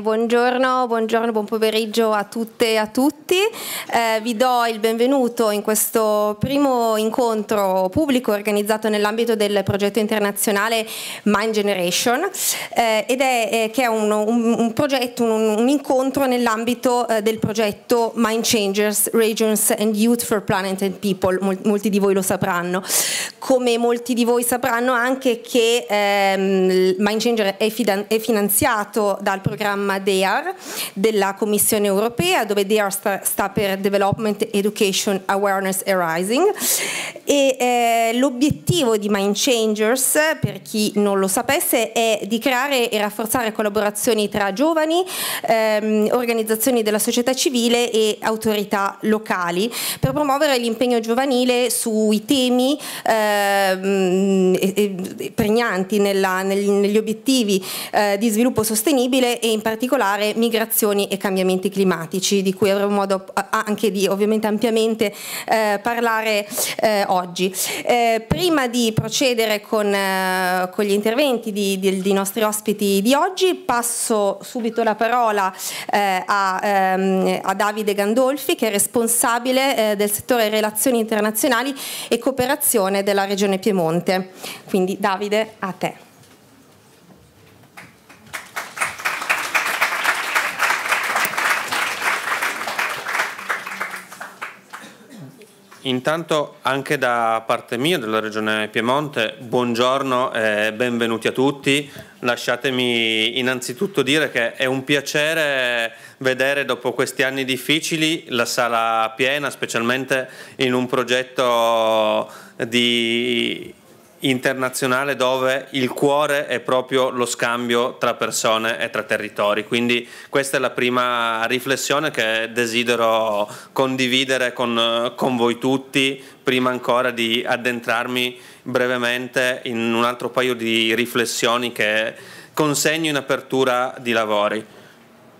buongiorno, buongiorno, buon pomeriggio a tutte e a tutti. Eh, vi do il benvenuto in questo primo incontro pubblico organizzato nell'ambito del progetto internazionale Mind Generation eh, ed è eh, che è un, un, un progetto, un, un incontro nell'ambito eh, del progetto Mind Changers, Regions and Youth for Planet and People, Mol molti di voi lo sapranno. Come molti di voi sapranno anche che ehm, Mind Changer è, è finanziato dal programma programma DEAR della Commissione europea, dove DEAR sta, sta per Development Education Awareness Arising. E eh, l'obiettivo di Mind Changers, per chi non lo sapesse, è di creare e rafforzare collaborazioni tra giovani, ehm, organizzazioni della società civile e autorità locali per promuovere l'impegno giovanile sui temi ehm, pregnanti nella, negli, negli, obiettivi eh, di sviluppo sostenibile e in particolare particolare migrazioni e cambiamenti climatici, di cui avremo modo anche di ovviamente ampiamente eh, parlare eh, oggi. Eh, prima di procedere con, eh, con gli interventi di, di, di, nostri ospiti di oggi, passo subito la parola eh, a, ehm, a, Davide Gandolfi, che è responsabile eh, del settore relazioni internazionali e cooperazione della Regione Piemonte. Quindi Davide, a te. Intanto anche da parte mia, della Regione Piemonte, buongiorno e benvenuti a tutti. Lasciatemi innanzitutto dire che è un piacere vedere dopo questi anni difficili la sala piena, specialmente in un progetto di internazionale dove il cuore è proprio lo scambio tra persone e tra territori. Quindi questa è la prima riflessione che desidero condividere con, con voi tutti prima ancora di addentrarmi brevemente in un altro paio di riflessioni che consegno in apertura di lavori.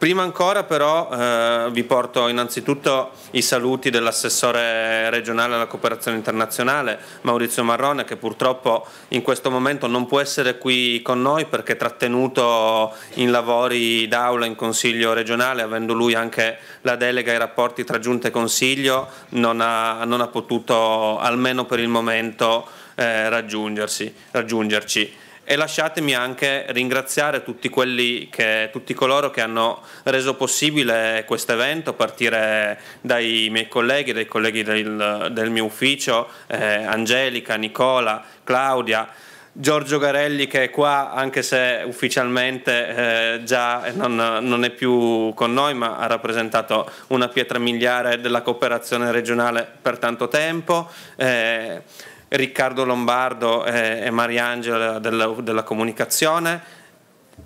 Prima ancora però eh, vi porto innanzitutto i saluti dell'assessore regionale alla cooperazione internazionale Maurizio Marrone che purtroppo in questo momento non può essere qui con noi perché è trattenuto in lavori d'aula in consiglio regionale avendo lui anche la delega ai rapporti tra giunta e consiglio non ha, non ha potuto almeno per il momento eh, raggiungersi, raggiungerci e lasciatemi anche ringraziare tutti, che, tutti coloro che hanno reso possibile questo evento, a partire dai miei colleghi, dai colleghi del, del mio ufficio, eh, Angelica, Nicola, Claudia. Giorgio Garelli che è qua anche se ufficialmente eh, già non, non, è più con noi ma ha rappresentato una pietra miliare della cooperazione regionale per tanto tempo. Eh, Riccardo Lombardo e, Mariangela della, della comunicazione,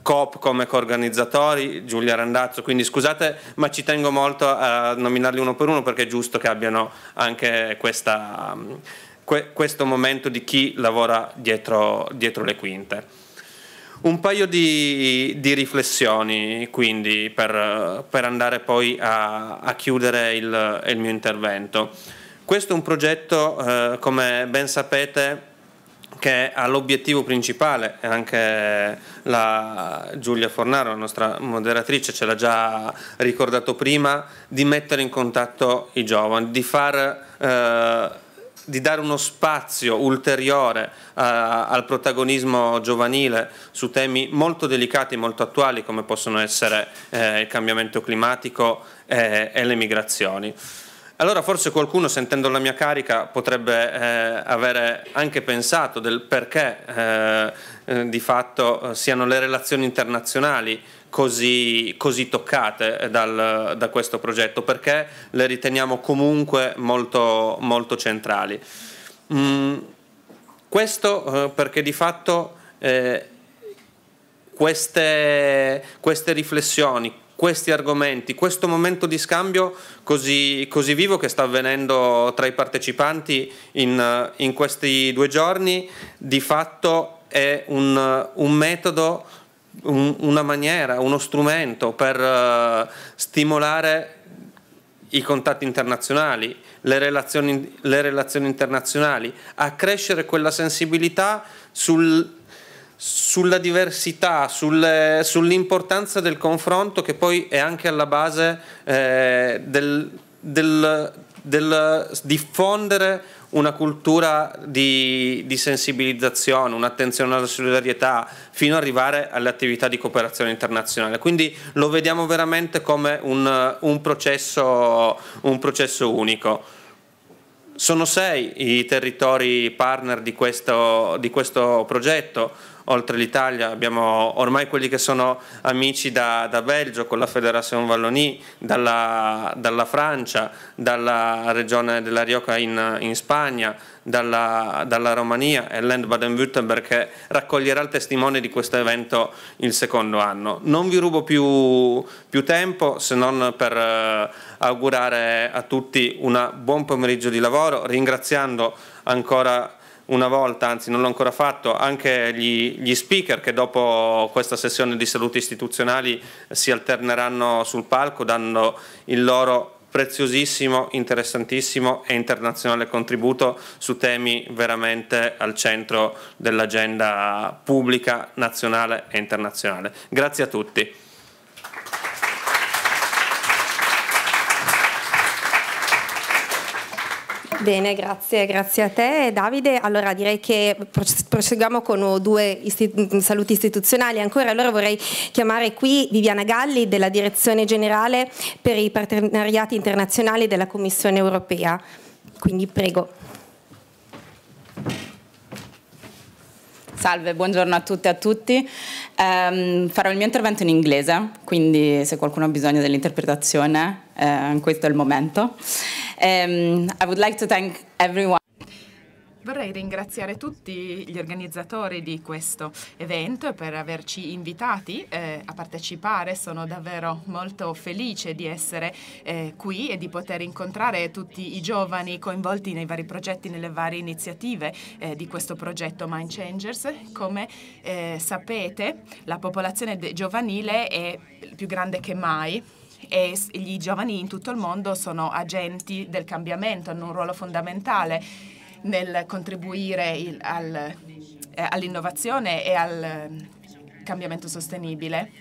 COP come coorganizzatori, Giulia Randazzo, quindi scusate ma ci tengo molto a nominarli uno per uno perché è giusto che abbiano anche questa, questo momento di chi lavora dietro, dietro le quinte. Un paio di, di riflessioni quindi per, per, andare poi a, a chiudere il, il mio intervento. Questo è un progetto, eh, come ben sapete, che ha l'obiettivo principale, e anche la Giulia Fornaro, la nostra moderatrice, ce l'ha già ricordato prima, di mettere in contatto i giovani, di far... Eh, di dare uno spazio ulteriore uh, al protagonismo giovanile su temi molto delicati e molto attuali come possono essere eh, il cambiamento climatico eh, e le migrazioni allora forse qualcuno sentendo la mia carica potrebbe eh, avere anche pensato del perché eh, eh di fatto eh, siano le relazioni internazionali così, così toccate eh, dal, da questo progetto, perché le riteniamo comunque molto, molto centrali. Mm, questo eh, perché di fatto queste, queste riflessioni, questi argomenti, questo momento di scambio così, così vivo che sta avvenendo tra i partecipanti in, in questi due giorni, di fatto è un, un metodo, un, una maniera, uno strumento per uh, stimolare i contatti internazionali, le relazioni, le relazioni internazionali, accrescere quella sensibilità sul sulla diversità, sul, sull'importanza del confronto che poi è anche alla base eh, del, del, del, diffondere una cultura di, di sensibilizzazione, un'attenzione alla solidarietà, fino ad arrivare alle attività di cooperazione internazionale. Quindi lo vediamo veramente come un, un, processo, un processo unico. Sono sei i territori partner di questo, di questo progetto, oltre l'Italia, abbiamo ormai quelli che sono amici da, da Belgio con la Federazione Vallonie, dalla, dalla, Francia, dalla regione della Rioca in, in Spagna, dalla, dalla, Romania e Land Baden-Württemberg che raccoglierà il testimone di questo evento il secondo anno. Non vi rubo più, più tempo se non per eh, augurare a tutti un buon pomeriggio di lavoro, ringraziando ancora una volta, anzi non l'ho ancora fatto, anche gli, gli, speaker che dopo questa sessione di saluti istituzionali si alterneranno sul palco dando il loro preziosissimo, interessantissimo e internazionale contributo su temi veramente al centro dell'agenda pubblica nazionale e internazionale. Grazie a tutti. Bene, grazie, grazie a te Davide. Allora direi che proseguiamo con due isti mm, saluti istituzionali ancora. Allora vorrei chiamare qui Viviana Galli della Direzione Generale per i Partenariati Internazionali della Commissione Europea. Quindi prego. Salve, buongiorno a tutte e a tutti. Um, farò il mio intervento in inglese, quindi se qualcuno ha bisogno dell'interpretazione, eh, questo è il momento. Um, I would like to thank everyone. Vorrei ringraziare tutti gli organizzatori di questo evento per averci invitati eh, a partecipare. Sono davvero molto felice di essere eh, qui e di poter incontrare tutti i giovani coinvolti nei vari progetti, nelle varie iniziative eh, di questo progetto Mind Changers. Come eh, sapete, la popolazione giovanile è più grande che mai e gli giovani in tutto il mondo sono agenti del cambiamento, hanno un ruolo fondamentale nel contribuire al, eh, all'innovazione e al mm, cambiamento sostenibile.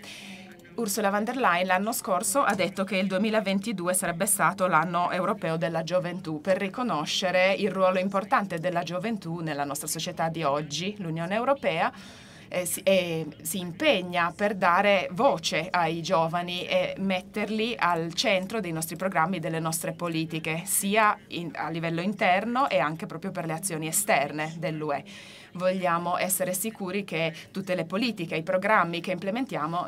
Ursula von der Leyen l'anno scorso ha detto che il 2022 sarebbe stato l'anno europeo della gioventù per riconoscere il ruolo importante della gioventù nella nostra società di oggi. L'Unione Europea eh, si, eh, si, impegna per dare voce ai giovani e metterli al centro dei nostri programmi, e delle nostre politiche, sia in, a livello interno e anche proprio per le azioni esterne dell'UE. Vogliamo essere sicuri che tutte le politiche, i programmi che implementiamo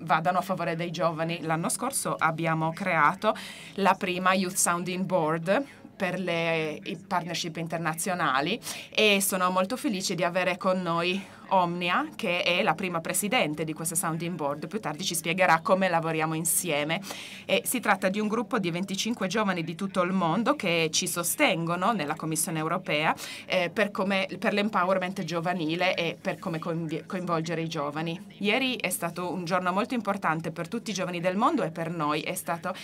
vadano a favore dei giovani. L'anno scorso abbiamo creato la prima Youth Sounding Board per le partnership internazionali e sono molto felice di avere con noi Omnia, che è la prima presidente di questa Sounding Board, più tardi ci spiegherà come lavoriamo insieme. E si tratta di un gruppo di 25 giovani di tutto il mondo che ci sostengono nella Commissione europea eh, per, per l'empowerment giovanile e per come coinvolgere i giovani. Ieri è stato un giorno molto importante per tutti i giovani del mondo e per noi. È stato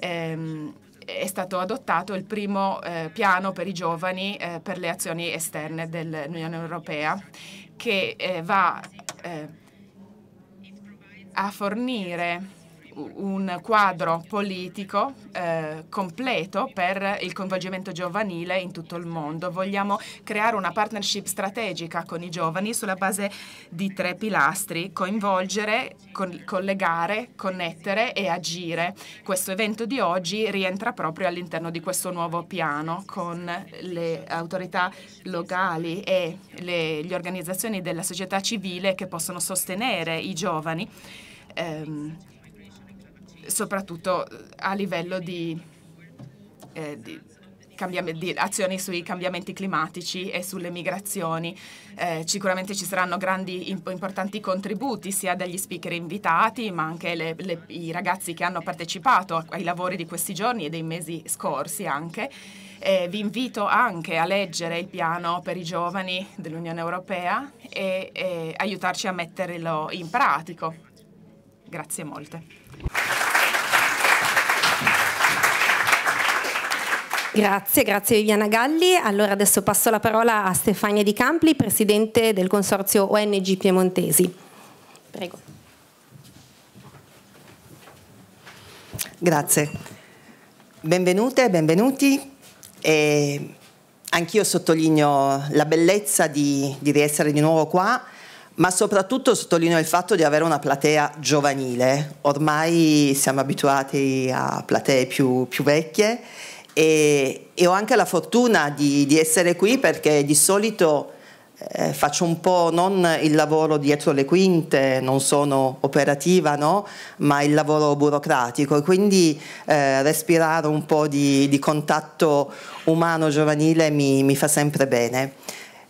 ehm, è stato adottato il primo eh, piano per i giovani eh, per le azioni esterne dell'Unione Europea che eh, va eh, a fornire un quadro politico eh, completo per il coinvolgimento giovanile in tutto il mondo. Vogliamo creare una partnership strategica con i giovani sulla base di tre pilastri, coinvolgere, con collegare, connettere e agire. Questo evento di oggi rientra proprio all'interno di questo nuovo piano con le autorità locali e le, le organizzazioni della società civile che possono sostenere i giovani. Ehm, soprattutto eh, a livello di, eh, di, di azioni sui cambiamenti climatici e sulle migrazioni. Eh, sicuramente ci saranno grandi importanti contributi sia dagli speaker invitati ma anche le, le, i ragazzi che hanno partecipato ai lavori di questi giorni e dei mesi scorsi anche. Eh, vi invito anche a leggere il piano per i giovani dell'Unione Europea e, e aiutarci a metterlo in pratico. Grazie molte. Grazie, grazie Viviana Galli. Allora adesso passo la parola a Stefania Di Campli, presidente del consorzio ONG Piemontesi. Prego. Grazie. Benvenute, benvenuti. E anch'io sottolineo la bellezza di, di riessere di nuovo qua, ma soprattutto sottolineo il fatto di avere una platea giovanile. Ormai siamo abituati a platee più, più vecchie e, e ho anche la fortuna di, di, essere qui perché di solito eh, faccio un po' non il lavoro dietro le quinte, non sono operativa, no? ma il lavoro burocratico e quindi eh, respirare un po' di, di contatto umano giovanile mi, mi fa sempre bene.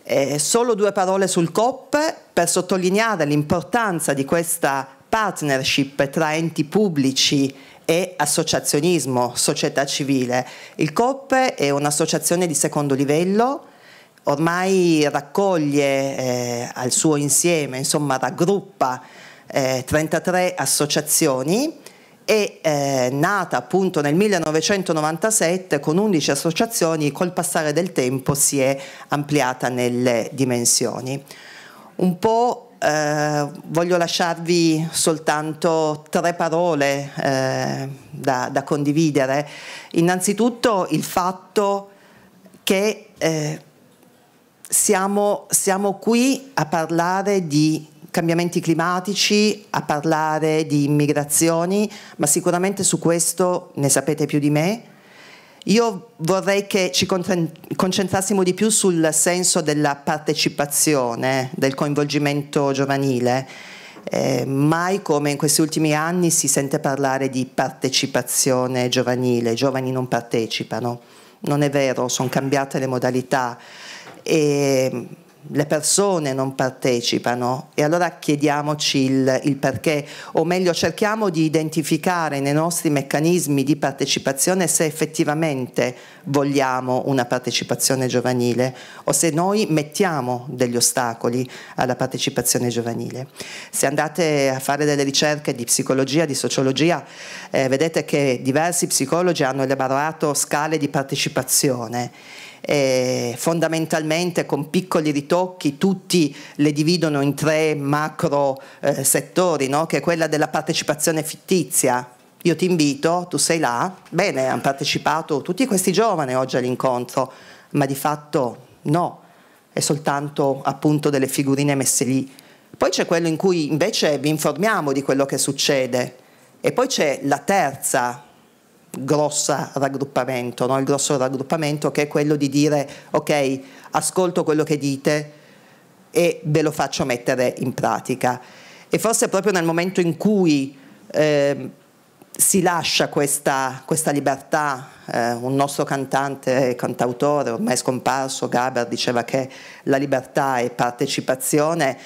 Eh, solo due parole sul COP per sottolineare l'importanza di questa partnership tra enti pubblici e associazionismo, società civile. Il COP è un'associazione di secondo livello, ormai raccoglie eh, al suo insieme, insomma raggruppa eh, 33 associazioni è eh, nata appunto nel 1997 con 11 associazioni, col passare del tempo si è ampliata nelle dimensioni. Un po' Eh, voglio lasciarvi soltanto tre parole eh, da, da, condividere. Innanzitutto il fatto che eh, siamo, siamo qui a parlare di cambiamenti climatici, a parlare di immigrazioni, ma sicuramente su questo ne sapete più di me io vorrei che ci concentrassimo di più sul senso della partecipazione, del coinvolgimento giovanile. Eh, mai come in questi ultimi anni si sente parlare di partecipazione giovanile, i giovani non partecipano. Non è vero, sono cambiate le modalità. E ehm, le persone non partecipano e allora chiediamoci il, il, perché o meglio cerchiamo di identificare nei nostri meccanismi di partecipazione se effettivamente vogliamo una partecipazione giovanile o se noi mettiamo degli ostacoli alla partecipazione giovanile. Se andate a fare delle ricerche di psicologia, di sociologia, eh, vedete che diversi psicologi hanno elaborato scale di partecipazione eh, fondamentalmente con piccoli ritocchi, tutti le dividono in tre macro eh, settori, no? che è quella della partecipazione fittizia. Io ti invito, tu sei là, bene, hanno partecipato tutti questi giovani oggi all'incontro, ma di fatto no, è soltanto appunto delle figurine messe lì. Poi c'è quello in cui invece vi informiamo di quello che succede. E poi c'è la terza grossa raggruppamento, no? il grosso raggruppamento che è quello di dire ok, ascolto quello che dite e ve lo faccio mettere in pratica. E forse proprio nel momento in cui eh, si lascia questa, questa libertà, eh, un nostro cantante, cantautore ormai scomparso, Gaber, diceva che la libertà è partecipazione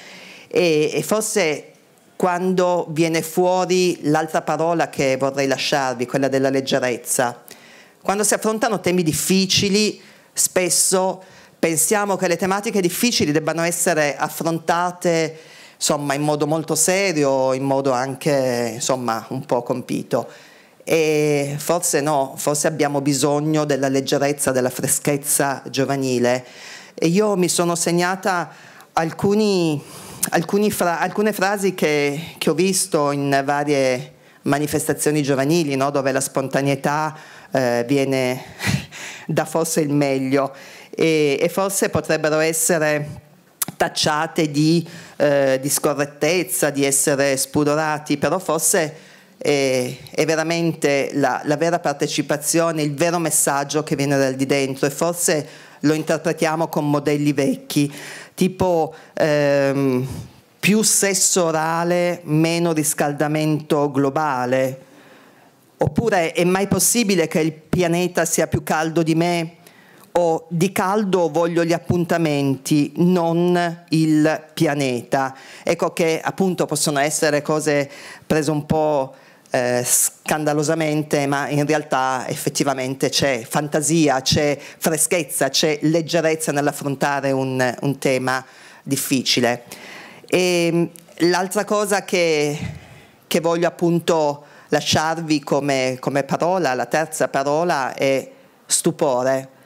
e, e forse quando viene fuori l'altra parola che vorrei lasciarvi, quella della leggerezza. Quando si affrontano temi difficili, spesso pensiamo che le tematiche difficili debbano essere affrontate insomma, in modo molto serio, in modo anche insomma, un po' compito. E forse no, forse abbiamo bisogno della leggerezza, della freschezza giovanile. E io mi sono segnata alcuni fra, alcune frasi che, che, ho visto in varie manifestazioni giovanili, no? dove la spontaneità eh, viene da forse il meglio e, e forse potrebbero essere tacciate di, eh, di, scorrettezza, di essere spudorati, però forse è, è veramente la, la, vera partecipazione, il vero messaggio che viene dal di dentro e forse lo interpretiamo con modelli vecchi tipo ehm, più sesso orale, meno riscaldamento globale? Oppure è mai possibile che il pianeta sia più caldo di me? O di caldo voglio gli appuntamenti, non il pianeta. Ecco che appunto possono essere cose prese un po' eh, scandalosamente, ma in realtà effettivamente c'è fantasia, c'è freschezza, c'è leggerezza nell'affrontare un, un tema difficile. E ehm, l'altra cosa che, che, voglio appunto lasciarvi come, come parola, la terza parola è stupore.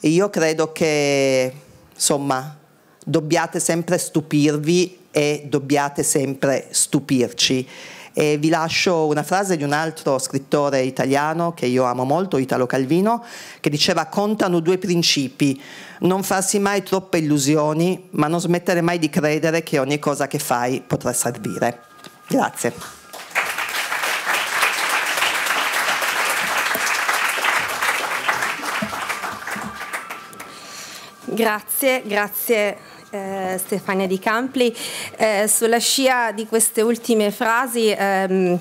Io credo che, insomma, dobbiate sempre stupirvi e dobbiate sempre stupirci. E vi lascio una frase di un altro scrittore italiano che io amo molto, Italo Calvino, che diceva contano due principi, non farsi mai troppe illusioni, ma non smettere mai di credere che ogni cosa che fai potrà servire. Grazie. Grazie, grazie eh, Stefania Di Campli, eh, sulla scia di queste ultime frasi ehm,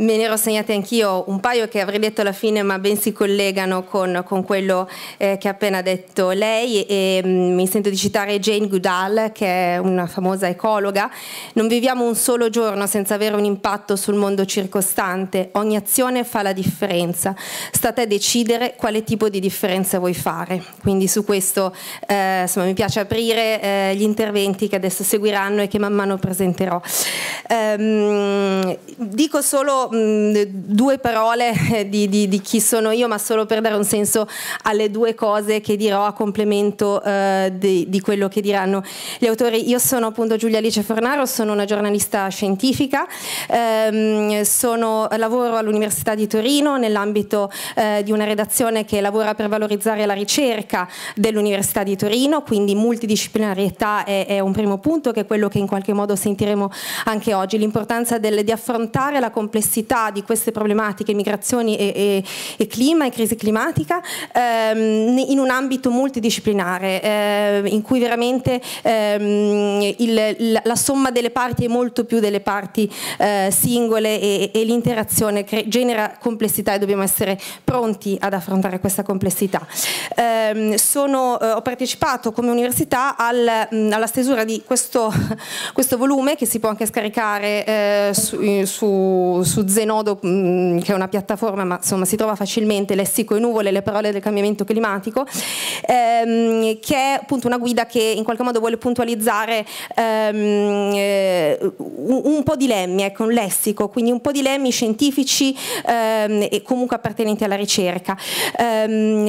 me ne ero segnate anch'io un paio che avrei detto alla fine ma ben si collegano con, con quello eh, che ha appena detto lei e, e mm, mi sento di citare Jane Goodall che è una famosa ecologa, non viviamo un solo giorno senza avere un impatto sul mondo circostante, ogni azione fa la differenza, state a decidere quale tipo di differenza vuoi fare, quindi su questo eh, insomma, mi piace aprire eh, gli interventi che adesso seguiranno e che man mano presenterò. Ehm, dico solo mh, due parole eh, di, di, di, chi sono io, ma solo per dare un senso alle due cose che dirò a complemento eh, di, di, quello che diranno gli autori. Io sono appunto Giulia Alice Fornaro, sono una giornalista scientifica, ehm, sono, lavoro all'Università di Torino nell'ambito eh, di una redazione che lavora per valorizzare la ricerca dell'Università di Torino, quindi multidisciplinarietà è, è un primo punto che è quello che in qualche modo sentiremo anche oggi, l'importanza di affrontare la complessità complessità di queste problematiche, migrazioni e, e, e clima e crisi climatica, ehm, in un ambito multidisciplinare ehm, in cui veramente ehm, il, la somma delle parti è molto più delle parti eh, singole e, e l'interazione genera complessità e dobbiamo essere pronti ad affrontare questa complessità. Ehm, sono, eh, ho partecipato come università al, mh, alla stesura di questo, questo, volume che si può anche scaricare eh, su, su, su su Zenodo, mm, che è una piattaforma, ma insomma si trova facilmente, Lessico e Nuvole, le parole del cambiamento climatico, ehm, che è appunto una guida che in qualche modo vuole puntualizzare ehm, eh, un, un, po' di lemmi, ecco, un lessico, quindi un po' di lemmi scientifici ehm, e comunque appartenenti alla ricerca. Ehm,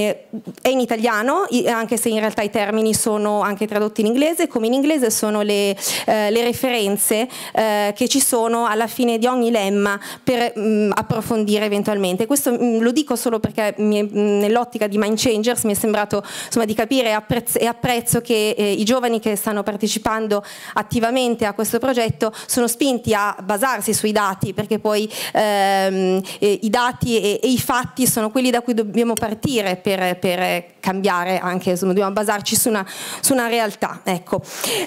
è in italiano, anche se in realtà i termini sono anche tradotti in inglese, come in inglese sono le, eh, le referenze eh, che ci sono alla fine di ogni lemma per mh, mm, approfondire eventualmente. Questo mh, mm, lo dico solo perché mm, nell'ottica di Mind Changers mi è sembrato insomma, di capire e apprezzo, e apprezzo che eh, i giovani che stanno partecipando attivamente a questo progetto sono spinti a basarsi sui dati, perché poi ehm, eh, i dati e, e, i fatti sono quelli da cui dobbiamo partire per, per cambiare anche, insomma, dobbiamo basarci su una, su una realtà. Ecco.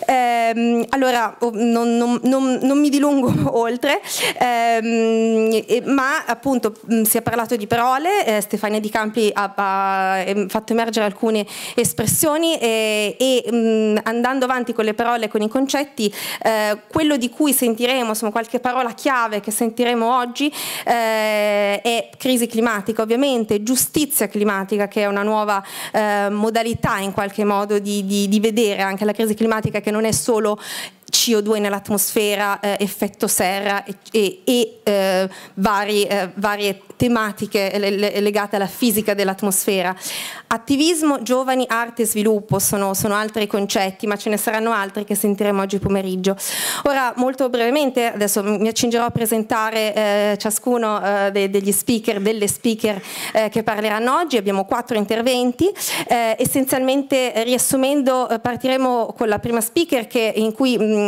Ehm, allora, oh, non, non, non, non, mi dilungo oltre, ehm, ma appunto mm, si è parlato di parole, eh, Stefania Di Campi ha, ha, ehm, fatto emergere alcune espressioni e, e mh, mm, andando avanti con le parole e con i concetti, eh, quello di cui sentiremo, insomma, qualche parola chiave che sentiremo oggi eh, è crisi climatica ovviamente, giustizia climatica che è una nuova eh, modalità in qualche modo di, di, di vedere anche la crisi climatica che non è solo CO2 nell'atmosfera, eh, effetto serra e, e, eh, vari, eh, varie tematiche legate alla fisica dell'atmosfera. Attivismo, giovani, arte e sviluppo sono, sono, altri concetti, ma ce ne saranno altri che sentiremo oggi pomeriggio. Ora, molto brevemente, adesso mi accingerò a presentare eh, ciascuno eh, de, degli speaker, delle speaker eh, che parleranno oggi. Abbiamo quattro interventi. essenzialmente, riassumendo, partiremo con la prima speaker che, in cui... Mh, mm,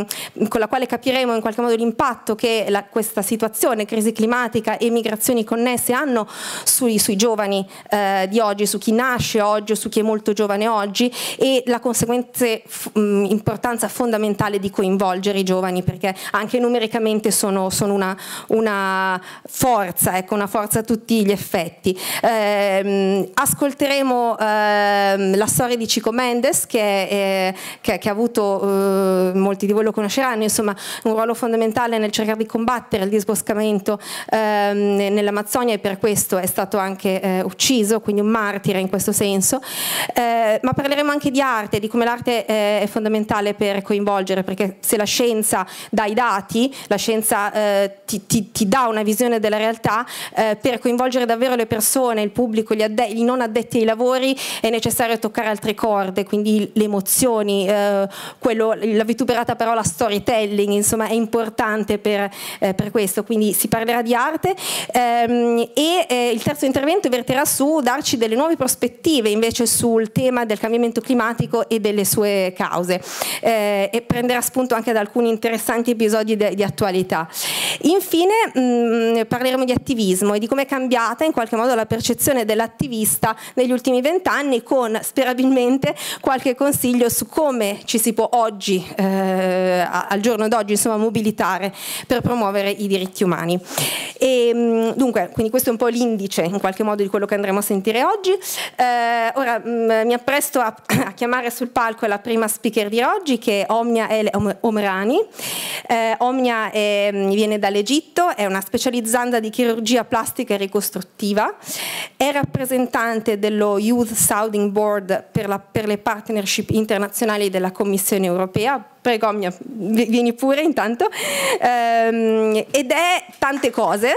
con la quale capiremo in qualche modo l'impatto che la, questa situazione, crisi climatica e migrazioni connesse hanno sui, sui giovani eh, di oggi, su chi nasce oggi o su chi è molto giovane oggi e la conseguente importanza fondamentale di coinvolgere i giovani perché anche numericamente sono, sono una, una, forza, ecco, una forza a tutti gli effetti. Eh, ascolteremo eh, la storia di Cico Mendes che, è, eh, che, che ha avuto eh, molti di voi lo conosceranno, insomma un ruolo fondamentale nel cercare di combattere il disboscamento ehm, nell'Amazzonia e per questo è stato anche eh, ucciso, quindi un martire in questo senso, eh, ma parleremo anche di arte, di come l'arte eh, è fondamentale per coinvolgere, perché se la scienza dà i dati, la scienza eh, ti, ti, ti, dà una visione della realtà, eh, per coinvolgere davvero le persone, il pubblico, gli, addetti, gli non addetti ai lavori è necessario toccare altre corde, quindi le emozioni, eh, quello, la vituperata parola parola storytelling insomma, è importante per, eh, per, questo, quindi si parlerà di arte ehm, e eh, il terzo intervento verterà su darci delle nuove prospettive invece sul tema del cambiamento climatico e delle sue cause eh, e prenderà spunto anche da alcuni interessanti episodi de, di attualità. Infine mh, mm, parleremo di attivismo e di come è cambiata in qualche modo la percezione dell'attivista negli ultimi vent'anni con sperabilmente qualche consiglio su come ci si può oggi eh, eh, al giorno d'oggi insomma, mobilitare per promuovere i diritti umani. E, mm, dunque, quindi questo è un po' l'indice in qualche modo di quello che andremo a sentire oggi. Eh, ora mh, mm, mi appresto a, a, chiamare sul palco la prima speaker di oggi che è Omnia El Omrani. Eh, Omnia è, mm, viene dall'Egitto, è una specializzanda di chirurgia plastica e ricostruttiva, è rappresentante dello Youth Sounding Board per, la, per le partnership internazionali della Commissione europea. Prego Omnia Sonia, vieni pure intanto, ehm, ed è tante cose.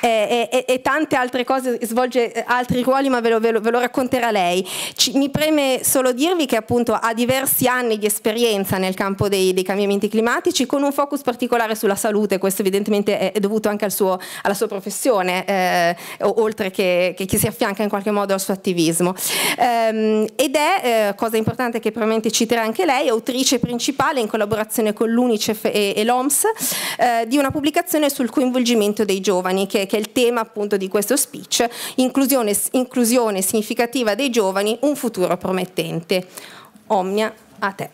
e, e, e, tante altre cose, svolge eh, altri ruoli, ma ve lo, ve lo, ve lo racconterà lei. Ci, mi preme solo dirvi che appunto ha diversi anni di esperienza nel campo dei, dei cambiamenti climatici, con un focus particolare sulla salute, questo evidentemente è, è dovuto anche al suo, alla sua professione, eh, oltre che, che, che, si affianca in qualche modo al suo attivismo. Ehm, ed è, eh, cosa importante che probabilmente citerà anche lei, autrice principale in collaborazione con l'UNICEF e, e l'OMS eh, di una pubblicazione sul coinvolgimento dei giovani che che è il tema appunto di questo speech, inclusione, inclusione significativa dei giovani, un futuro promettente. Omnia, a te.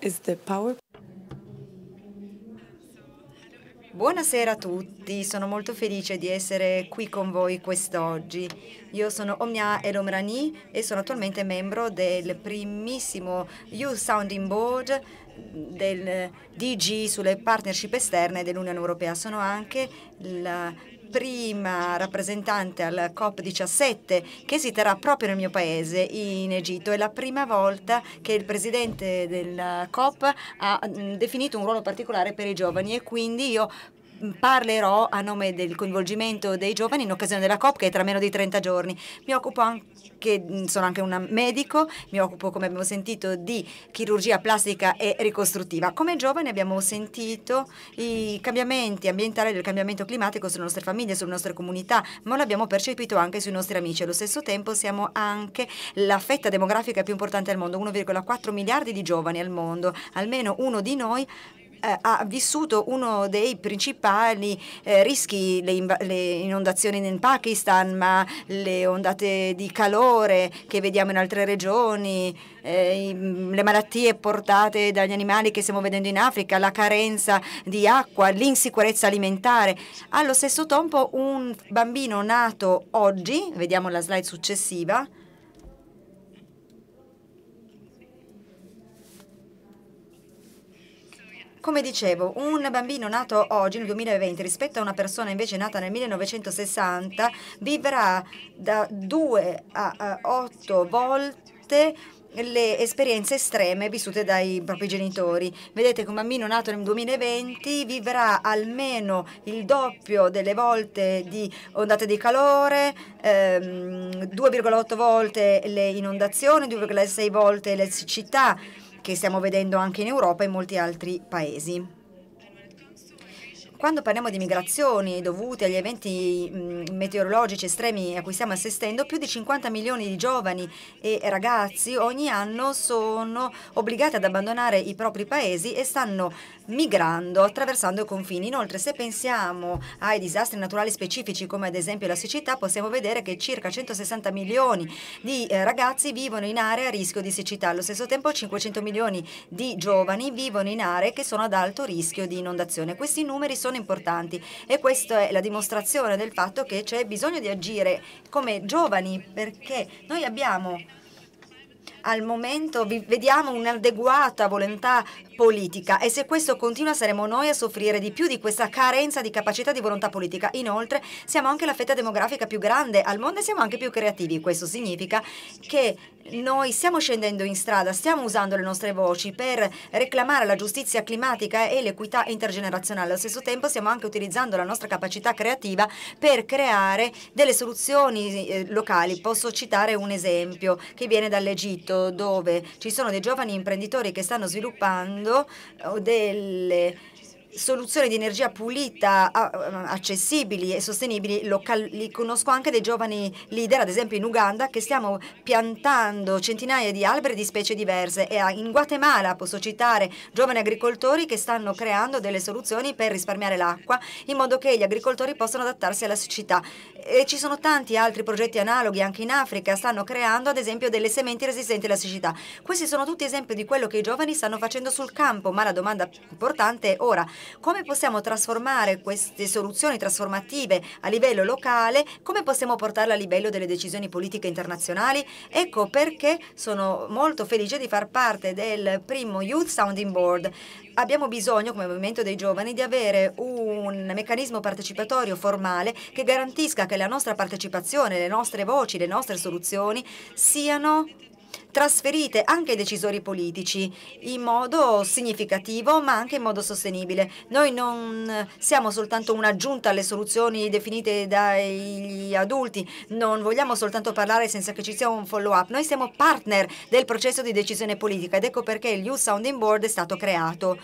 Is the power Buonasera a tutti, sono molto felice di essere qui con voi quest'oggi. Io sono Omnia Elomrani e sono attualmente membro del primissimo Youth Sounding Board del DG sulle partnership esterne dell'Unione Europea. Sono anche la prima rappresentante al COP17 che si terrà proprio nel mio paese, in Egitto. È la prima volta che il presidente della eh, COP ha mm, definito un ruolo particolare per i giovani e quindi io Mm, parlerò a nome del coinvolgimento dei giovani in occasione della COP che è tra meno di 30 giorni. Mi occupo anche, mm, sono anche un medico, mi occupo come abbiamo sentito di chirurgia plastica e ricostruttiva. Come giovani abbiamo sentito i cambiamenti ambientali del cambiamento climatico sulle nostre famiglie, sulle nostre comunità, ma l'abbiamo percepito anche sui nostri amici. Allo stesso tempo siamo anche la fetta demografica più importante al mondo, 1,4 miliardi di giovani al mondo, almeno uno di noi eh, ha vissuto uno dei principali eh, rischi, le, le, inondazioni nel Pakistan, ma le ondate di calore che vediamo in altre regioni, eh, mm, le malattie portate dagli animali che stiamo vedendo in Africa, la carenza di acqua, l'insicurezza alimentare. Allo stesso tempo un bambino nato oggi, vediamo la slide successiva, Come dicevo, un bambino nato oggi, nel 2020, rispetto a una persona invece nata nel 1960, vivrà da 2 a 8 volte le esperienze estreme vissute dai propri genitori. Vedete che un bambino nato nel 2020 vivrà almeno il doppio delle volte di ondate di calore, ehm, 2,8 volte le inondazioni, 2,6 volte le siccità, che stiamo vedendo anche in Europa e in molti altri paesi. Quando parliamo di migrazioni dovute agli eventi meteorologici estremi a cui stiamo assistendo, più di 50 milioni di giovani e ragazzi ogni anno sono obbligati ad abbandonare i propri paesi e stanno migrando, attraversando i confini. Inoltre, se pensiamo ai disastri naturali specifici come ad esempio la siccità, possiamo vedere che circa 160 milioni di eh, ragazzi vivono in aree a rischio di siccità. Allo stesso tempo 500 milioni di giovani vivono in aree che sono ad alto rischio di inondazione. Questi numeri sono importanti e questa è la dimostrazione del fatto che c'è bisogno di agire come giovani perché noi abbiamo al momento vediamo un'adeguata volontà politica e se questo continua saremo noi a soffrire di più di questa carenza di capacità di volontà politica. Inoltre siamo anche la fetta demografica più grande al mondo e siamo anche più creativi. Questo significa che noi stiamo scendendo in strada, stiamo usando le nostre voci per reclamare la giustizia climatica e l'equità intergenerazionale. Allo stesso tempo stiamo anche utilizzando la nostra capacità creativa per creare delle soluzioni eh, locali. Posso citare un esempio che viene dall'Egitto dove ci sono dei giovani imprenditori che stanno sviluppando eh, o delle soluzioni di energia pulita, eh, accessibili e sostenibili locali. Conosco anche dei giovani leader, ad esempio in Uganda, che stiamo piantando centinaia di alberi di specie diverse e in Guatemala posso citare giovani agricoltori che stanno creando delle soluzioni per risparmiare l'acqua in modo che gli agricoltori possano adattarsi alla siccità. E ci sono tanti altri progetti analoghi anche in Africa, stanno creando ad esempio delle sementi resistenti alla siccità. Questi sono tutti esempi di quello che i giovani stanno facendo sul campo, ma la domanda importante è ora come possiamo trasformare queste soluzioni trasformative a livello locale? Come possiamo portarle a livello delle decisioni politiche internazionali? Ecco perché sono molto felice di far parte del primo Youth Sounding Board. Abbiamo bisogno, come movimento dei giovani, di avere un meccanismo partecipatorio formale che garantisca che la nostra partecipazione, le nostre voci, le nostre soluzioni siano trasferite anche ai decisori politici in modo significativo ma anche in modo sostenibile. Noi non siamo soltanto un'aggiunta alle soluzioni definite dagli adulti, non vogliamo soltanto parlare senza che ci sia un follow up, noi siamo partner del processo di decisione politica ed ecco perché il New Sounding Board è stato creato.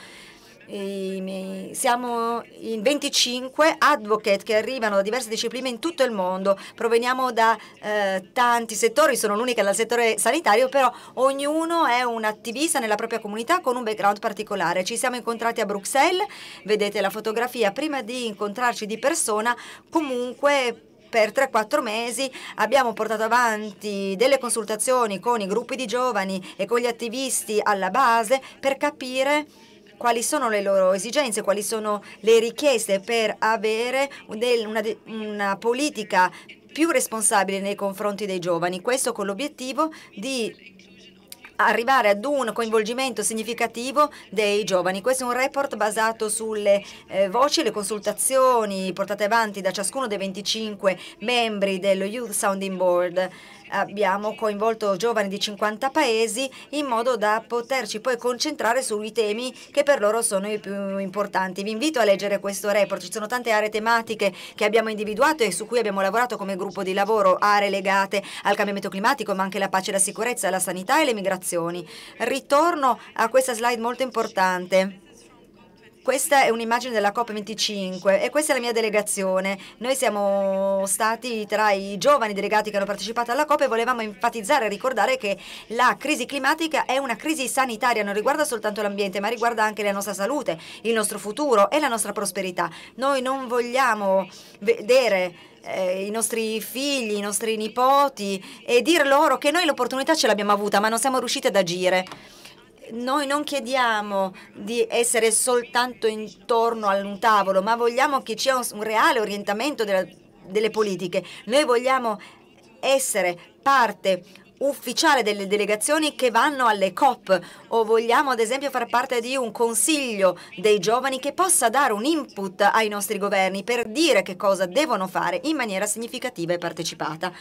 Siamo in 25 advocate che arrivano da diverse discipline in tutto il mondo, proveniamo da eh, tanti settori, sono l'unica dal settore sanitario, però ognuno è un attivista nella propria comunità con un background particolare. Ci siamo incontrati a Bruxelles, vedete la fotografia, prima di incontrarci di persona comunque per 3-4 mesi abbiamo portato avanti delle consultazioni con i gruppi di giovani e con gli attivisti alla base per capire quali sono le loro esigenze, quali sono le richieste per avere una, una politica più responsabile nei confronti dei giovani. Questo con l'obiettivo di arrivare ad un coinvolgimento significativo dei giovani. Questo è un report basato sulle eh, voci e le consultazioni portate avanti da ciascuno dei 25 membri dello Youth Sounding Board abbiamo coinvolto giovani di 50 paesi in modo da poterci poi concentrare sui temi che per loro sono i più importanti. Vi invito a leggere questo report, ci sono tante aree tematiche che abbiamo individuato e su cui abbiamo lavorato come gruppo di lavoro, aree legate al cambiamento climatico ma anche alla pace e la sicurezza, alla sanità e alle migrazioni. Ritorno a questa slide molto importante questa è un'immagine della COP25 e questa è la mia delegazione. Noi siamo stati tra i giovani delegati che hanno partecipato alla COP e volevamo enfatizzare e ricordare che la crisi climatica è una crisi sanitaria, non riguarda soltanto l'ambiente, ma riguarda anche la nostra salute, il nostro futuro e la nostra prosperità. Noi non vogliamo vedere eh, i nostri figli, i nostri nipoti e dir loro che noi l'opportunità ce l'abbiamo avuta ma non siamo riusciti ad agire noi non chiediamo di essere soltanto intorno a un tavolo, ma vogliamo che ci sia un, un reale orientamento della, delle politiche. Noi vogliamo essere parte ufficiale delle delegazioni che vanno alle COP o vogliamo ad esempio far parte di un consiglio dei giovani che possa dare un input ai nostri governi per dire che cosa devono fare in maniera significativa e partecipata.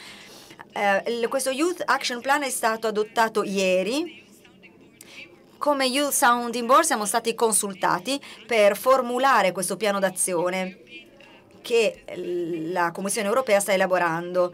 Eh, questo Youth Action Plan è stato adottato ieri come Youth Sounding Board siamo stati consultati per formulare questo piano d'azione che la Commissione europea sta elaborando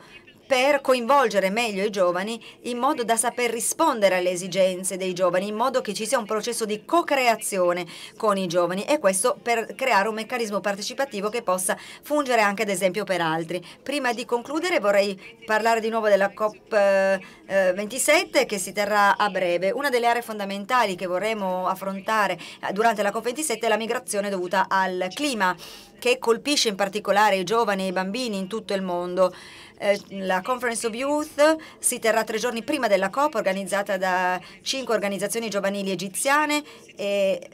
per coinvolgere meglio i giovani in modo da saper rispondere alle esigenze dei giovani, in modo che ci sia un processo di co-creazione con i giovani e questo per creare un meccanismo partecipativo che possa fungere anche ad esempio per altri. Prima di concludere vorrei parlare di nuovo della COP27 eh, eh, che si terrà a breve. Una delle aree fondamentali che vorremmo affrontare eh, durante la COP27 è la migrazione dovuta al clima che colpisce in particolare i giovani e i bambini in tutto il mondo. Eh, la Conference of Youth si terrà tre giorni prima della COP organizzata da cinque organizzazioni giovanili egiziane e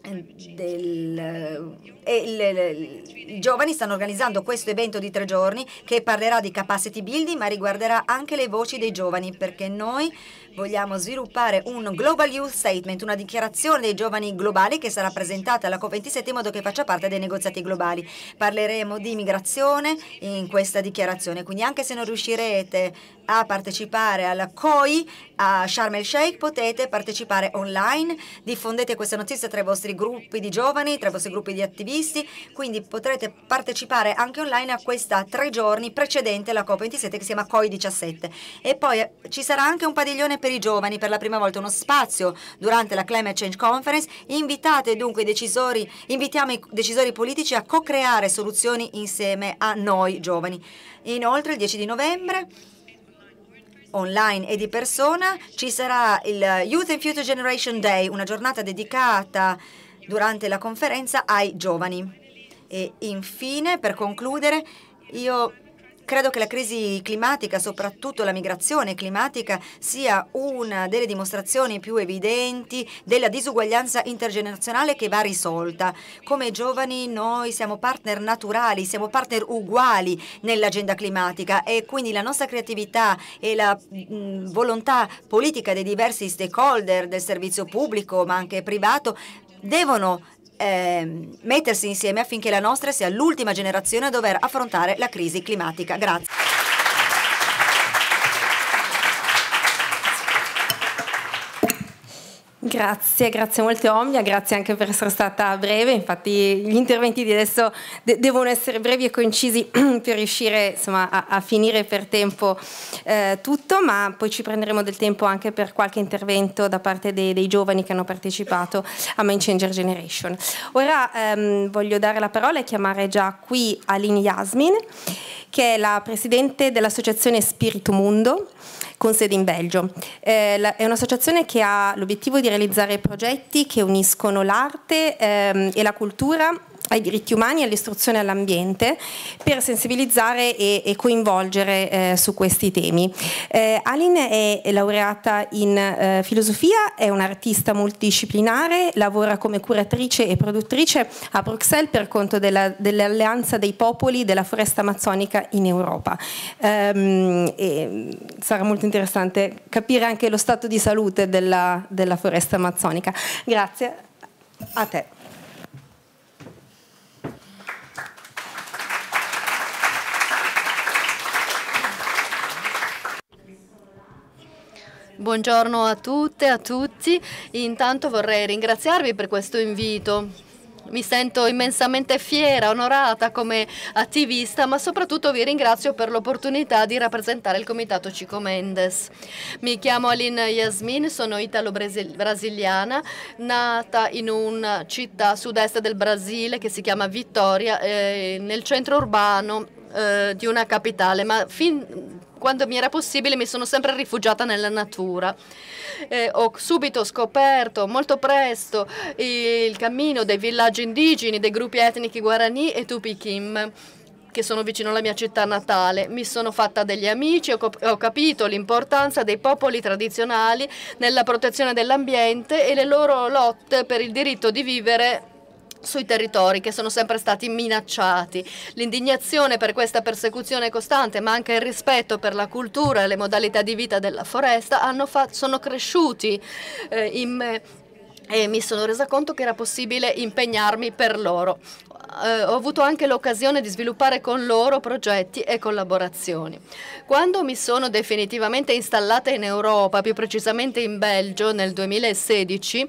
eh, del, eh, e le, le, i giovani stanno organizzando questo evento di tre giorni che parlerà di capacity building ma riguarderà anche le voci dei giovani perché noi Vogliamo sviluppare un Global Youth Statement, una dichiarazione dei giovani globali che sarà presentata alla COP27 in modo che faccia parte dei negoziati globali. Parleremo di migrazione in questa dichiarazione, quindi anche se non riuscirete a partecipare alla COI a Sharm el Sheikh potete partecipare online, diffondete questa notizia tra i vostri gruppi di giovani, tra i vostri gruppi di attivisti, quindi potrete partecipare anche online a questa tre giorni precedente alla COP27 che si chiama COI17 e poi ci sarà anche un padiglione per i giovani per la prima volta uno spazio durante la Climate Change Conference. Invitate dunque i decisori, invitiamo i decisori politici a co-creare soluzioni insieme a noi giovani. Inoltre il 10 di novembre online e di persona ci sarà il Youth and Future Generation Day, una giornata dedicata durante la conferenza ai giovani. E infine, per concludere, io Credo che la crisi climatica, soprattutto la migrazione climatica, sia una delle dimostrazioni più evidenti della disuguaglianza intergenerazionale che va risolta. Come giovani noi siamo partner naturali, siamo partner uguali nell'agenda climatica e quindi la nostra creatività e la mh, volontà politica dei diversi stakeholder del servizio pubblico ma anche privato devono eh, mettersi insieme affinché la nostra sia l'ultima generazione a dover affrontare la crisi climatica. Grazie. Grazie, grazie molte Omnia, grazie anche per essere stata breve, infatti gli interventi di adesso de devono essere brevi e concisi per riuscire insomma, a, a, finire per tempo eh, tutto, ma poi ci prenderemo del tempo anche per qualche intervento da parte dei, dei giovani che hanno partecipato a Mind Changer Generation. Ora ehm, voglio dare la parola e chiamare già qui Aline Yasmin, che è la presidente dell'associazione Spirito Mundo con sede in Belgio. Eh, è un'associazione che ha l'obiettivo di realizzare progetti che uniscono l'arte ehm, e la cultura ai diritti umani all'istruzione e all'ambiente per sensibilizzare e, e coinvolgere eh, su questi temi. Eh, Alin è laureata in eh, filosofia, è un'artista multidisciplinare, lavora come curatrice e produttrice a Bruxelles per conto dell'Alleanza dei Popoli della Foresta Amazzonica in Europa. Ehm, sarà molto interessante capire anche lo stato di salute della, della Foresta Amazzonica. Grazie a te. Buongiorno a tutte e a tutti. Intanto vorrei ringraziarvi per questo invito. Mi sento immensamente fiera, onorata come attivista, ma soprattutto vi ringrazio per l'opportunità di rappresentare il Comitato Cico Mendes. Mi chiamo Aline Yasmin, sono italo-brasiliana, nata in una città sud-est del Brasile che si chiama Vittoria, eh, nel centro urbano eh, di una capitale, ma fin quando mi era possibile mi sono sempre rifugiata nella natura. Eh, ho subito scoperto molto presto il cammino dei villaggi indigeni, dei gruppi etnici guarani e tupichim che sono vicino alla mia città natale. Mi sono fatta degli amici, ho, ho capito l'importanza dei popoli tradizionali nella protezione dell'ambiente e le loro lotte per il diritto di vivere sui territori che sono sempre stati minacciati. L'indignazione per questa persecuzione costante, ma anche il rispetto per la cultura e le modalità di vita della foresta, fatto, sono cresciuti eh, in me e mi sono resa conto che era possibile impegnarmi per loro. Eh, ho avuto anche l'occasione di sviluppare con loro progetti e collaborazioni. Quando mi sono definitivamente installata in Europa, più precisamente in Belgio nel 2016,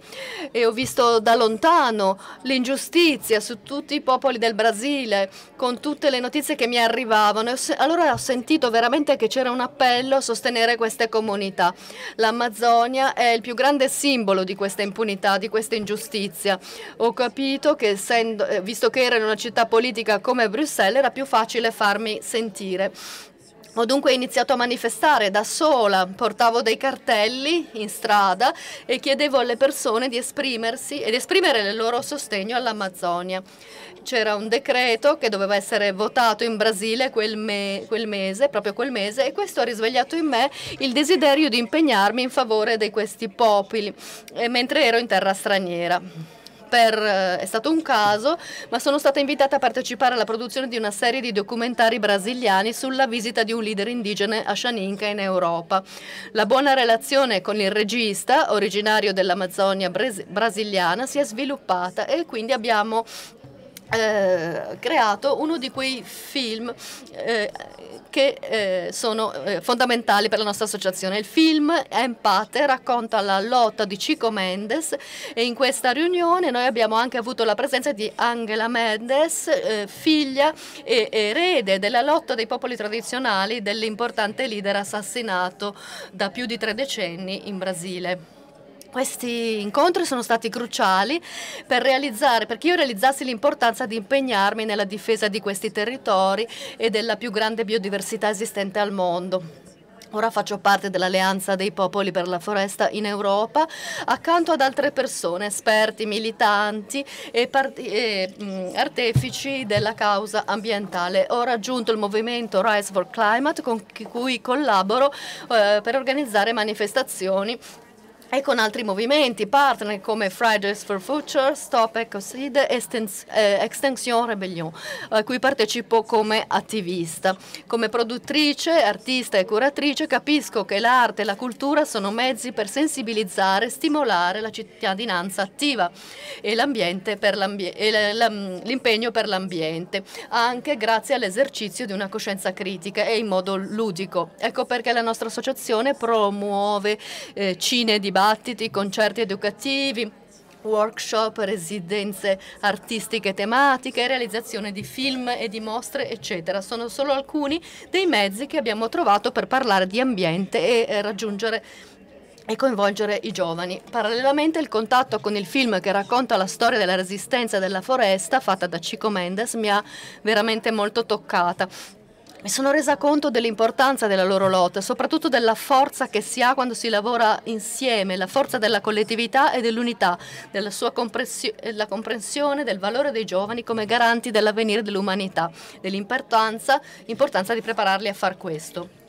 e ho visto da lontano l'ingiustizia su tutti i popoli del Brasile, con tutte le notizie che mi arrivavano, allora ho sentito veramente che c'era un appello a sostenere queste comunità. L'Amazzonia è il più grande simbolo di questa impunità gravità di questa ingiustizia. Ho capito che essendo, eh, visto che ero in una città politica come Bruxelles era più facile farmi sentire. Ho dunque iniziato a manifestare da sola, portavo dei cartelli in strada e chiedevo alle persone di esprimersi ed esprimere il loro sostegno all'Amazzonia c'era un decreto che doveva essere votato in Brasile quel, me, quel, mese, proprio quel mese, e questo ha risvegliato in me il desiderio di impegnarmi in favore di questi popoli, eh, mentre ero in terra straniera. Per, eh, è stato un caso, ma sono stata invitata a partecipare alla produzione di una serie di documentari brasiliani sulla visita di un leader indigene a Shaninka in Europa. La buona relazione con il regista, originario dell'Amazzonia brasiliana, si è sviluppata e quindi abbiamo eh, creato uno di quei film eh, che eh, sono eh, fondamentali per la nostra associazione. Il film Empate racconta la lotta di Chico Mendes e in questa riunione noi abbiamo anche avuto la presenza di Angela Mendes, eh, figlia e erede della lotta dei popoli tradizionali dell'importante leader assassinato da più di tre decenni in Brasile. Questi incontri sono stati cruciali per realizzare, perché io realizzassi l'importanza di impegnarmi nella difesa di questi territori e della più grande biodiversità esistente al mondo. Ora faccio parte dell'Alleanza dei Popoli per la Foresta in Europa, accanto ad altre persone, esperti, militanti e, e mh, artefici della causa ambientale. Ho raggiunto il movimento Rise for Climate con cui collaboro eh, per organizzare manifestazioni e con altri movimenti partner come Fridays for Future, Stop Ecocide e eh, Extinction Rebellion, a cui partecipo come attivista. Come produttrice, artista e curatrice capisco che l'arte e la cultura sono mezzi per sensibilizzare e stimolare la cittadinanza attiva e mm, l'impegno per l'ambiente, anche grazie all'esercizio di una coscienza critica e in modo ludico. Ecco perché la nostra associazione promuove eh, cine di dibattiti, concerti educativi, workshop, residenze artistiche tematiche, realizzazione di film e di mostre, eccetera. Sono solo alcuni dei mezzi che abbiamo trovato per parlare di ambiente e eh, raggiungere e coinvolgere i giovani. Parallelamente il contatto con il film che racconta la storia della resistenza della foresta fatta da Chico Mendes mi ha veramente molto toccata mi sono resa conto dell'importanza della loro lotta, soprattutto della forza che si ha quando si lavora insieme, la forza della collettività e dell'unità, della sua eh, comprensione del valore dei giovani come garanti dell'avvenire dell'umanità, dell'importanza di prepararli a far questo.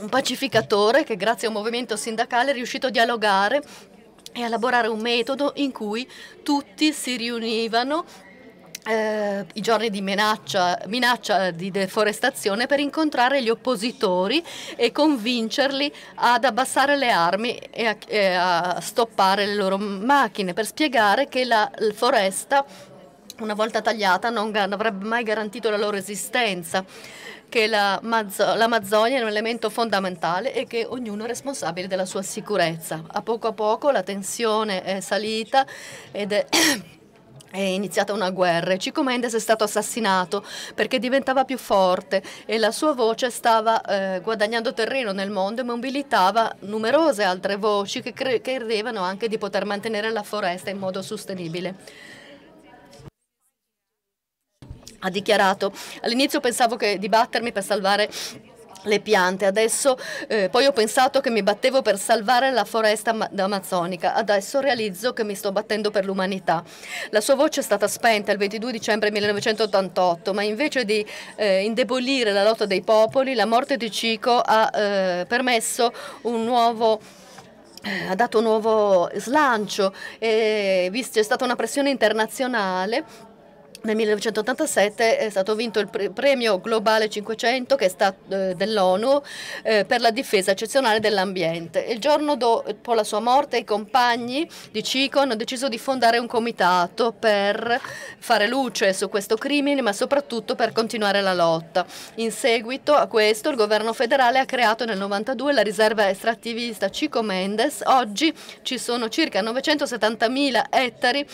Un pacificatore che grazie a un movimento sindacale è riuscito a dialogare e a elaborare un metodo in cui tutti si riunivano eh, i giorni di minaccia, minaccia, di deforestazione per incontrare gli oppositori e convincerli ad abbassare le armi e a, e a stoppare le loro macchine per spiegare che la, foresta una volta tagliata non avrebbe mai garantito la loro esistenza che l'Amazzonia è un elemento fondamentale e che ognuno è responsabile della sua sicurezza. A poco a poco la tensione è salita ed è è iniziata una guerra e Chico Mendes è stato assassinato perché diventava più forte e la sua voce stava eh, guadagnando terreno nel mondo e mobilitava numerose altre voci che credevano anche di poter mantenere la foresta in modo sostenibile ha dichiarato all'inizio pensavo che battermi per salvare le piante. Adesso eh, poi ho pensato che mi battevo per salvare la foresta amazzonica, adesso realizzo che mi sto battendo per l'umanità. La sua voce è stata spenta il 22 dicembre 1988, ma invece di eh, indebolire la lotta dei popoli, la morte di Cico ha eh, permesso un nuovo eh, ha dato un nuovo slancio, e, visto, c'è stata una pressione internazionale nel 1987 è stato vinto il premio globale 500 eh, dell'ONU eh, per la difesa eccezionale dell'ambiente. Il giorno dopo la sua morte i compagni di Cico hanno deciso di fondare un comitato per fare luce su questo crimine ma soprattutto per continuare la lotta. In seguito a questo il governo federale ha creato nel 1992 la riserva estrattivista Cico Mendes. Oggi ci sono circa 970.000 ettari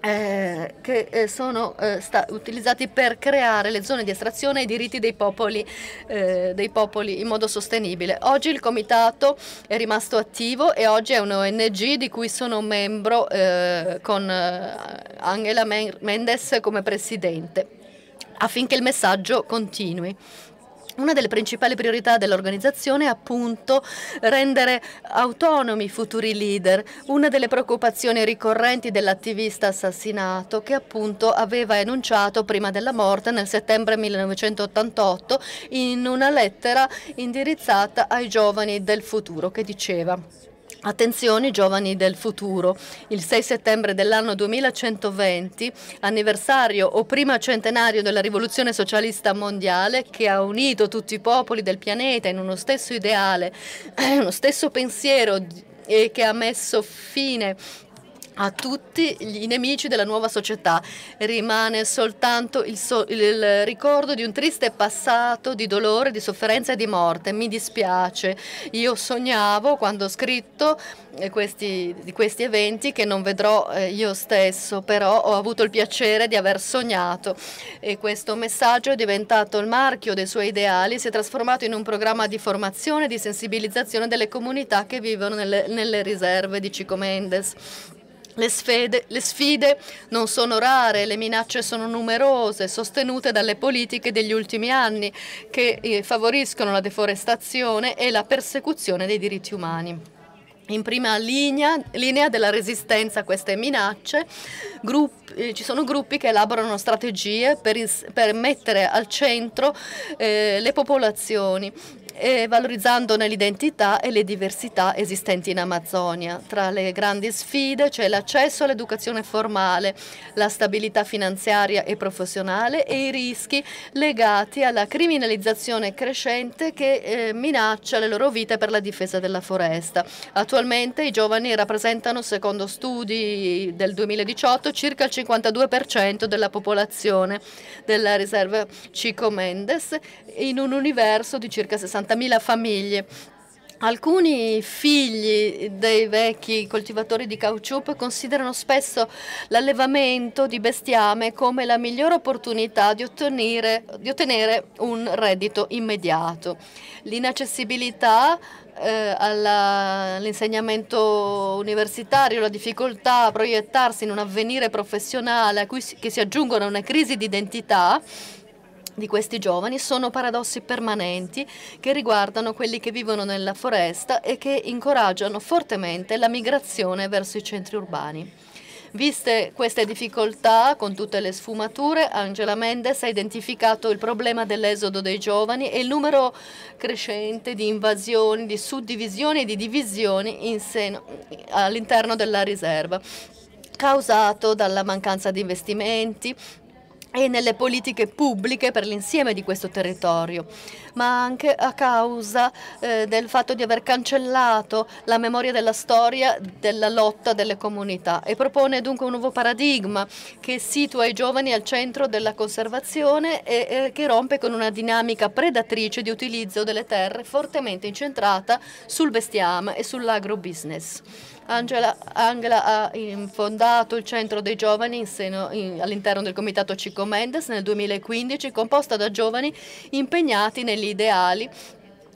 eh, che eh, sono eh, sta- utilizzati per creare le zone di estrazione e i diritti dei popoli, eh, dei popoli, in modo sostenibile. Oggi il comitato è rimasto attivo e oggi è un ONG di cui sono membro eh, con eh, Angela Mendes come presidente affinché il messaggio continui. Una delle principali priorità dell'organizzazione è appunto rendere autonomi i futuri leader, una delle preoccupazioni ricorrenti dell'attivista assassinato che appunto aveva enunciato prima della morte nel settembre 1988 in una lettera indirizzata ai giovani del futuro che diceva Attenzione giovani del futuro, il 6 settembre dell'anno 2120, anniversario o prima centenario della rivoluzione socialista mondiale che ha unito tutti i popoli del pianeta in uno stesso ideale, uno stesso pensiero e che ha messo fine a tutti i nemici della nuova società. Rimane soltanto il, so il, ricordo di un triste passato di dolore, di sofferenza e di morte. Mi dispiace. Io sognavo quando ho scritto eh, questi, questi eventi che non vedrò eh, io stesso, però ho avuto il piacere di aver sognato e questo messaggio è diventato il marchio dei suoi ideali, si è trasformato in un programma di formazione e di sensibilizzazione delle comunità che vivono nelle, nelle riserve di Cico Mendes. Le sfide, le sfide, non sono rare, le minacce sono numerose, sostenute dalle politiche degli ultimi anni che eh, favoriscono la deforestazione e la persecuzione dei diritti umani. In prima linea, linea della resistenza a queste minacce gruppi, eh, ci sono gruppi che elaborano strategie per, per mettere al centro eh, le popolazioni e valorizzandone l'identità e le diversità esistenti in Amazzonia. Tra le grandi sfide c'è l'accesso all'educazione formale, la stabilità finanziaria e professionale e i rischi legati alla criminalizzazione crescente che eh, minaccia le loro vite per la difesa della foresta. Attualmente i giovani rappresentano, secondo studi del 2018, circa il 52% della popolazione della riserva Chico Mendes in un universo di circa 60 40.000 famiglie. Alcuni figli dei vecchi coltivatori di caucciù considerano spesso l'allevamento di bestiame come la migliore opportunità di ottenere, di ottenere un reddito immediato. L'inaccessibilità eh, all'insegnamento universitario, la difficoltà a proiettarsi in un avvenire professionale a cui si, che si aggiungono una crisi di identità di questi giovani sono paradossi permanenti che riguardano quelli che vivono nella foresta e che incoraggiano fortemente la migrazione verso i centri urbani. Viste queste difficoltà, con tutte le sfumature, Angela Mendes ha identificato il problema dell'esodo dei giovani e il numero crescente di invasioni, di suddivisioni e di divisioni all'interno della riserva causato dalla mancanza di investimenti, e nelle politiche pubbliche per l'insieme di questo territorio, ma anche a causa eh, del fatto di aver cancellato la memoria della storia della lotta delle comunità e propone dunque un nuovo paradigma che situa i giovani al centro della conservazione e, e che rompe con una dinamica predatrice di utilizzo delle terre fortemente incentrata sul bestiame e sull'agrobusiness. Angela, Angela ha fondato il Centro dei Giovani all'interno del comitato Cico Mendes nel 2015, composta da giovani impegnati negli ideali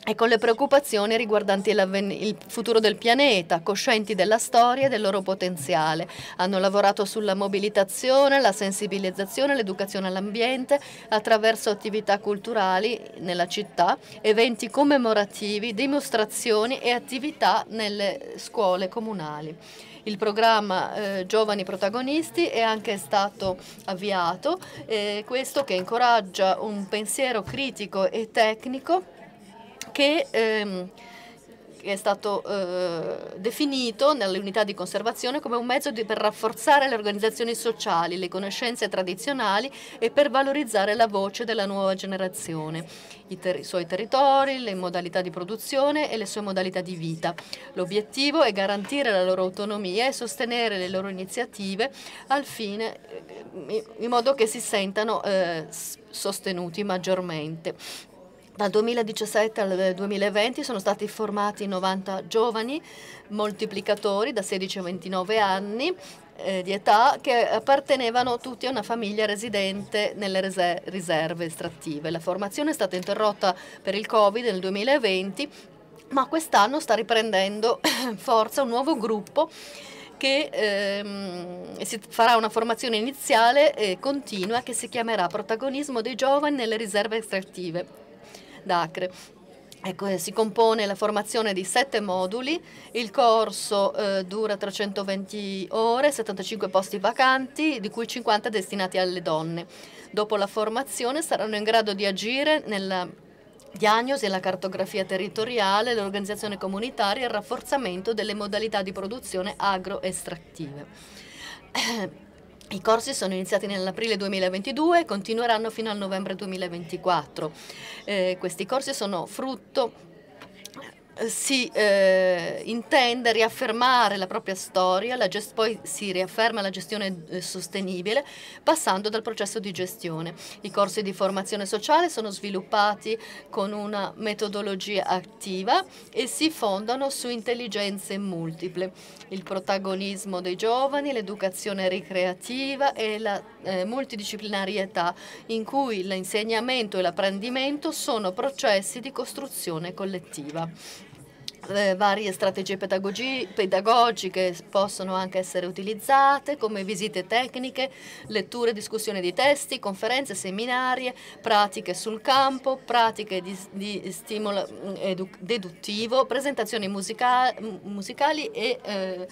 e con le preoccupazioni riguardanti il futuro del pianeta, coscienti della storia e del loro potenziale. Hanno lavorato sulla mobilitazione, la sensibilizzazione, l'educazione all'ambiente attraverso attività culturali nella città, eventi commemorativi, dimostrazioni e attività nelle scuole comunali. Il programma eh, Giovani Protagonisti è anche stato avviato, eh, questo che incoraggia un pensiero critico e tecnico che ehm, è stato eh, definito nelle unità di conservazione come un mezzo di, per rafforzare le organizzazioni sociali, le conoscenze tradizionali e per valorizzare la voce della nuova generazione, i, ter i suoi territori, le modalità di produzione e le sue modalità di vita. L'obiettivo è garantire la loro autonomia e sostenere le loro iniziative al fine, eh, in modo che si sentano eh, sostenuti maggiormente. Dal 2017 al 2020 eh, sono stati formati 90 giovani moltiplicatori da 16 a 29 anni eh, di età che appartenevano tutti a una famiglia residente nelle riserve estrattive. La formazione è stata interrotta per il Covid nel 2020 ma quest'anno sta riprendendo forza un nuovo gruppo che ehm, si farà una formazione iniziale e continua che si chiamerà Protagonismo dei giovani nelle riserve estrattive d'Acre. Ecco, eh, si compone la formazione di sette moduli, il corso eh, dura 320 ore, 75 posti vacanti, di cui 50 destinati alle donne. Dopo la formazione saranno in grado di agire nella diagnosi e la cartografia territoriale, l'organizzazione comunitaria e il rafforzamento delle modalità di produzione agro-estrattive. I corsi sono iniziati nell'aprile 2022 e continueranno fino al novembre 2024. Eh, questi corsi sono frutto eh, si eh, intende riaffermare la propria storia, la poi si riafferma la gestione eh, sostenibile passando dal processo di gestione. I corsi di formazione sociale sono sviluppati con una metodologia attiva e si fondano su intelligenze multiple, il protagonismo dei giovani, l'educazione ricreativa e la eh, multidisciplinarietà in cui l'insegnamento e l'apprendimento sono processi di costruzione collettiva eh, varie strategie pedagogiche possono anche essere utilizzate come visite tecniche, letture, discussioni di testi, conferenze, seminari, pratiche sul campo, pratiche di, di stimolo mm, deduttivo, presentazioni musica mm, musicali e eh,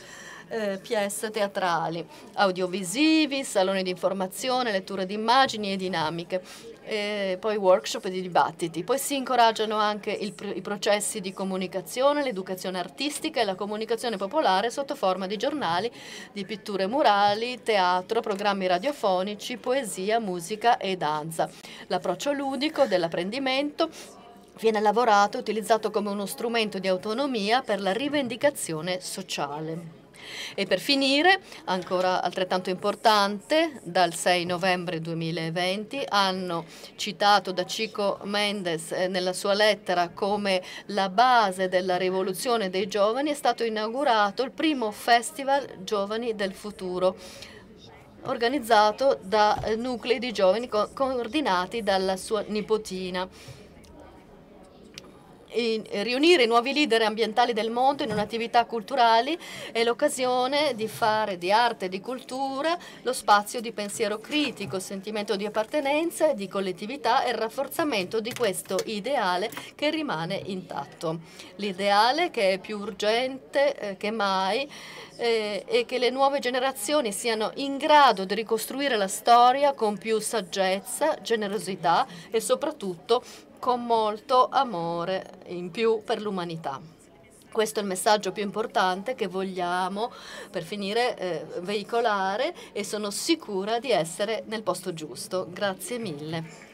eh, PS teatrali, audiovisivi, saloni di informazione, letture di immagini e dinamiche eh, poi workshop e di dibattiti. Poi si incoraggiano anche il, i processi di comunicazione, l'educazione artistica e la comunicazione popolare sotto forma di giornali, di pitture murali, teatro, programmi radiofonici, poesia, musica e danza. L'approccio ludico dell'apprendimento viene lavorato e utilizzato come uno strumento di autonomia per la rivendicazione sociale. E per finire, ancora altrettanto importante, dal 6 novembre 2020 hanno citato da Chico Mendes eh, nella sua lettera come la base della rivoluzione dei giovani è stato inaugurato il primo Festival Giovani del Futuro organizzato da eh, nuclei di giovani coordinati dalla sua nipotina riunire i nuovi leader ambientali del mondo in un'attività culturale è l'occasione di fare di arte e di cultura lo spazio di pensiero critico, sentimento di appartenenza e di collettività e il rafforzamento di questo ideale che rimane intatto. L'ideale che è più urgente eh, che mai eh, e che le nuove generazioni siano in grado di ricostruire la storia con più saggezza, generosità e soprattutto con molto amore in più per l'umanità. Questo è il messaggio più importante che vogliamo, per finire, eh, veicolare e sono sicura di essere nel posto giusto. Grazie mille.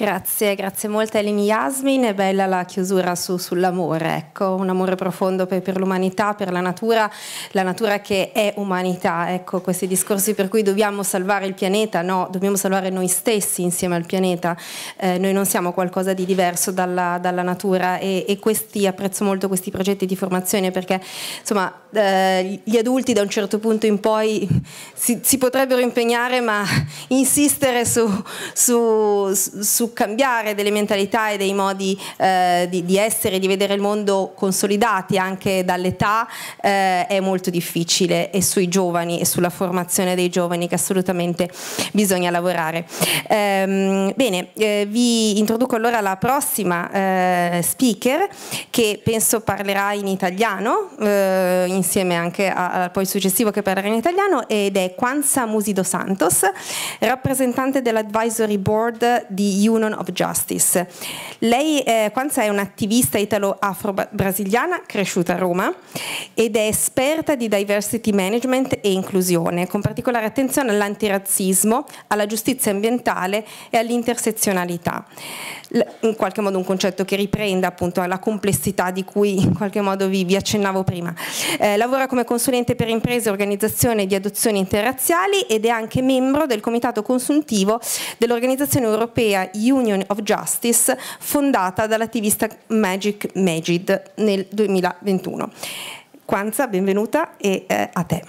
Grazie, grazie molto Eleni Yasmin. È bella la chiusura su, sull'amore, ecco, un amore profondo per, per l'umanità, per la natura, la natura che è umanità, ecco, questi discorsi per cui dobbiamo salvare il pianeta, no, dobbiamo salvare noi stessi insieme al pianeta. Eh, noi non siamo qualcosa di diverso dalla, dalla natura e, e, questi, apprezzo molto questi progetti di formazione perché insomma eh, gli adulti da un certo punto in poi si, si potrebbero impegnare ma insistere su, su, su cambiare delle mentalità e dei modi eh, di, di, essere, di vedere il mondo consolidati anche dall'età eh, è molto difficile e sui giovani e sulla formazione dei giovani che assolutamente bisogna lavorare. Ehm, bene, eh, vi introduco allora la prossima eh, speaker che penso parlerà in italiano eh, insieme anche al poi successivo che parlerà in italiano ed è Quanza Musido Santos, rappresentante dell'advisory board di UNICEF Union of Justice. Lei, eh, è un'attivista italo-afro-brasiliana cresciuta a Roma ed è esperta di diversity management e inclusione, con particolare attenzione all'antirazzismo, alla giustizia ambientale e all'intersezionalità in qualche modo un concetto che riprenda appunto la complessità di cui in qualche modo vi, vi accennavo prima. Eh, lavora come consulente per imprese, e organizzazioni di adozioni interrazziali ed è anche membro del comitato consultivo dell'organizzazione europea Union of Justice fondata dall'attivista Magic Magid nel 2021. Quanza, benvenuta e eh, a te.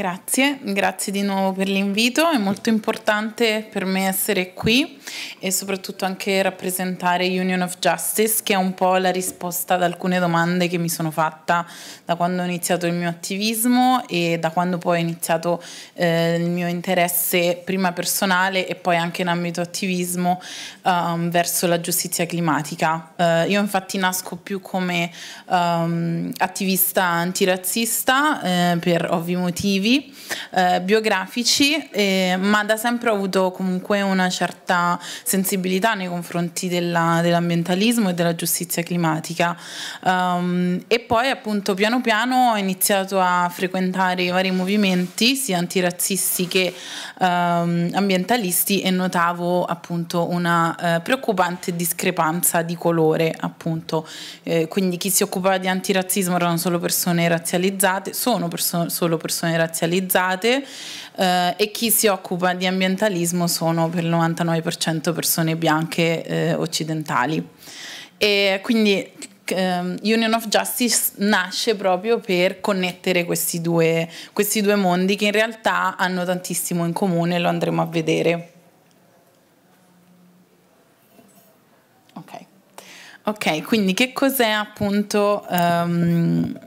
Grazie, grazie di nuovo per l'invito, è molto importante per me essere qui e soprattutto anche rappresentare Union of Justice che è un po' la risposta ad alcune domande che mi sono fatta da quando ho iniziato il mio attivismo e da quando poi ho iniziato eh, il mio interesse prima personale e poi anche in ambito attivismo um, verso la giustizia climatica. Uh, io infatti nasco più come um, attivista antirazzista eh, per ovvi motivi motivi eh, biografici, eh, ma da sempre ho avuto comunque una certa sensibilità nei confronti dell'ambientalismo e della giustizia climatica. Um, e poi appunto piano piano ho iniziato a frequentare i vari movimenti, sia antirazzisti che um, ambientalisti, e notavo appunto una eh, preoccupante discrepanza di colore, appunto. Eh, quindi chi si occupava di antirazzismo erano solo persone razzializzate, sono perso solo persone razzializzate razzializzate eh, e chi si occupa di ambientalismo sono per il 99% persone bianche eh, occidentali. E quindi eh, Union of Justice nasce proprio per connettere questi due, questi due mondi che in realtà hanno tantissimo in comune, lo andremo a vedere. Ok, quindi che cos'è appunto um,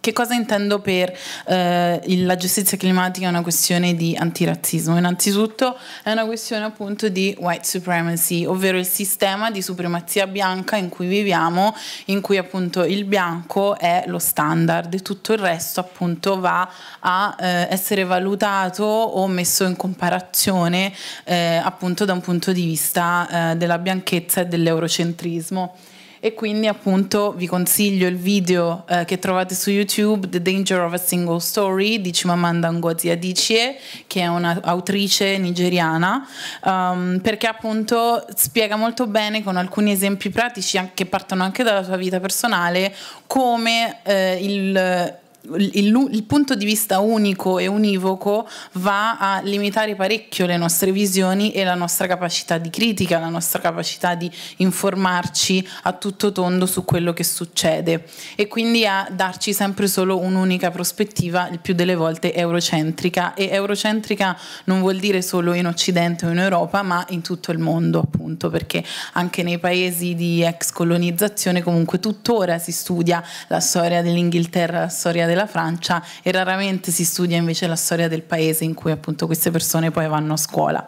che cosa intendo per eh, la giustizia climatica è una questione di antirazzismo? Innanzitutto è una questione appunto di white supremacy, ovvero il sistema di supremazia bianca in cui viviamo, in cui appunto il bianco è lo standard e tutto il resto appunto va a eh, essere valutato o messo in comparazione eh, appunto da un punto di vista eh, della bianchezza e dell'eurocentrismo e quindi appunto vi consiglio il video eh, che trovate su YouTube The Danger of a Single Story di Chimamanda Ngozi Adichie che è un'autrice nigeriana um, perché appunto spiega molto bene con alcuni esempi pratici che partono anche dalla sua vita personale come eh, il il, il, punto di vista unico e univoco va a limitare parecchio le nostre visioni e la nostra capacità di critica, la nostra capacità di informarci a tutto tondo su quello che succede e quindi a darci sempre solo un'unica prospettiva, il più delle volte eurocentrica e eurocentrica non vuol dire solo in Occidente o in Europa ma in tutto il mondo appunto perché anche nei paesi di ex colonizzazione comunque tuttora si studia la storia dell'Inghilterra, la storia della della Francia e raramente si studia invece la storia del paese in cui appunto queste persone poi vanno a scuola.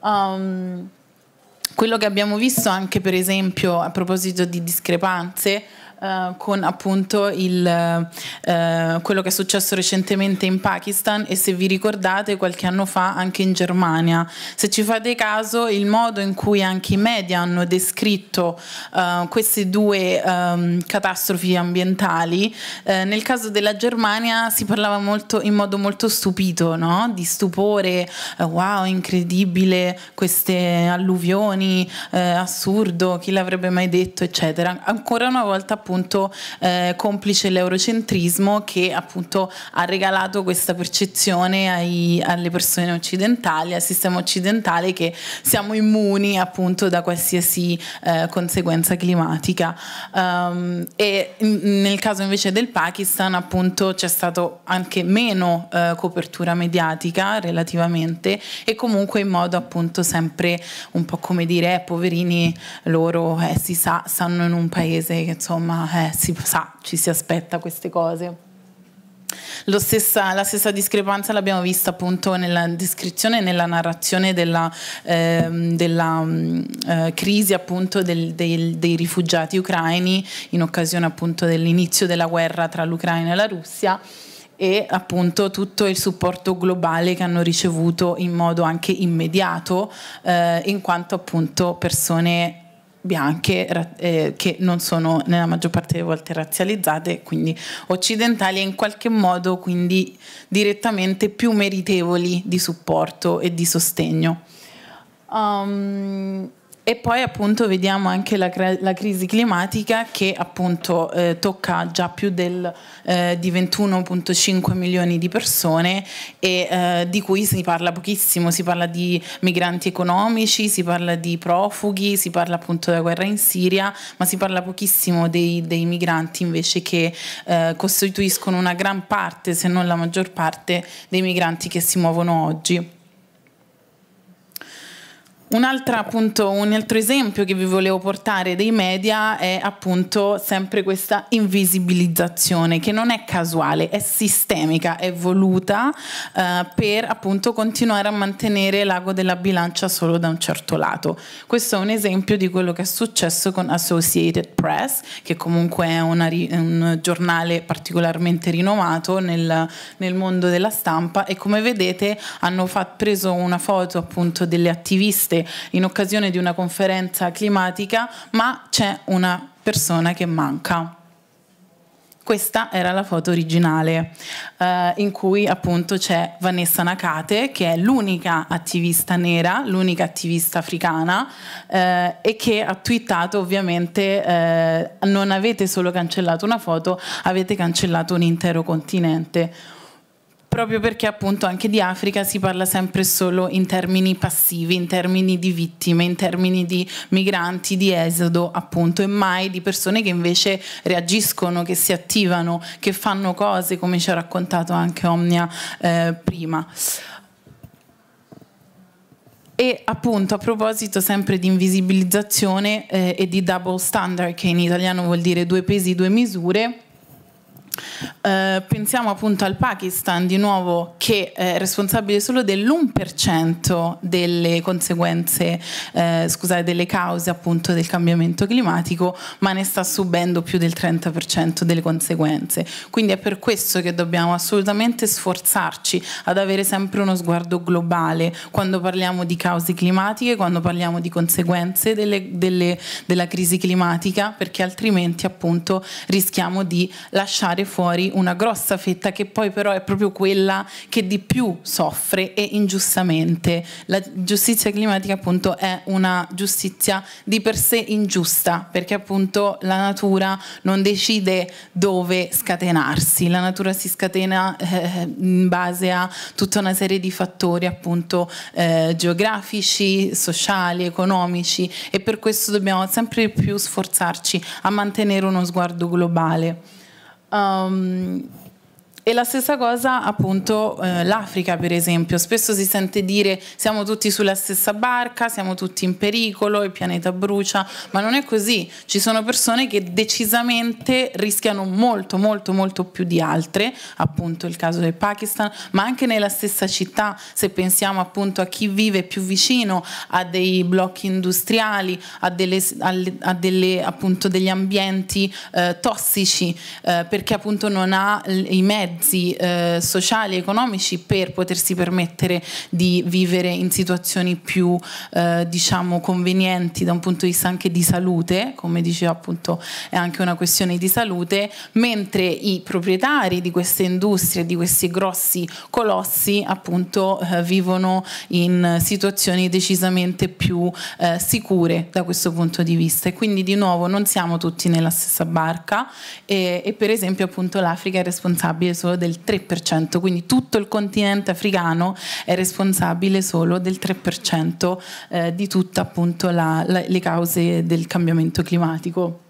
Um, quello che abbiamo visto anche per esempio a proposito di discrepanze eh, con appunto il, eh, quello che è successo recentemente in Pakistan e se vi ricordate qualche anno fa anche in Germania. Se ci fate caso il modo in cui anche i media hanno descritto eh, queste due ehm, catastrofi ambientali, eh, nel caso della Germania si parlava molto, in modo molto stupito, no? di stupore, eh, wow incredibile queste alluvioni, assurdo, chi l'avrebbe mai detto eccetera. Ancora una volta appunto appunto eh, complice l'eurocentrismo che appunto ha regalato questa percezione ai, alle persone occidentali, al sistema occidentale che siamo immuni appunto da qualsiasi eh, conseguenza climatica. Um, e nel caso invece del Pakistan appunto c'è stato anche meno eh, copertura mediatica relativamente e comunque in modo appunto sempre un po' come dire eh, poverini loro eh, si sa, stanno in un paese che insomma eh, si sa, ci si aspetta queste cose. Stessa, la stessa discrepanza l'abbiamo vista appunto nella descrizione e nella narrazione della, eh, della mm, eh, crisi appunto del, del, dei rifugiati ucraini in occasione appunto dell'inizio della guerra tra l'Ucraina e la Russia e appunto tutto il supporto globale che hanno ricevuto in modo anche immediato eh, in quanto appunto persone bianche eh, che non sono nella maggior parte delle volte razzializzate, quindi occidentali e in qualche modo quindi direttamente più meritevoli di supporto e di sostegno. Um, e poi appunto vediamo anche la, la crisi climatica che appunto eh, tocca già più del, eh, di 21.5 milioni di persone e eh, di cui si parla pochissimo, si parla di migranti economici, si parla di profughi, si parla appunto della guerra in Siria, ma si parla pochissimo dei, dei migranti invece che eh, costituiscono una gran parte, se non la maggior parte, dei migranti che si muovono oggi. Un appunto, un altro esempio che vi volevo portare dei media è appunto sempre questa invisibilizzazione che non è casuale, è sistemica, è voluta eh, per appunto continuare a mantenere l'ago della bilancia solo da un certo lato. Questo è un esempio di quello che è successo con Associated Press, che comunque è una, un giornale particolarmente rinomato nel, nel, mondo della stampa e come vedete hanno preso una foto appunto delle attiviste in occasione di una conferenza climatica, ma c'è una persona che manca. Questa era la foto originale eh, in cui appunto c'è Vanessa Nakate che è l'unica attivista nera, l'unica attivista africana eh, e che ha twittato ovviamente eh, non avete solo cancellato una foto, avete cancellato un intero continente proprio perché appunto anche di Africa si parla sempre solo in termini passivi, in termini di vittime, in termini di migranti, di esodo appunto e mai di persone che invece reagiscono, che si attivano, che fanno cose come ci ha raccontato anche Omnia eh, prima. E appunto a proposito sempre di invisibilizzazione eh, e di double standard, che in italiano vuol dire due pesi, due misure, eh, pensiamo appunto al Pakistan di nuovo che eh, è responsabile solo dell'1% delle conseguenze, uh, scusate, delle cause appunto del cambiamento climatico, ma ne sta subendo più del 30% delle conseguenze. Quindi è per questo che dobbiamo assolutamente sforzarci ad avere sempre uno sguardo globale quando parliamo di cause climatiche, quando parliamo di conseguenze delle, delle, della crisi climatica, perché altrimenti appunto rischiamo di lasciare tirare fuori una grossa fetta che poi però è proprio quella che di più soffre e ingiustamente. La giustizia climatica appunto è una giustizia di per sé ingiusta perché appunto la natura non decide dove scatenarsi, la natura si scatena eh, in base a tutta una serie di fattori appunto eh, geografici, sociali, economici e per questo dobbiamo sempre più sforzarci a mantenere uno sguardo globale. Um, E la stessa cosa appunto eh, l'Africa per esempio, spesso si sente dire siamo tutti sulla stessa barca, siamo tutti in pericolo, il pianeta brucia, ma non è così, ci sono persone che decisamente rischiano molto molto molto più di altre, appunto il caso del Pakistan, ma anche nella stessa città, se pensiamo appunto a chi vive più vicino a dei blocchi industriali, a, delle, a delle, appunto, degli ambienti eh, tossici, eh, perché appunto non ha i mezzi mezzi eh, sociali e economici per potersi permettere di vivere in situazioni più eh, diciamo convenienti da un punto di vista anche di salute, come diceva appunto è anche una questione di salute, mentre i proprietari di queste industrie, di questi grossi colossi appunto eh, vivono in situazioni decisamente più eh, sicure da questo punto di vista e quindi di nuovo non siamo tutti nella stessa barca e, e per esempio appunto l'Africa è responsabile solo del 3%, quindi tutto il continente africano è responsabile solo del 3% eh, di tutte appunto la, la, le cause del cambiamento climatico.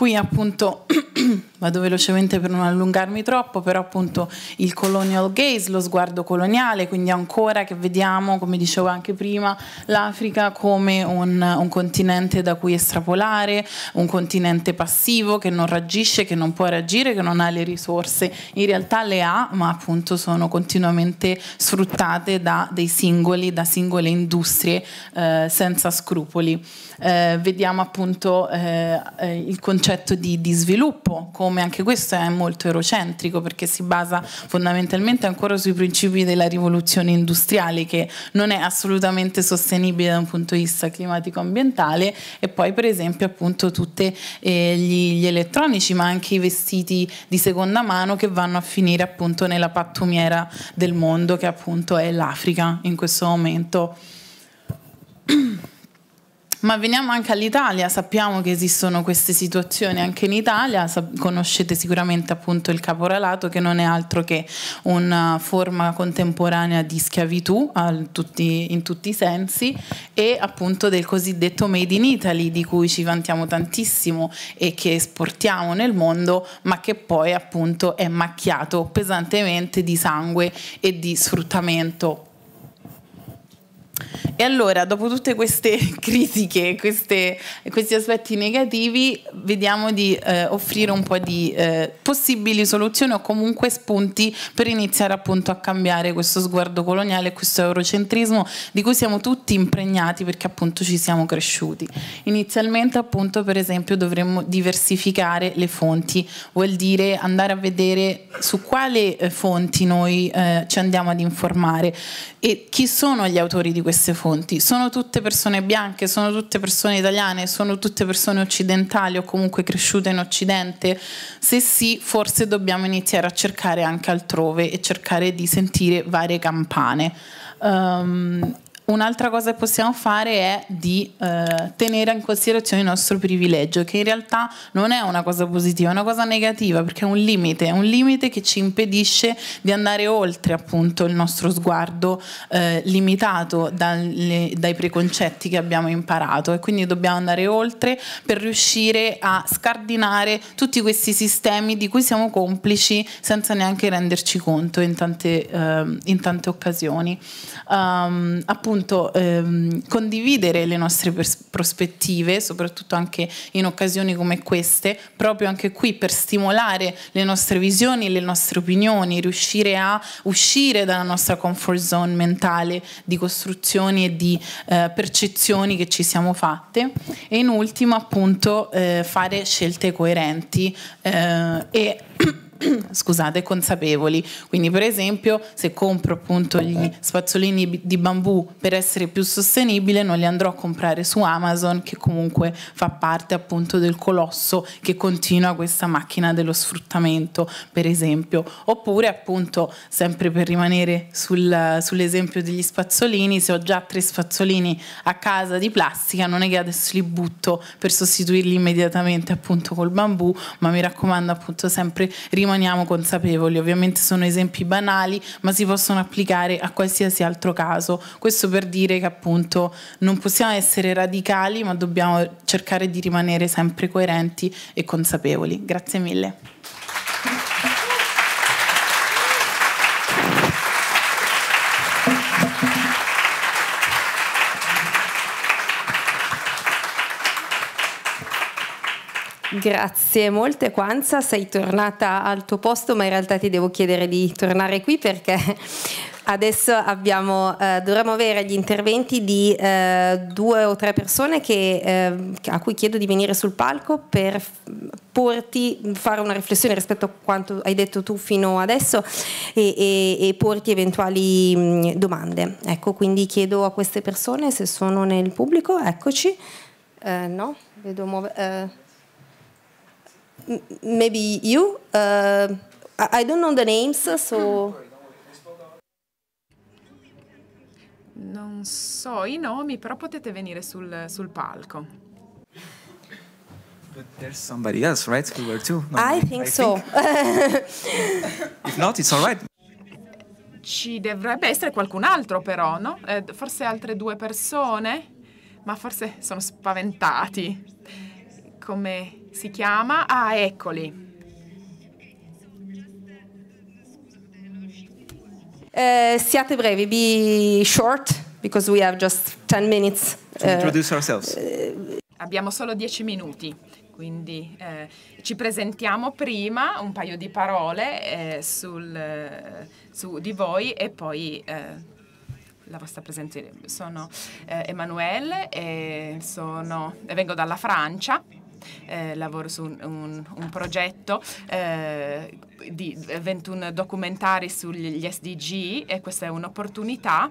Qui appunto vado velocemente per non allungarmi troppo, però appunto il colonial gaze, lo sguardo coloniale, quindi ancora che vediamo, come dicevo anche prima, l'Africa come un, un, continente da cui estrapolare, un continente passivo che non reagisce, che non può reagire, che non ha le risorse. In realtà le ha, ma appunto sono continuamente sfruttate da dei singoli, da singole industrie eh, senza scrupoli. Eh, vediamo appunto eh, eh il concetto concetto di, di, sviluppo, come anche questo è molto eurocentrico perché si basa fondamentalmente ancora sui principi della rivoluzione industriale che non è assolutamente sostenibile da un punto di vista climatico-ambientale e poi per esempio appunto tutti eh, gli, gli, elettronici ma anche i vestiti di seconda mano che vanno a finire appunto nella pattumiera del mondo che appunto è l'Africa in questo momento. Ma veniamo anche all'Italia, sappiamo che esistono queste situazioni anche in Italia, conoscete sicuramente appunto il caporalato che non è altro che una forma contemporanea di schiavitù in tutti i sensi e appunto del cosiddetto Made in Italy di cui ci vantiamo tantissimo e che esportiamo nel mondo ma che poi appunto è macchiato pesantemente di sangue e di sfruttamento e allora, dopo tutte queste critiche, queste, questi aspetti negativi, vediamo di eh, offrire un po' di eh, possibili soluzioni o comunque spunti per iniziare appunto a cambiare questo sguardo coloniale, questo eurocentrismo di cui siamo tutti impregnati perché appunto ci siamo cresciuti. Inizialmente appunto per esempio dovremmo diversificare le fonti, vuol dire andare a vedere su quale eh, fonti noi eh, ci andiamo ad informare e chi sono gli autori di queste queste fonti. Sono tutte persone bianche, sono tutte persone italiane, sono tutte persone occidentali o comunque cresciute in Occidente? Se sì, forse dobbiamo iniziare a cercare anche altrove e cercare di sentire varie campane. Um, Un'altra cosa che possiamo fare è di eh, tenere in considerazione il nostro privilegio, che in realtà non è una cosa positiva, è una cosa negativa, perché è un limite, è un limite che ci impedisce di andare oltre appunto il nostro sguardo eh, limitato dalle, dai preconcetti che abbiamo imparato e quindi dobbiamo andare oltre per riuscire a scardinare tutti questi sistemi di cui siamo complici senza neanche renderci conto in tante, eh, in tante occasioni. Um, appunto appunto ehm, condividere le nostre prospettive, soprattutto anche in occasioni come queste, proprio anche qui per stimolare le nostre visioni, le nostre opinioni, riuscire a uscire dalla nostra comfort zone mentale di costruzioni e di eh, percezioni che ci siamo fatte e in ultimo appunto eh, fare scelte coerenti eh, e scusate, consapevoli. Quindi per esempio se compro appunto gli spazzolini di bambù per essere più sostenibile non li andrò a comprare su Amazon che comunque fa parte appunto del colosso che continua questa macchina dello sfruttamento per esempio. Oppure appunto sempre per rimanere sul, sull'esempio degli spazzolini, se ho già tre spazzolini a casa di plastica non è che adesso li butto per sostituirli immediatamente appunto col bambù ma mi raccomando appunto sempre rimanere rimaniamo consapevoli. Ovviamente sono esempi banali, ma si possono applicare a qualsiasi altro caso. Questo per dire che appunto non possiamo essere radicali, ma dobbiamo cercare di rimanere sempre coerenti e consapevoli. Grazie mille. Grazie molte Quanza, sei tornata al tuo posto ma in realtà ti devo chiedere di tornare qui perché adesso abbiamo, eh, dovremmo avere gli interventi di eh, due o tre persone che, eh, a cui chiedo di venire sul palco per porti, fare una riflessione rispetto a quanto hai detto tu fino adesso e, e, e porti eventuali mm, domande. Ecco, quindi chiedo a queste persone se sono nel pubblico, eccoci. Eh, no, vedo muovere eh, maybe you. Uh, I don't know the names, so. Non so i nomi, però potete venire sul, sul palco. But there's somebody else, right? Who were too? No, I think I so. Think. If not, it's all right. Ci dovrebbe essere qualcun altro, però, no? Eh, forse altre due persone? Ma forse sono spaventati. Come si chiama... Ah, eccoli. Uh, siate brevi, be short, because we have just 10 minutes. Uh, introduce ourselves. Uh, Abbiamo solo 10 minuti, quindi ci presentiamo prima un paio di parole sul, su di voi e poi la vostra presenza. Sono Emanuele e, sono, e vengo dalla Francia eh, lavoro su un, un, un progetto eh, di 21 eh, documentari sugli SDG e questa è un'opportunità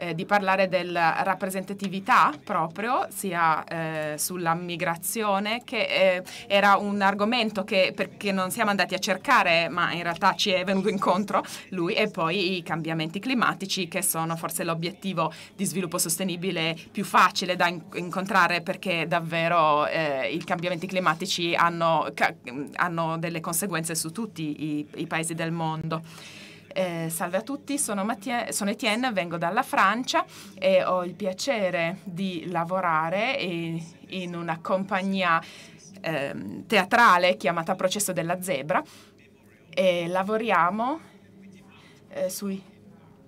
eh, di parlare della rappresentatività proprio, sia eh, sulla migrazione, che eh, era un argomento che perché non siamo andati a cercare, ma in realtà ci è venuto incontro lui, e poi i cambiamenti climatici, che sono forse l'obiettivo di sviluppo sostenibile più facile da incontrare perché davvero eh, i cambiamenti climatici hanno, hanno delle conseguenze su tutti i, i paesi del mondo. Eh, salve a tutti, sono, Mattia, sono, Etienne, vengo dalla Francia e ho il piacere di lavorare in, in una compagnia eh, teatrale chiamata Processo della Zebra e lavoriamo eh, sui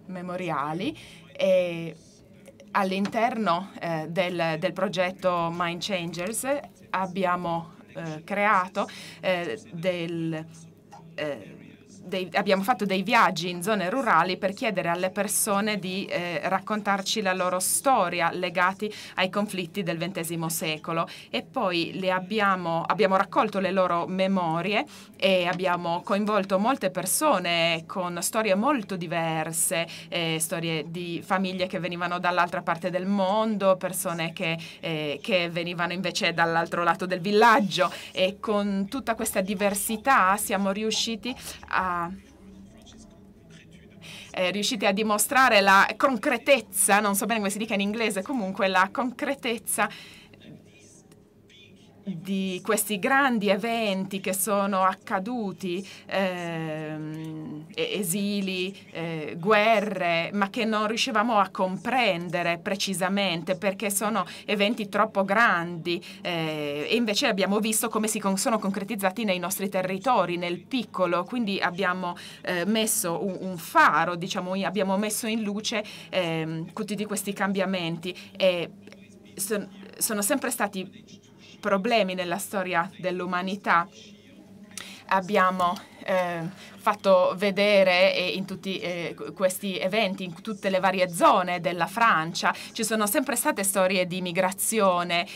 memoriali e all'interno eh, del, del progetto Mind Changers abbiamo eh, creato eh, del dei, abbiamo fatto dei viaggi in zone rurali per chiedere alle persone di eh, raccontarci la loro storia legati ai conflitti del XX secolo e poi abbiamo, abbiamo raccolto le loro memorie e abbiamo coinvolto molte persone con storie molto diverse, eh, storie di famiglie che venivano dall'altra parte del mondo, persone che, eh, che venivano invece dall'altro lato del villaggio e con tutta questa diversità siamo riusciti a eh, riuscite a dimostrare la concretezza, non so bene come si dica in inglese, comunque la concretezza di questi grandi eventi che sono accaduti, ehm, esili, eh, guerre, ma che non riuscivamo a comprendere precisamente perché sono eventi troppo grandi eh, e invece abbiamo visto come si con sono concretizzati nei nostri territori, nel piccolo, quindi abbiamo eh, messo un, un, faro, diciamo, abbiamo messo in luce ehm, tutti questi cambiamenti e son sono sempre stati problemi nella storia dell'umanità. Abbiamo eh, fatto vedere eh, in tutti eh, questi eventi, in tutte le varie zone della Francia, ci sono sempre state storie di migrazione,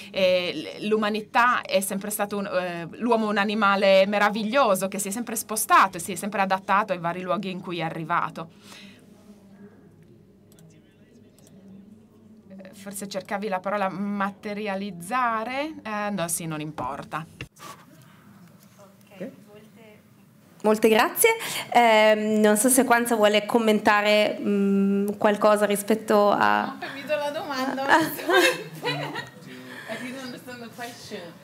l'umanità è sempre stato eh, l'uomo un animale meraviglioso che si è sempre spostato e si è sempre adattato ai vari luoghi in cui è arrivato. forse cercavi la parola materializzare, eh, no sì, non importa. Molte grazie. Eh, non so se Quanza vuole commentare mh, mm, qualcosa rispetto a... Ho capito la domanda. Ah.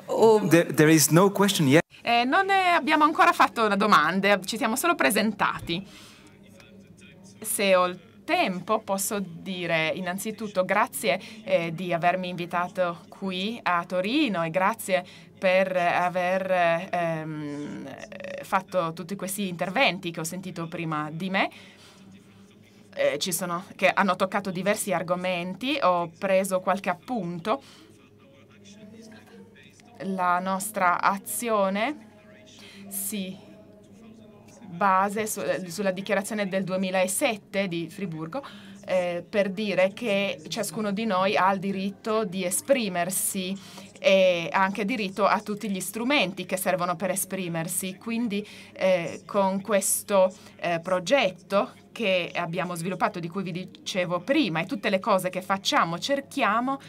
Oh. There, there is no question yet. Eh, non abbiamo ancora fatto una domanda, ci siamo solo presentati. Se oltre tempo posso dire innanzitutto grazie eh, di avermi invitato qui a Torino e grazie per aver ehm, fatto tutti questi interventi che ho sentito prima di me. Eh, sono, che hanno toccato diversi argomenti, ho preso qualche appunto. La nostra azione si base su, eh, sulla dichiarazione del 2007 di Friburgo eh, per dire che ciascuno di noi ha il diritto di esprimersi e anche diritto a tutti gli strumenti che servono per esprimersi. Quindi eh, con questo eh, progetto che abbiamo sviluppato, di cui vi dicevo prima, e tutte le cose che facciamo, cerchiamo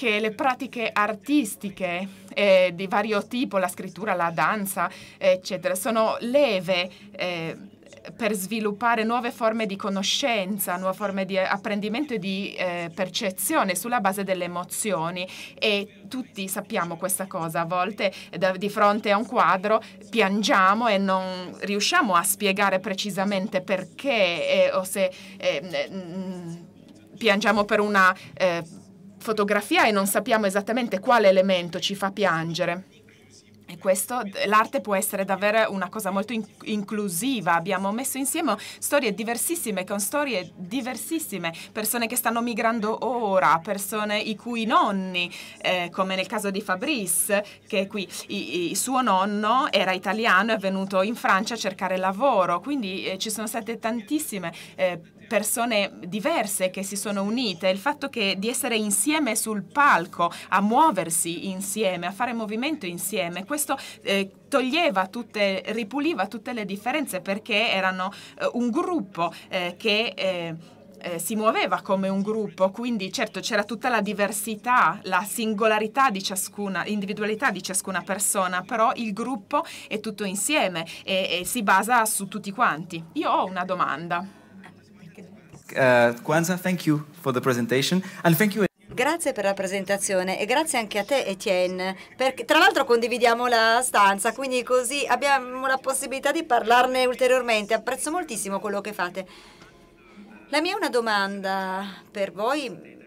che le pratiche artistiche eh, di vario tipo, la scrittura, la danza, eccetera, sono leve eh, per sviluppare nuove forme di conoscenza, nuove forme di apprendimento e di eh, percezione sulla base delle emozioni e tutti sappiamo questa cosa, a volte eh, da, di fronte a un quadro piangiamo e non riusciamo a spiegare precisamente perché eh, o se eh, piangiamo per una eh, fotografia e non sappiamo esattamente quale elemento ci fa piangere. E questo, l'arte può essere davvero una cosa molto in inclusiva. Abbiamo messo insieme storie diversissime con storie diversissime, persone che stanno migrando ora, persone i cui nonni, eh, come nel caso di Fabrice, che è qui, I, I, suo nonno era italiano, e è venuto in Francia a cercare lavoro. Quindi eh, ci sono state tantissime eh, persone diverse che si sono unite, il fatto che di essere insieme sul palco, a muoversi insieme, a fare movimento insieme, questo eh, toglieva tutte, ripuliva tutte le differenze perché erano eh, un gruppo eh, che... Eh, eh si muoveva come un gruppo, quindi certo c'era tutta la diversità, la singolarità di ciascuna, l'individualità di ciascuna persona, però il gruppo è tutto insieme e, e si basa su tutti quanti. Io ho una domanda. Eh, Kwanza, thank you for the presentation and thank you. Grazie per la presentazione e grazie anche a te Etienne, perché tra l'altro condividiamo la stanza, quindi così abbiamo la possibilità di parlarne ulteriormente. Apprezzo moltissimo quello che fate. La mia è una domanda per voi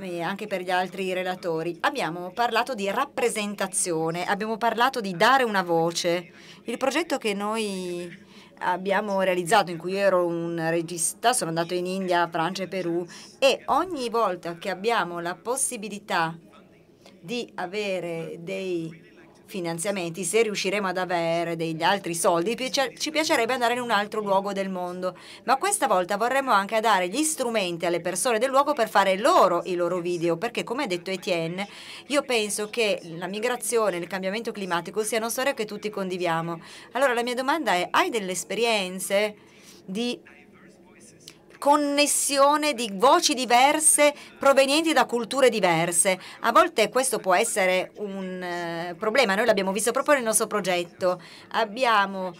e anche per gli altri relatori. Abbiamo parlato di rappresentazione, abbiamo parlato di dare una voce. Il progetto che noi abbiamo realizzato, in cui ero un regista, sono andato in India, Francia e Perù e ogni volta che abbiamo la possibilità di avere dei finanziamenti, se riusciremo ad avere degli altri soldi, cioè, ci piacerebbe andare in un altro luogo del mondo, ma questa volta vorremmo anche dare gli strumenti alle persone del luogo per fare loro i loro video, perché come ha detto Etienne, io penso che la migrazione e il cambiamento climatico siano storie che tutti condividiamo. Allora la mia domanda è, hai delle esperienze di connessione di voci diverse provenienti da culture diverse. A volte questo può essere un eh, problema, noi l'abbiamo visto proprio nel nostro progetto. Abbiamo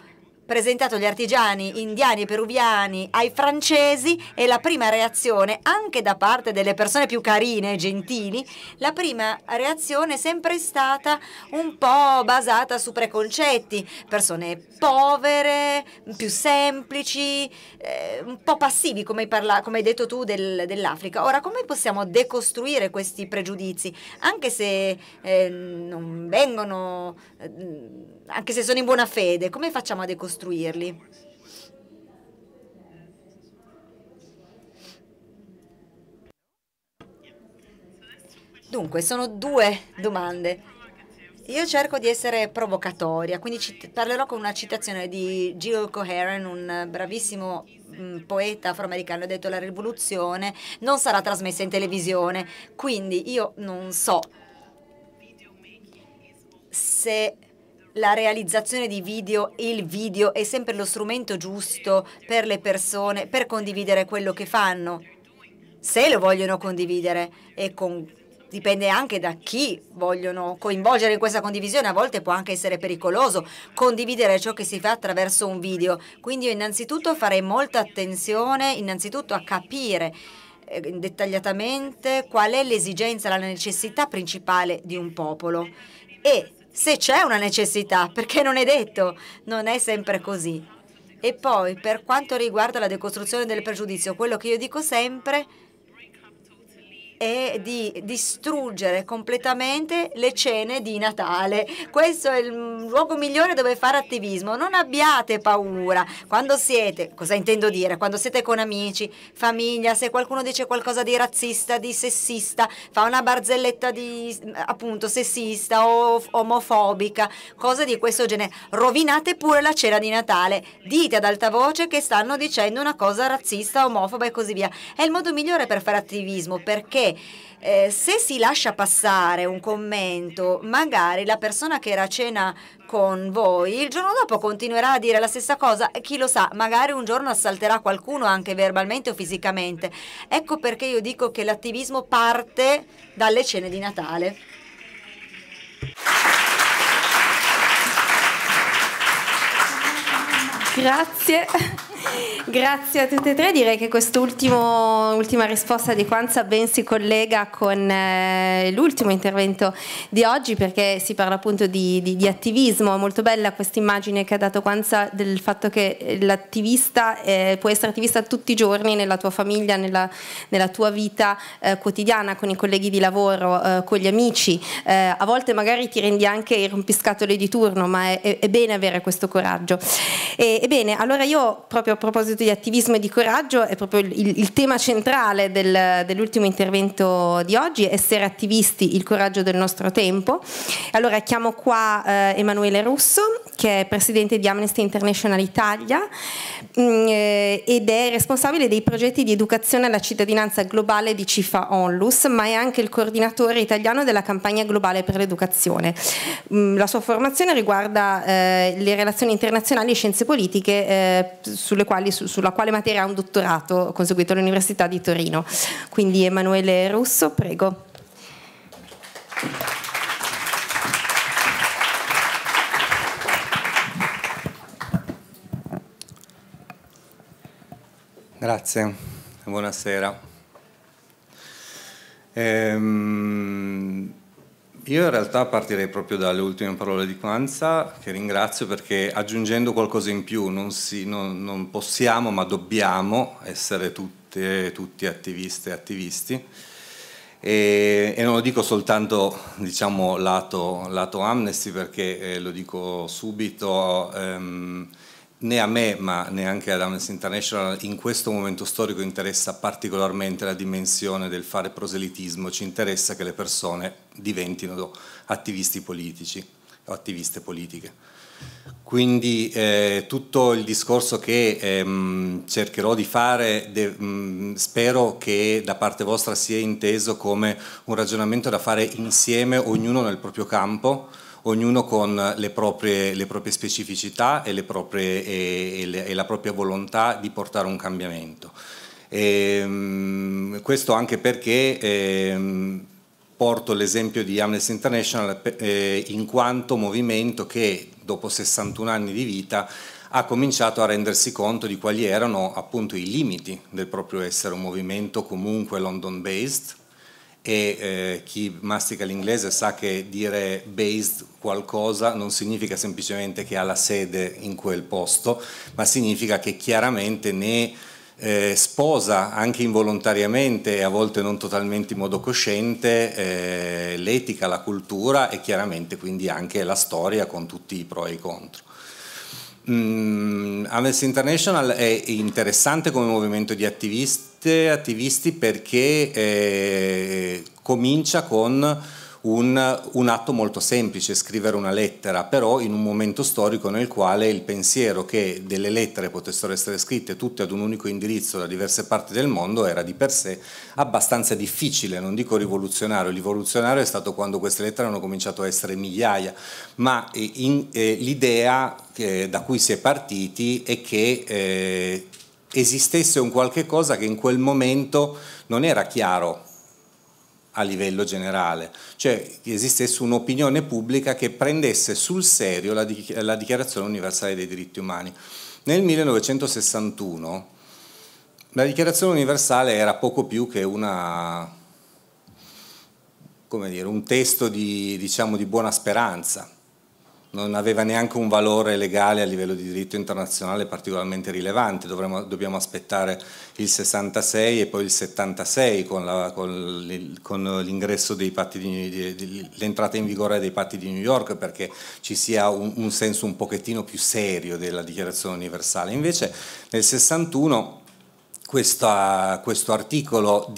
presentato gli artigiani indiani e peruviani ai francesi e la prima reazione, anche da parte delle persone più carine e gentili, la prima reazione è sempre stata un po' basata su preconcetti, persone povere, più semplici, eh, un po' passivi come hai, parla, come hai detto tu del, dell'Africa. Ora come possiamo decostruire questi pregiudizi? Anche se eh, non vengono... Eh, anche se sono in buona fede, come facciamo a decostruirli? Dunque, sono due domande. Io cerco di essere provocatoria, quindi parlerò con una citazione di Jill Coheron, un bravissimo mm, poeta afroamericano, ha detto la rivoluzione non sarà trasmessa in televisione, quindi io non so se la realizzazione di video, il video è sempre lo strumento giusto per le persone per condividere quello che fanno, se lo vogliono condividere e con, dipende anche da chi vogliono coinvolgere in questa condivisione, a volte può anche essere pericoloso condividere ciò che si fa attraverso un video. Quindi io innanzitutto farei molta attenzione innanzitutto a capire eh, dettagliatamente qual è l'esigenza, la necessità principale di un popolo e se c'è una necessità, perché non è detto, non è sempre così. E poi, per quanto riguarda la decostruzione del pregiudizio, quello che io dico sempre è di distruggere completamente le cene di Natale. Questo è il luogo migliore dove fare attivismo. Non abbiate paura. Quando siete, cosa intendo dire? Quando siete con amici, famiglia, se qualcuno dice qualcosa di razzista, di sessista, fa una barzelletta di appunto sessista o omofobica, cose di questo genere, rovinate pure la cena di Natale. Dite ad alta voce che stanno dicendo una cosa razzista, omofoba e così via. È il modo migliore per fare attivismo perché eh, se si lascia passare un commento, magari la persona che era a cena con voi il giorno dopo continuerà a dire la stessa cosa e chi lo sa, magari un giorno assalterà qualcuno anche verbalmente o fisicamente. Ecco perché io dico che l'attivismo parte dalle cene di Natale. Grazie. Grazie a tutte e tre, direi che quest'ultima risposta di Quanza ben si collega con eh, l'ultimo intervento di oggi perché si parla appunto di, di, di attivismo, è molto bella questa immagine che ha dato Quanza del fatto che l'attivista eh, può essere attivista tutti i giorni nella tua famiglia, nella, nella tua vita eh, quotidiana, con i colleghi di lavoro, eh, con gli amici, eh, a volte magari ti rendi anche il rompiscatole di turno, ma è, è, è bene avere questo coraggio. E, ebbene, allora io proprio proprio a proposito di attivismo e di coraggio, è proprio il, il tema centrale del, dell'ultimo intervento di oggi, essere attivisti, il coraggio del nostro tempo. Allora chiamo qua eh, Emanuele Russo, che è presidente di Amnesty International Italia mh, mm, eh, ed è responsabile dei progetti di educazione alla cittadinanza globale di CIFA Onlus, ma è anche il coordinatore italiano della campagna globale per l'educazione. Mh, mm, la sua formazione riguarda eh, le relazioni internazionali e scienze politiche eh, sul quali, su, sulla quale materia ha un dottorato conseguito all'Università di Torino. Quindi Emanuele Russo, prego. Grazie, buonasera. Ehm, io in realtà partirei proprio dalle ultime parole di Quanza, che ringrazio perché aggiungendo qualcosa in più non, si, non, non possiamo ma dobbiamo essere tutte, tutti attiviste e attivisti. E, e, non lo dico soltanto diciamo, lato, lato Amnesty perché eh, lo dico subito, ehm, né a me, ma neanche ad Amnesty International, in questo momento storico interessa particolarmente la dimensione del fare proselitismo, ci interessa che le persone diventino attivisti politici o attiviste politiche. Quindi eh, tutto il discorso che ehm, cercherò di fare de, mh, mm, spero che da parte vostra sia inteso come un ragionamento da fare insieme, ognuno nel proprio campo, ognuno con le proprie, le proprie specificità e, le proprie, e, e, le, e, la propria volontà di portare un cambiamento. Ehm, questo anche perché ehm, porto l'esempio di Amnesty International eh, in quanto movimento che dopo 61 anni di vita ha cominciato a rendersi conto di quali erano appunto i limiti del proprio essere un movimento comunque London based, e eh, chi mastica l'inglese sa che dire based qualcosa non significa semplicemente che ha la sede in quel posto, ma significa che chiaramente ne eh, sposa anche involontariamente e a volte non totalmente in modo cosciente eh, l'etica, la cultura e chiaramente quindi anche la storia con tutti i pro e i contro. Mm, Amnesty International è interessante come movimento di attivisti attivisti perché eh, comincia con un, un, atto molto semplice, scrivere una lettera, però in un momento storico nel quale il pensiero che delle lettere potessero essere scritte tutte ad un unico indirizzo da diverse parti del mondo era di per sé abbastanza difficile, non dico rivoluzionario, rivoluzionario è stato quando queste lettere hanno cominciato a essere migliaia, ma eh, eh l'idea eh, da cui si è partiti è che eh, esistesse un qualche cosa che in quel momento non era chiaro a livello generale, cioè che esistesse un'opinione pubblica che prendesse sul serio la, Dichiarazione universale dei diritti umani. Nel 1961 la Dichiarazione universale era poco più che una come dire, un testo di, diciamo, di buona speranza non aveva neanche un valore legale a livello di diritto internazionale particolarmente rilevante, Dovremmo, dobbiamo aspettare il 66 e poi il 76 con, l'ingresso dei patti di, di, di, l'entrata in vigore dei patti di New York perché ci sia un, un senso un pochettino più serio della dichiarazione universale. Invece nel 61 questa, questo articolo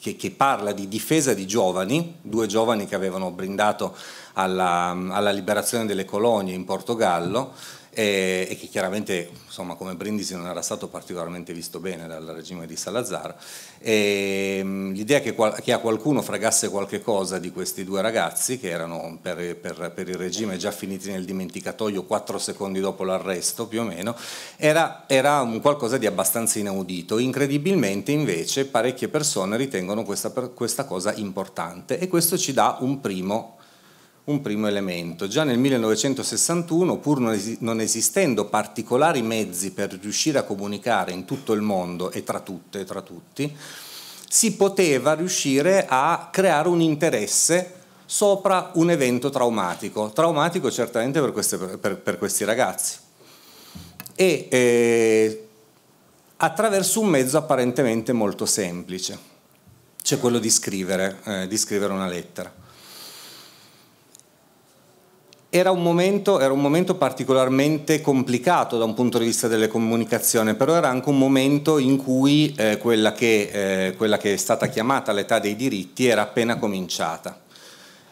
che, che parla di difesa di giovani, due giovani che avevano brindato alla, alla liberazione delle colonie in Portogallo e, che chiaramente insomma, come Brindisi non era stato particolarmente visto bene dal regime di Salazar. E, mm, l'idea che, che, a qualcuno fregasse qualche cosa di questi due ragazzi, che erano per, per, per, il regime già finiti nel dimenticatoio quattro secondi dopo l'arresto più o meno, era, era qualcosa di abbastanza inaudito. Incredibilmente invece parecchie persone ritengono questa, questa cosa importante e questo ci dà un primo un primo elemento. Già nel 1961, pur non esistendo particolari mezzi per riuscire a comunicare in tutto il mondo e tra tutte e tra tutti, si poteva riuscire a creare un interesse sopra un evento traumatico, traumatico certamente per, queste, per, per questi ragazzi. E eh, attraverso un mezzo apparentemente molto semplice, cioè quello di scrivere, eh, di scrivere una lettera. Era un, momento, era un, momento, particolarmente complicato da un punto di vista delle comunicazioni, però era anche un momento in cui eh, quella, che, eh, quella, che, è stata chiamata l'età dei diritti era appena cominciata.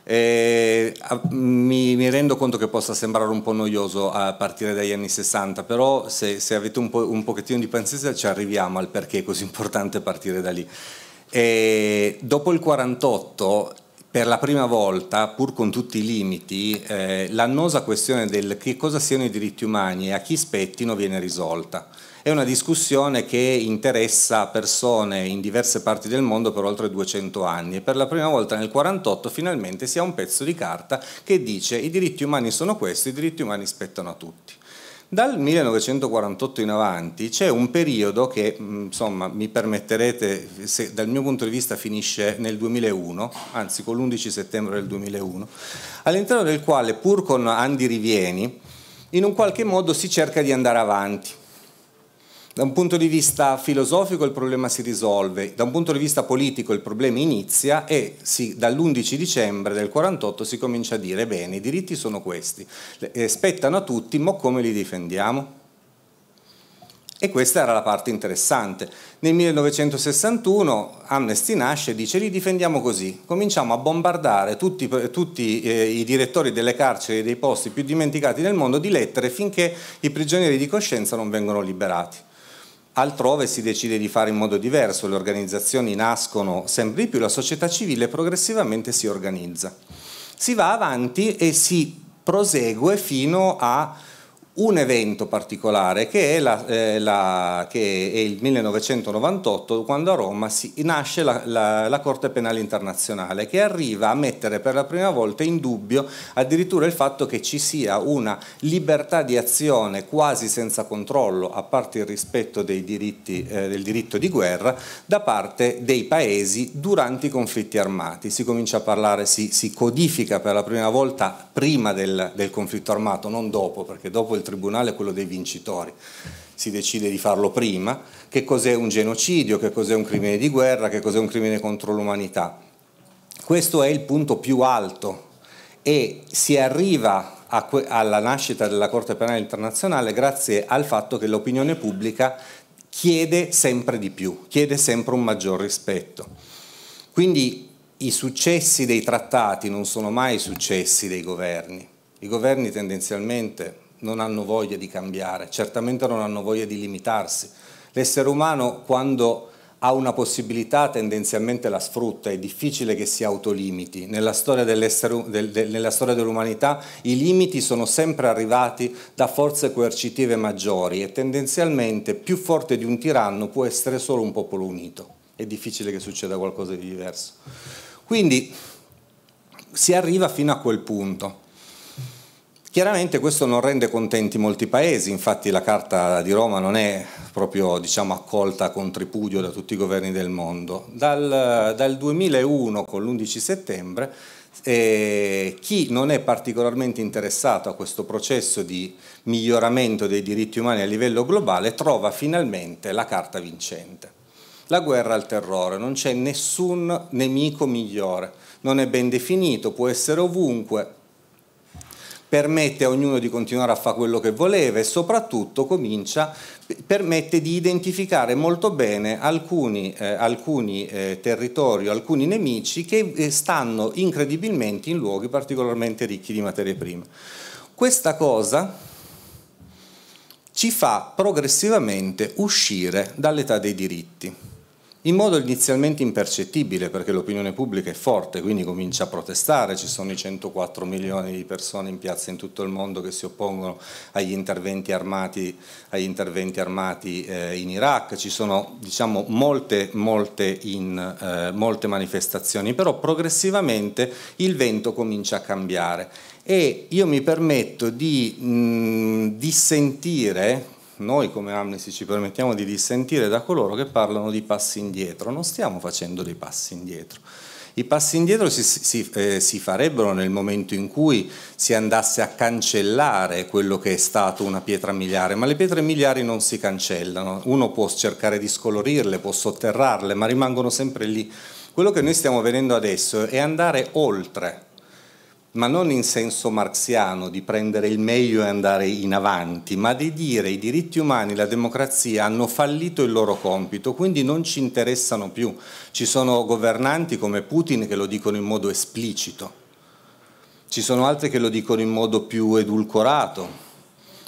E, mi, mi, rendo conto che possa sembrare un po' noioso a partire dagli anni 60, però se, se avete un, po', un pochettino di pazienza ci arriviamo al perché è così importante partire da lì. E dopo il 48 per la prima volta, pur con tutti i limiti, eh, l'annosa questione del che cosa siano i diritti umani e a chi spettino viene risolta. È una discussione che interessa persone in diverse parti del mondo per oltre 200 anni e per la prima volta nel 1948 finalmente si ha un pezzo di carta che dice i diritti umani sono questi, i diritti umani spettano a tutti. Dal 1948 in avanti c'è un periodo che, mm, insomma, mi permetterete, se dal mio punto di vista finisce nel 2001, anzi con l'11 settembre del 2001, all'interno del quale, pur con Andy rivieni, in un qualche modo si cerca di andare avanti da un punto di vista filosofico il problema si risolve, da un punto di vista politico il problema inizia e sì, dall'11 dicembre del 48 si comincia a dire bene, i diritti sono questi, eh, spettano a tutti, ma come li difendiamo? E questa era la parte interessante. Nel 1961 Amnesty nasce e dice li difendiamo così, cominciamo a bombardare tutti, eh, tutti eh, i direttori delle carceri dei posti più dimenticati del mondo di lettere finché i prigionieri di coscienza non vengono liberati. Altrove si decide di fare in modo diverso, le organizzazioni nascono sempre di più, la società civile progressivamente si organizza. Si va avanti e si prosegue fino a un evento particolare che è, la, eh, la, che è, il 1998 quando a Roma si, nasce la, la, Corte Penale Internazionale che arriva a mettere per la prima volta in dubbio addirittura il fatto che ci sia una libertà di azione quasi senza controllo a parte il rispetto diritti, eh, del diritto di guerra da parte dei paesi durante i conflitti armati. Si comincia a parlare, si, si codifica per la prima volta prima del, del conflitto armato, non dopo perché dopo il tribunale è quello dei vincitori, si decide di farlo prima, che cos'è un genocidio, che cos'è un crimine di guerra, che cos'è un crimine contro l'umanità. Questo è il punto più alto e si arriva alla nascita della Corte Penale Internazionale grazie al fatto che l'opinione pubblica chiede sempre di più, chiede sempre un maggior rispetto. Quindi i successi dei trattati non sono mai successi dei governi. I governi tendenzialmente non hanno voglia di cambiare, certamente non hanno voglia di limitarsi. L'essere umano quando ha una possibilità tendenzialmente la sfrutta, è difficile che si autolimiti. Nella storia, del, de, nella storia dell'umanità i limiti sono sempre arrivati da forze coercitive maggiori e tendenzialmente più forte di un tiranno può essere solo un popolo unito. È difficile che succeda qualcosa di diverso. Quindi si arriva fino a quel punto. Chiaramente questo non rende contenti molti paesi, infatti la Carta di Roma non è proprio diciamo, accolta con tripudio da tutti i governi del mondo. Dal, dal 2001 con l'11 settembre eh, chi non è particolarmente interessato a questo processo di miglioramento dei diritti umani a livello globale trova finalmente la carta vincente. La guerra al terrore, non c'è nessun nemico migliore, non è ben definito, può essere ovunque, permette a ognuno di continuare a fare quello che voleva e soprattutto comincia, permette di identificare molto bene alcuni, eh, alcuni eh, territori, alcuni nemici che eh, stanno incredibilmente in luoghi particolarmente ricchi di materie prime. Questa cosa ci fa progressivamente uscire dall'età dei diritti in modo inizialmente impercettibile perché l'opinione pubblica è forte, quindi comincia a protestare, ci sono i 104 milioni di persone in piazza in tutto il mondo che si oppongono agli interventi armati, agli interventi armati eh, in Iraq, ci sono diciamo, molte, molte, in, eh, molte manifestazioni, però progressivamente il vento comincia a cambiare e io mi permetto di mh, mm, dissentire noi come Amnesty ci permettiamo di dissentire da coloro che parlano di passi indietro, non stiamo facendo dei passi indietro. I passi indietro si, si, eh, si, farebbero nel momento in cui si andasse a cancellare quello che è stato una pietra miliare, ma le pietre miliari non si cancellano, uno può cercare di scolorirle, può sotterrarle, ma rimangono sempre lì. Quello che noi stiamo vedendo adesso è andare oltre ma non in senso marxiano di prendere il meglio e andare in avanti, ma di dire i diritti umani, la democrazia hanno fallito il loro compito, quindi non ci interessano più. Ci sono governanti come Putin che lo dicono in modo esplicito, ci sono altri che lo dicono in modo più edulcorato,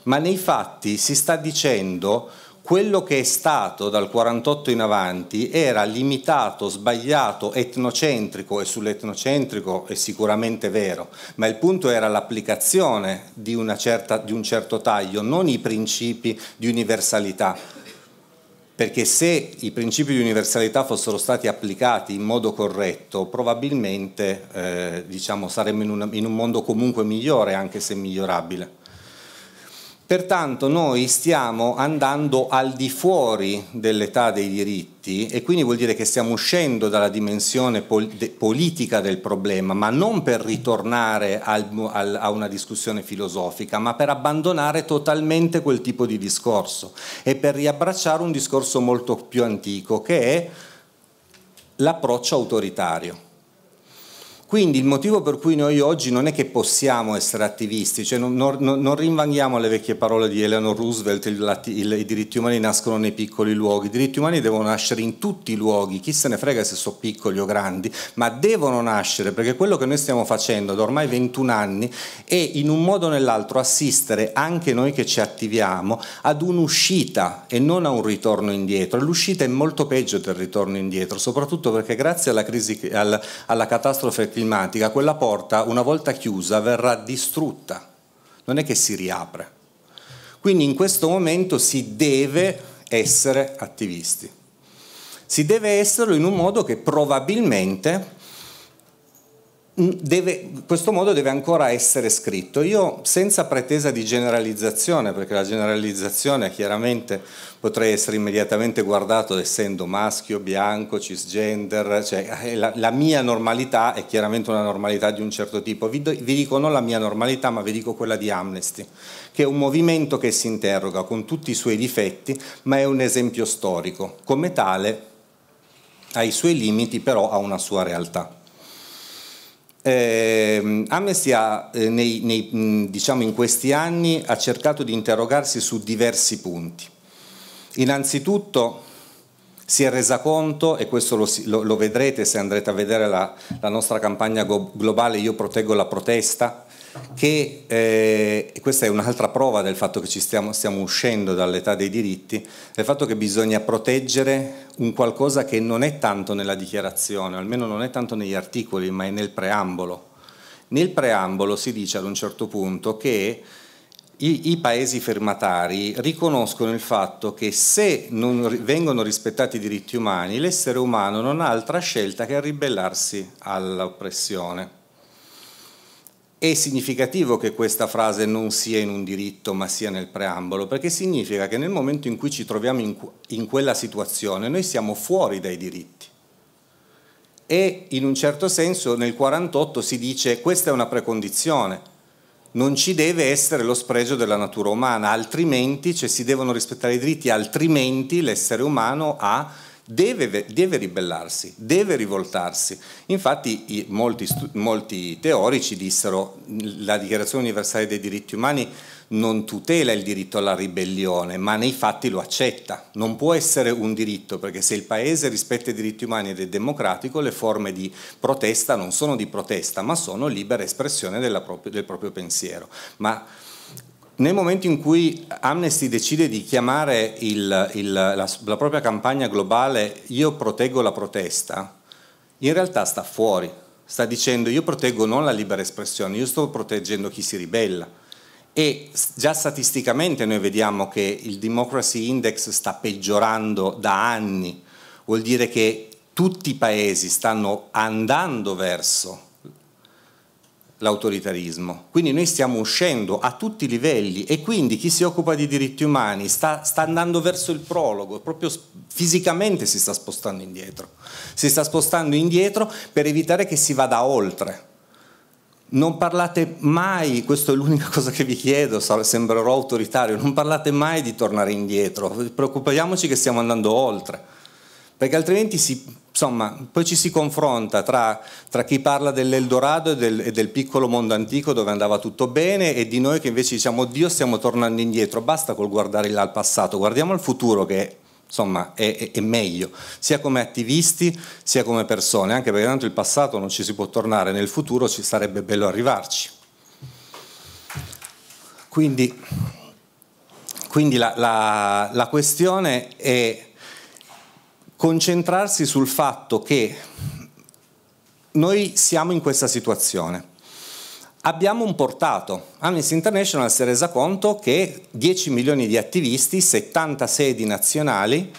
ma nei fatti si sta dicendo quello che è stato dal 48 in avanti era limitato, sbagliato, etnocentrico e sull'etnocentrico è sicuramente vero, ma il punto era l'applicazione di, certa, di un certo taglio, non i principi di universalità. Perché se i principi di universalità fossero stati applicati in modo corretto, probabilmente eh, diciamo, saremmo in, una, in un mondo comunque migliore, anche se migliorabile. Pertanto noi stiamo andando al di fuori dell'età dei diritti e quindi vuol dire che stiamo uscendo dalla dimensione pol de politica del problema, ma non per ritornare al, al, a una discussione filosofica, ma per abbandonare totalmente quel tipo di discorso e per riabbracciare un discorso molto più antico che è l'approccio autoritario. Quindi il motivo per cui noi oggi non è che possiamo essere attivisti, cioè non, non, non rinvanghiamo le vecchie parole di Eleanor Roosevelt, il, il, i diritti umani nascono nei piccoli luoghi, i diritti umani devono nascere in tutti i luoghi, chi se ne frega se sono piccoli o grandi, ma devono nascere perché quello che noi stiamo facendo da ormai 21 anni è in un modo o nell'altro assistere anche noi che ci attiviamo ad un'uscita e non a un ritorno indietro. L'uscita è molto peggio del ritorno indietro, soprattutto perché grazie alla, crisi, alla, alla catastrofe climatica, quella porta una volta chiusa verrà distrutta, non è che si riapre. Quindi in questo momento si deve essere attivisti. Si deve esserlo in un modo che probabilmente Mm, deve, questo modo deve ancora essere scritto. Io senza pretesa di generalizzazione, perché la generalizzazione chiaramente potrei essere immediatamente guardato essendo maschio, bianco, cisgender, cioè eh, la, la mia normalità è chiaramente una normalità di un certo tipo. Vi, vi dico non la mia normalità, ma vi dico quella di Amnesty, che è un movimento che si interroga con tutti i suoi difetti, ma è un esempio storico. Come tale, ha i suoi limiti, però ha una sua realtà. Eh, Amnesty ha, eh, nei, nei, diciamo in questi anni ha cercato di interrogarsi su diversi punti. Innanzitutto si è resa conto, e questo lo, lo, lo vedrete se andrete a vedere la, la nostra campagna globale Io proteggo la protesta, che eh, questa è un'altra prova del fatto che ci stiamo, stiamo uscendo dall'età dei diritti, del fatto che bisogna proteggere un qualcosa che non è tanto nella dichiarazione, almeno non è tanto negli articoli, ma è nel preambolo. Nel preambolo si dice ad un certo punto che i, i paesi firmatari riconoscono il fatto che se non vengono rispettati i diritti umani, l'essere umano non ha altra scelta che ribellarsi all'oppressione. È significativo che questa frase non sia in un diritto ma sia nel preambolo, perché significa che nel momento in cui ci troviamo in, in quella situazione noi siamo fuori dai diritti. E in un certo senso nel 48 si dice questa è una precondizione, non ci deve essere lo spregio della natura umana, altrimenti cioè, si devono rispettare i diritti, altrimenti l'essere umano ha deve, deve ribellarsi, deve rivoltarsi. Infatti i, molti, molti teorici dissero che la Dichiarazione universale dei diritti umani non tutela il diritto alla ribellione, ma nei fatti lo accetta. Non può essere un diritto, perché se il Paese rispetta i diritti umani ed è democratico, le forme di protesta non sono di protesta, ma sono libera espressione propria, del proprio pensiero. Ma nel momento in cui Amnesty decide di chiamare il, il, la, la propria campagna globale Io proteggo la protesta, in realtà sta fuori, sta dicendo io proteggo non la libera espressione, io sto proteggendo chi si ribella. E già statisticamente noi vediamo che il Democracy Index sta peggiorando da anni, vuol dire che tutti i paesi stanno andando verso l'autoritarismo. Quindi noi stiamo uscendo a tutti i livelli e quindi chi si occupa di diritti umani sta, sta, andando verso il prologo, proprio fisicamente si sta spostando indietro. Si sta spostando indietro per evitare che si vada oltre. Non parlate mai, questa è l'unica cosa che vi chiedo, sembrerò autoritario, non parlate mai di tornare indietro, preoccupiamoci che stiamo andando oltre perché altrimenti si, insomma, poi ci si confronta tra, tra chi parla dell'Eldorado e del, e del, piccolo mondo antico dove andava tutto bene e di noi che invece diciamo Dio stiamo tornando indietro, basta col guardare là al passato, guardiamo al futuro che insomma è, è, è meglio, sia come attivisti sia come persone, anche perché tanto il passato non ci si può tornare, nel futuro ci sarebbe bello arrivarci. Quindi, quindi la, la, la questione è concentrarsi sul fatto che noi siamo in questa situazione. Abbiamo un portato. Amnesty International si è resa conto che 10 milioni di attivisti, 70 sedi nazionali,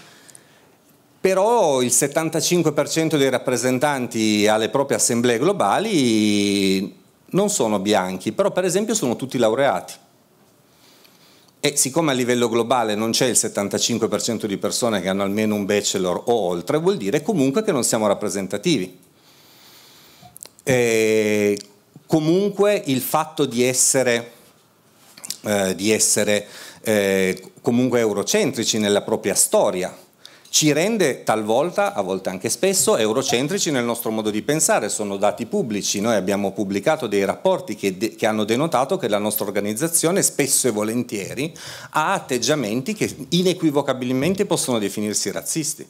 però il 75% dei rappresentanti alle proprie assemblee globali non sono bianchi, però per esempio sono tutti laureati. E siccome a livello globale non c'è il 75% di persone che hanno almeno un bachelor o oltre, vuol dire comunque che non siamo rappresentativi. E comunque il fatto di essere, eh, di essere eh, comunque eurocentrici nella propria storia, ci rende talvolta, a volte anche spesso, eurocentrici nel nostro modo di pensare, sono dati pubblici, noi abbiamo pubblicato dei rapporti che, de che, hanno denotato che la nostra organizzazione spesso e volentieri ha atteggiamenti che inequivocabilmente possono definirsi razzisti.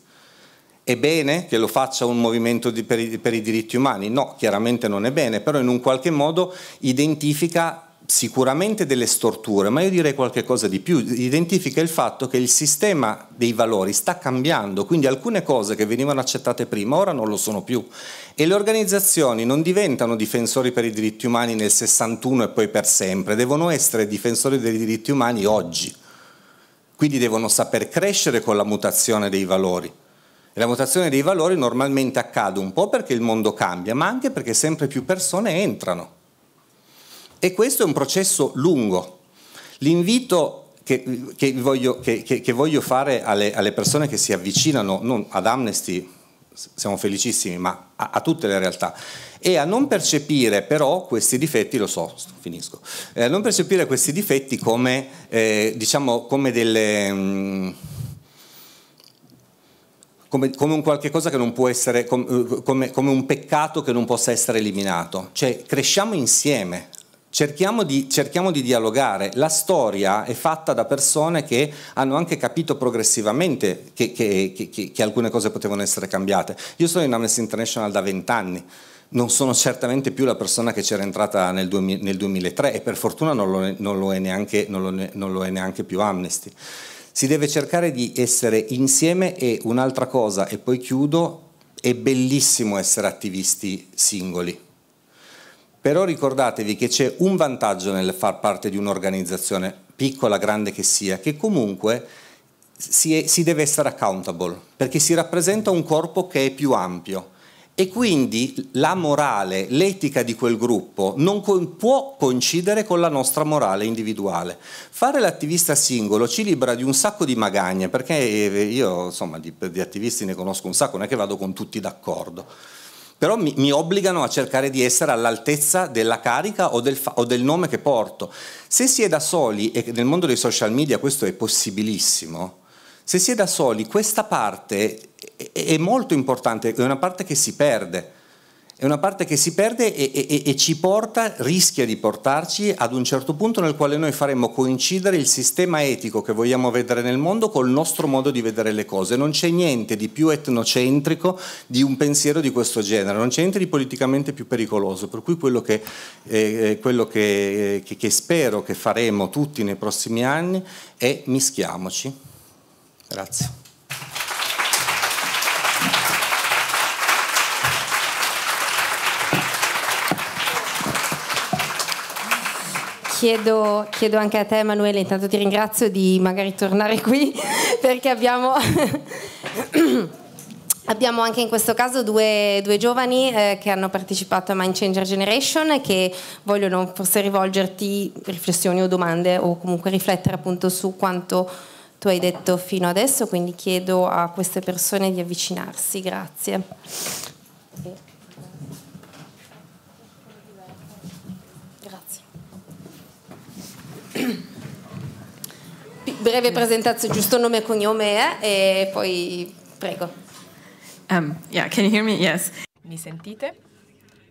È bene che lo faccia un movimento di, per, i, per i diritti umani? No, chiaramente non è bene, però in un qualche modo identifica sicuramente delle storture, ma io direi qualche cosa di più, identifica il fatto che il sistema dei valori sta cambiando, quindi alcune cose che venivano accettate prima ora non lo sono più e le organizzazioni non diventano difensori per i diritti umani nel 61 e poi per sempre, devono essere difensori dei diritti umani oggi, quindi devono saper crescere con la mutazione dei valori. E la mutazione dei valori normalmente accade un po' perché il mondo cambia, ma anche perché sempre più persone entrano e questo è un processo lungo. L'invito che, che, voglio, che, che, voglio, fare alle, alle, persone che si avvicinano non ad Amnesty, siamo felicissimi, ma a, a, tutte le realtà, è a non percepire però questi difetti, lo so, finisco, eh, a non percepire questi difetti come, eh, diciamo, come delle... Mh, mm, come, come, un qualche cosa che non può essere, come, come, un peccato che non possa essere eliminato. Cioè cresciamo insieme Cerchiamo di, cerchiamo di, dialogare. La storia è fatta da persone che hanno anche capito progressivamente che, che, che, che alcune cose potevano essere cambiate. Io sono in Amnesty International da vent'anni. Non sono certamente più la persona che c'era entrata nel, 2000, nel 2003 e per fortuna non lo, non lo, è, neanche, non lo, non lo è neanche più Amnesty. Si deve cercare di essere insieme e un'altra cosa, e poi chiudo, è bellissimo essere attivisti singoli però ricordatevi che c'è un vantaggio nel far parte di un'organizzazione, piccola, grande che sia, che comunque si, è, si deve essere accountable, perché si rappresenta un corpo che è più ampio e quindi la morale, l'etica di quel gruppo non co può coincidere con la nostra morale individuale. Fare l'attivista singolo ci libera di un sacco di magagne, perché eh, io insomma di, di attivisti ne conosco un sacco, non è che vado con tutti d'accordo però mi, mi, obbligano a cercare di essere all'altezza della carica o del, o del, nome che porto. Se si è da soli, e nel mondo dei social media questo è possibilissimo, se si è da soli questa parte è, è molto importante, è una parte che si perde è una parte che si perde e, e, e, ci porta, rischia di portarci ad un certo punto nel quale noi faremo coincidere il sistema etico che vogliamo vedere nel mondo col nostro modo di vedere le cose. Non c'è niente di più etnocentrico di un pensiero di questo genere, non c'è niente di politicamente più pericoloso, per cui quello che, eh, eh quello che, eh, che, che spero che faremo tutti nei prossimi anni è mischiamoci. Grazie. Chiedo, chiedo, anche a te Emanuele, intanto ti ringrazio di magari tornare qui perché abbiamo, abbiamo anche in questo caso due, due giovani eh, che hanno partecipato a Mind Changer Generation e che vogliono forse rivolgerti riflessioni o domande o comunque riflettere appunto su quanto tu hai detto fino adesso, quindi chiedo a queste persone di avvicinarsi, grazie. Breve presentazione, giusto nome e cognome eh? e poi prego. Um, yeah, can you hear me? Yes. Mi sentite?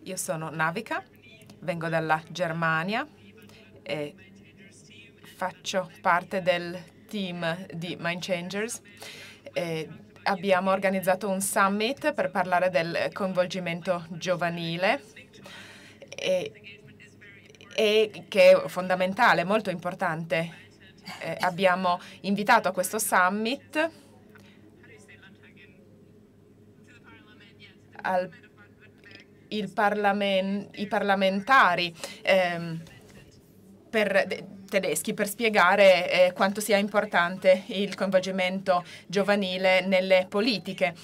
Io sono Navica, vengo dalla Germania e faccio parte del team di Mind Changers. E abbiamo organizzato un summit per parlare del coinvolgimento giovanile e e che è fondamentale, molto importante. Eh, abbiamo invitato a questo summit al, parlament, i parlamentari eh, per, tedeschi per spiegare eh, quanto sia importante il coinvolgimento giovanile nelle politiche.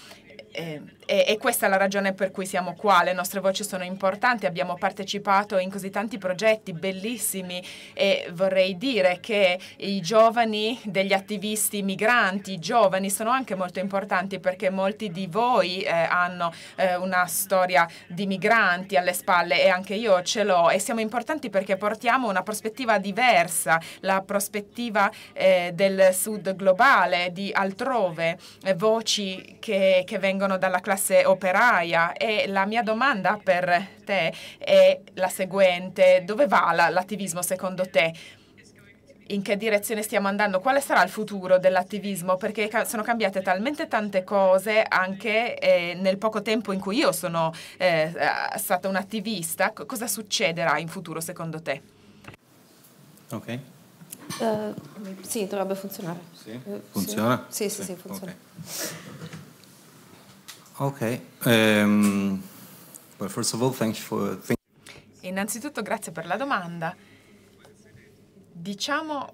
Eh, e, e, questa è la ragione per cui siamo qua. Le nostre voci sono importanti, abbiamo partecipato in così tanti progetti bellissimi e vorrei dire che i giovani degli attivisti migranti, i giovani, sono anche molto importanti perché molti di voi eh, hanno eh, una storia di migranti alle spalle e anche io ce l'ho e siamo importanti perché portiamo una prospettiva diversa, la prospettiva eh, del sud globale, di altrove, eh, voci che, che vengono dalla classe classe operaia e la mia domanda per te è la seguente. Dove va l'attivismo secondo te? in che direzione stiamo andando, quale sarà il futuro dell'attivismo, perché sono cambiate talmente tante cose anche eh, nel poco tempo in cui io sono eh, stata un attivista, cosa succederà in futuro secondo te? Ok. Uh, sì, dovrebbe funzionare. Sì? Funziona? Sì, sì, sì, sì funziona. Okay. Ok, um, well, first of all, thank you for, thank Innanzitutto grazie per la domanda. Diciamo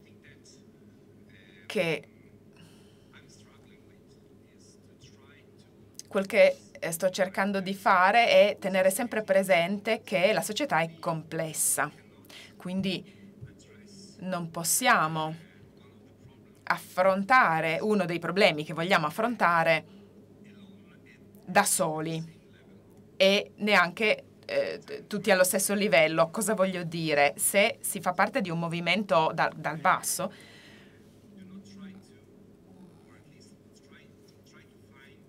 che quel che eh, sto cercando di fare è tenere sempre presente che la società è complessa, quindi non possiamo affrontare uno dei problemi che vogliamo affrontare da soli e neanche eh, tutti allo stesso livello. Cosa voglio dire? Se si fa parte di un movimento da, dal basso,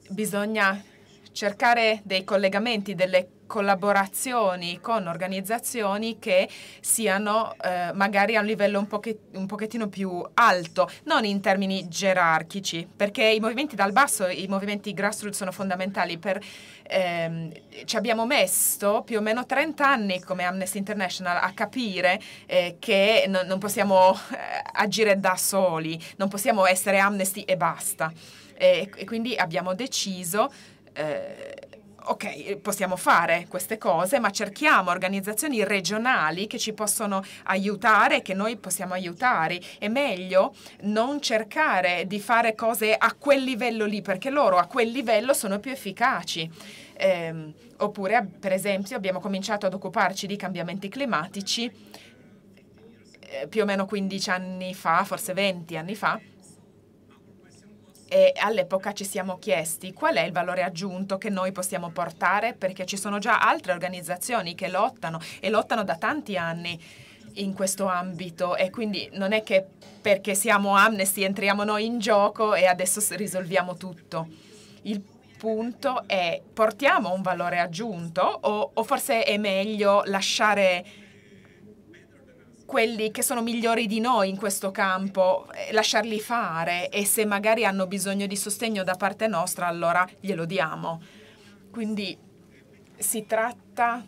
bisogna cercare dei collegamenti, delle collaborazioni con organizzazioni che siano eh, magari a un livello un, pochet un, pochettino più alto, non in termini gerarchici, perché i movimenti dal basso, i movimenti grassroots sono fondamentali. Per, ehm, ci abbiamo messo più o meno 30 anni come Amnesty International a capire eh, che no non possiamo eh, agire da soli, non possiamo essere Amnesty e basta. e quindi abbiamo deciso eh, ok, eh, possiamo fare queste cose, ma cerchiamo organizzazioni regionali che ci possono aiutare, che noi possiamo aiutare. È meglio non cercare di fare cose a quel livello lì, perché loro a quel livello sono più efficaci. Eh, oppure, per esempio, abbiamo cominciato ad occuparci di cambiamenti climatici eh, più o meno 15 anni fa, forse 20 anni fa, e all'epoca ci siamo chiesti qual è il valore aggiunto che noi possiamo portare perché ci sono già altre organizzazioni che lottano e lottano da tanti anni in questo ambito e quindi non è che perché siamo Amnesty entriamo noi in gioco e adesso risolviamo tutto. Il punto è portiamo un valore aggiunto o, o forse è meglio lasciare quelli che sono migliori di noi in questo campo, eh, lasciarli fare e se magari hanno bisogno di sostegno da parte nostra, allora glielo diamo. Quindi si tratta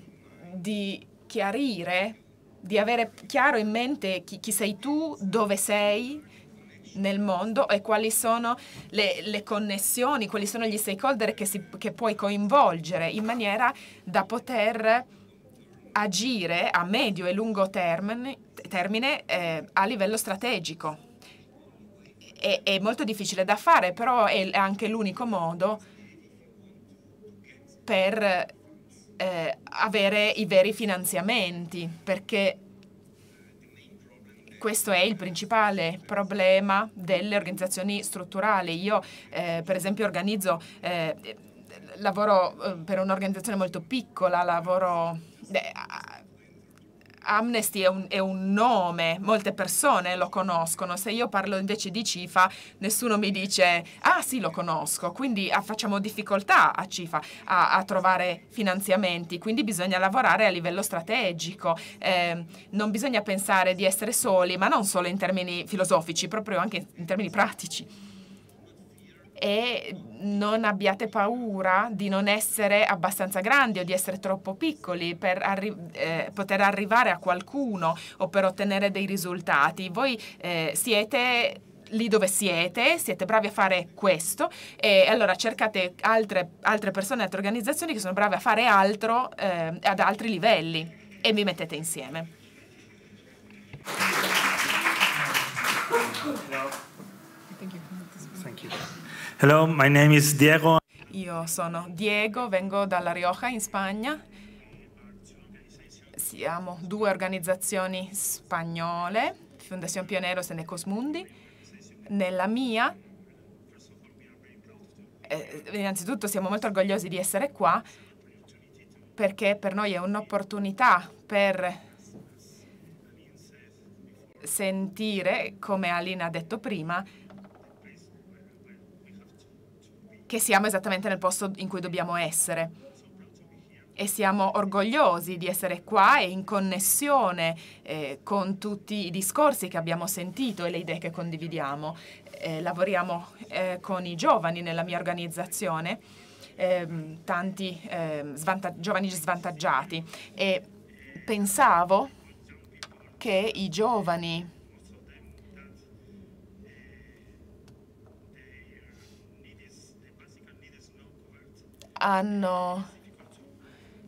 di chiarire, di avere chiaro in mente chi, chi sei tu, dove sei, nel mondo e quali sono le, le, connessioni, quali sono gli stakeholder che, si, che, puoi coinvolgere in maniera da poter agire a medio e lungo termine termine eh, a livello strategico. È, è, molto difficile da fare, però è anche l'unico modo per eh, avere i veri finanziamenti, perché questo è il principale problema delle organizzazioni strutturali. Io, eh, per esempio, organizzo, eh, lavoro eh, per un'organizzazione molto piccola, lavoro eh, Amnesty è un, è un, nome, molte persone lo conoscono, se io parlo invece di CIFA nessuno mi dice ah sì lo conosco, quindi ah, facciamo difficoltà a CIFA a, a, trovare finanziamenti, quindi bisogna lavorare a livello strategico, eh, non bisogna pensare di essere soli, ma non solo in termini filosofici, proprio anche in termini pratici e non abbiate paura di non essere abbastanza grandi o di essere troppo piccoli per arri eh, poter arrivare a qualcuno o per ottenere dei risultati. Voi eh, siete lì dove siete, siete bravi a fare questo e allora cercate altre, altre persone, altre organizzazioni che sono brave a fare altro eh, ad altri livelli e vi mettete insieme. Thank you. Hello, my name is Diego. Io sono Diego, vengo dalla Rioja in Spagna. Siamo due organizzazioni spagnole, Fondazione Pioneros e Necosmundi. Nella mia, eh, innanzitutto siamo molto orgogliosi di essere qua perché per noi è un'opportunità per sentire, come Alina ha detto prima, che siamo esattamente nel posto in cui dobbiamo essere. E siamo orgogliosi di essere qua e in connessione eh, con tutti i discorsi che abbiamo sentito e le idee che condividiamo. Eh, lavoriamo eh, con i giovani nella mia organizzazione, ehm, tanti ehm, svanta giovani svantaggiati, e pensavo che i giovani hanno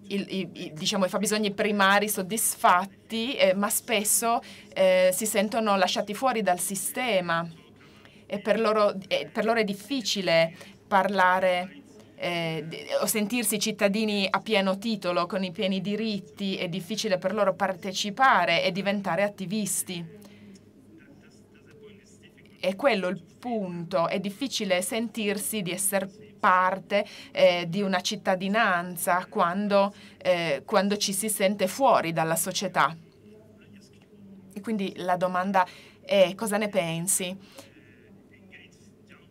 il, i, i, diciamo, i, fabbisogni primari soddisfatti, eh, ma spesso eh, si sentono lasciati fuori dal sistema e per loro, eh, per loro è difficile parlare eh, o sentirsi cittadini a pieno titolo, con i pieni diritti, è difficile per loro partecipare e diventare attivisti. È quello il punto, è difficile sentirsi di essere parte eh, di una cittadinanza quando, eh, quando ci si sente fuori dalla società. E quindi la domanda è cosa ne pensi?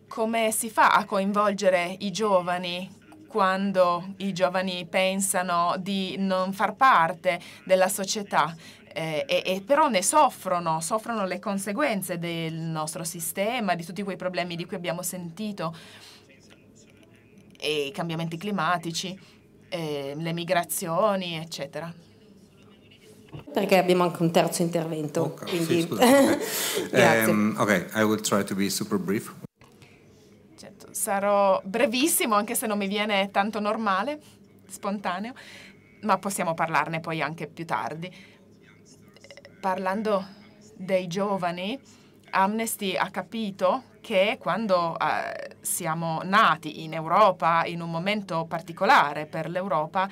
Come si fa a coinvolgere i giovani quando i giovani pensano di non far parte della società? Eh, e, e, però ne soffrono, soffrono le conseguenze del nostro sistema, di tutti quei problemi di cui abbiamo sentito e i cambiamenti climatici, le migrazioni, eccetera. Perché abbiamo anche un terzo intervento. Okay, quindi... sì, ehm, Grazie. Um, ok, I will try to be super brief. Certo, sarò brevissimo, anche se non mi viene tanto normale, spontaneo, ma possiamo parlarne poi anche più tardi. Parlando dei giovani, Amnesty ha capito che quando eh, siamo nati in Europa in un momento particolare per l'Europa,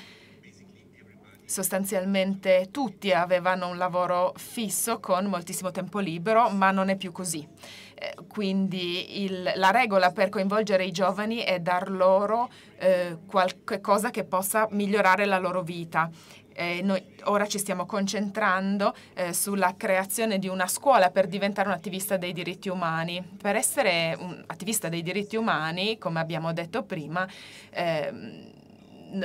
sostanzialmente tutti avevano un lavoro fisso con moltissimo tempo libero, ma non è più così. Eh, quindi il, la regola per coinvolgere i giovani è dar loro eh, qualcosa che possa migliorare la loro vita eh, noi ora ci stiamo concentrando eh, sulla creazione di una scuola per diventare un attivista dei diritti umani. Per essere un attivista dei diritti umani, come abbiamo detto prima, eh,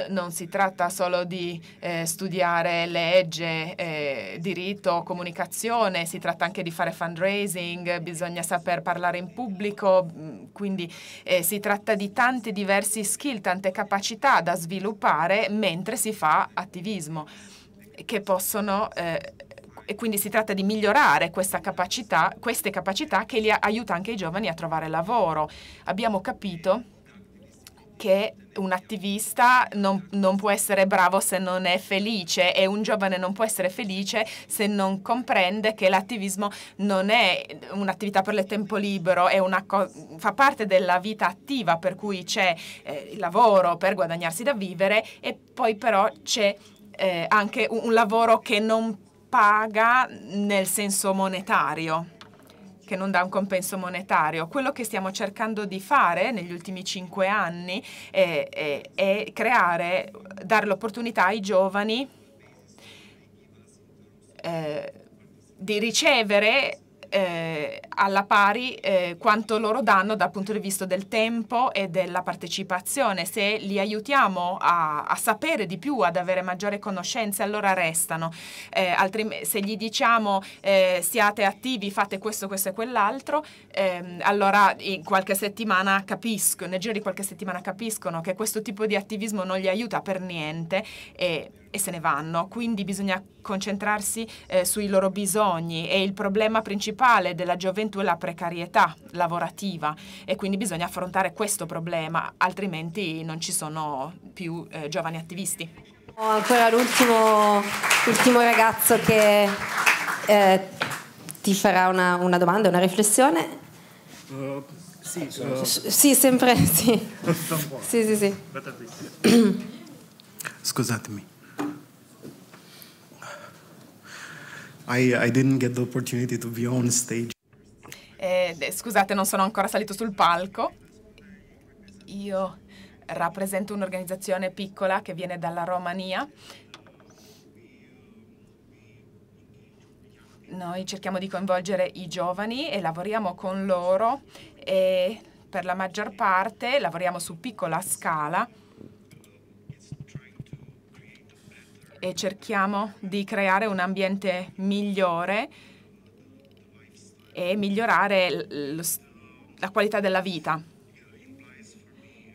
non si tratta solo di eh, studiare legge, eh, diritto, comunicazione, si tratta anche di fare fundraising, bisogna saper parlare in pubblico, mm, quindi eh, si tratta di tanti diversi skill, tante capacità da sviluppare mentre si fa attivismo, che possono eh, e quindi si tratta di migliorare capacità, queste capacità che li aiuta anche i giovani a trovare lavoro. Abbiamo capito che un attivista non, non, può essere bravo se non è felice e un giovane non può essere felice se non comprende che l'attivismo non è un'attività per il tempo libero, fa parte della vita attiva per cui c'è eh, il lavoro per guadagnarsi da vivere e poi però c'è eh, anche un, un lavoro che non paga nel senso monetario che non dà un compenso monetario. Quello che stiamo cercando di fare negli ultimi cinque anni è, eh, è, eh, è creare, dare l'opportunità ai giovani eh, di ricevere eh, alla pari eh, quanto loro danno dal punto di vista del tempo e della partecipazione. Se li aiutiamo a, a sapere di più, ad avere maggiore conoscenza, allora restano. Eh, se gli diciamo eh, siate attivi, fate questo, questo e quell'altro, ehm, allora in qualche settimana capiscono, nel giro di qualche settimana capiscono che questo tipo di attivismo non gli aiuta per niente. E, e se ne vanno. Quindi bisogna concentrarsi eh, sui loro bisogni e il problema principale della gioventù è la precarietà lavorativa e quindi bisogna affrontare questo problema, altrimenti non ci sono più eh, giovani attivisti. Ho ancora l'ultimo, ragazzo che eh, ti farà una, una, domanda, una riflessione. Uh, sì, sono... sì, sempre sì. sì, sì, sì. Scusatemi. I, I didn't get the opportunity to be on stage. Eh, scusate, non sono ancora salito sul palco. Io rappresento un'organizzazione piccola che viene dalla Romania. Noi cerchiamo di coinvolgere i giovani e lavoriamo con loro e per la maggior parte lavoriamo su piccola scala e cerchiamo di creare un ambiente migliore e migliorare la qualità della vita.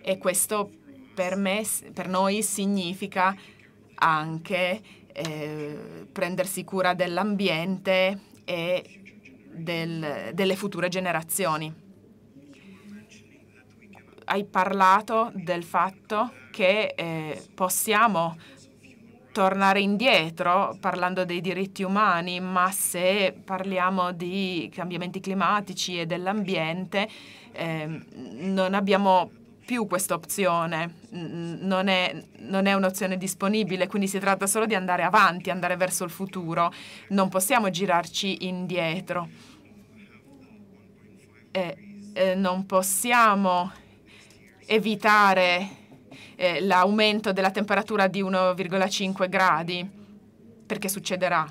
E questo per, me, per noi significa anche eh, prendersi cura dell'ambiente e del, delle future generazioni. Hai parlato del fatto che eh, possiamo tornare indietro parlando dei diritti umani, ma se parliamo di cambiamenti climatici e dell'ambiente, eh, non abbiamo più questa opzione, non è, non è un'opzione disponibile, quindi si tratta solo di andare avanti, andare verso il futuro, non possiamo girarci indietro. Eh, eh, non possiamo evitare eh, l'aumento della temperatura di 1,5 gradi, perché succederà.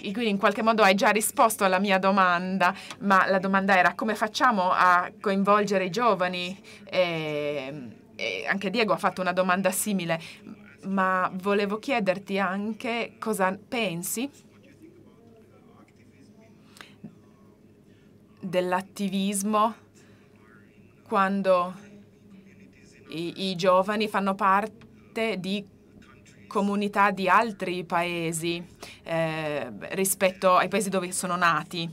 E quindi in qualche modo hai già risposto alla mia domanda, ma la domanda era come facciamo a coinvolgere i giovani? E, e anche Diego ha fatto una domanda simile, ma volevo chiederti anche cosa pensi dell'attivismo quando i, i giovani fanno parte di comunità di altri paesi eh, rispetto ai paesi dove sono nati.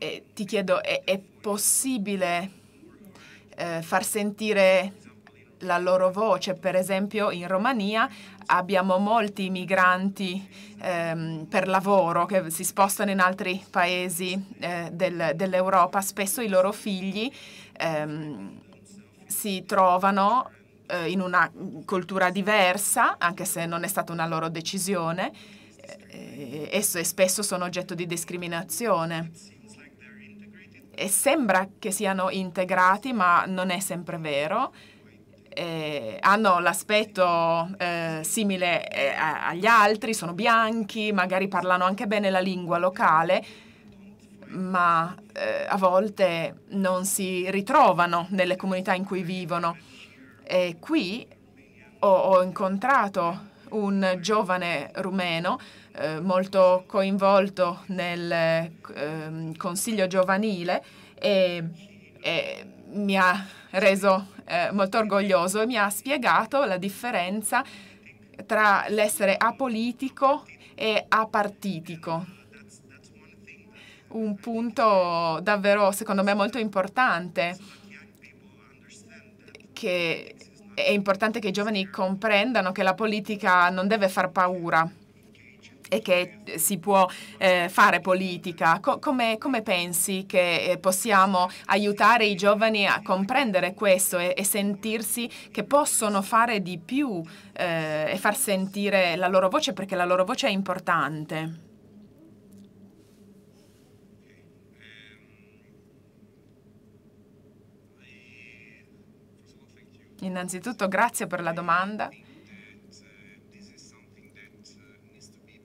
E ti chiedo, è, è possibile eh, far sentire la loro voce? Per esempio in Romania abbiamo molti migranti ehm, per lavoro che si spostano in altri paesi eh, del, dell'Europa, spesso i loro figli ehm, si trovano eh, in una cultura diversa, anche se non è stata una loro decisione, eh, e spesso sono oggetto di discriminazione. E sembra che siano integrati, ma non è sempre vero. Eh, hanno l'aspetto eh, simile eh, agli altri, sono bianchi, magari parlano anche bene la lingua locale, ma eh, a volte non si ritrovano nelle comunità in cui vivono. E qui ho, ho incontrato un giovane rumeno eh, molto coinvolto nel ehm, consiglio giovanile e, e mi ha reso eh, molto orgoglioso e mi ha spiegato la differenza tra l'essere apolitico e apartitico. Un punto davvero, secondo me, molto importante che è importante che i giovani comprendano che la politica non deve far paura e che eh, si può eh, fare politica. Co come, come, pensi che eh, possiamo aiutare i giovani a comprendere questo e, e sentirsi che possono fare di più eh, e far sentire la loro voce perché la loro voce è importante? Ehm, Innanzitutto grazie per la domanda.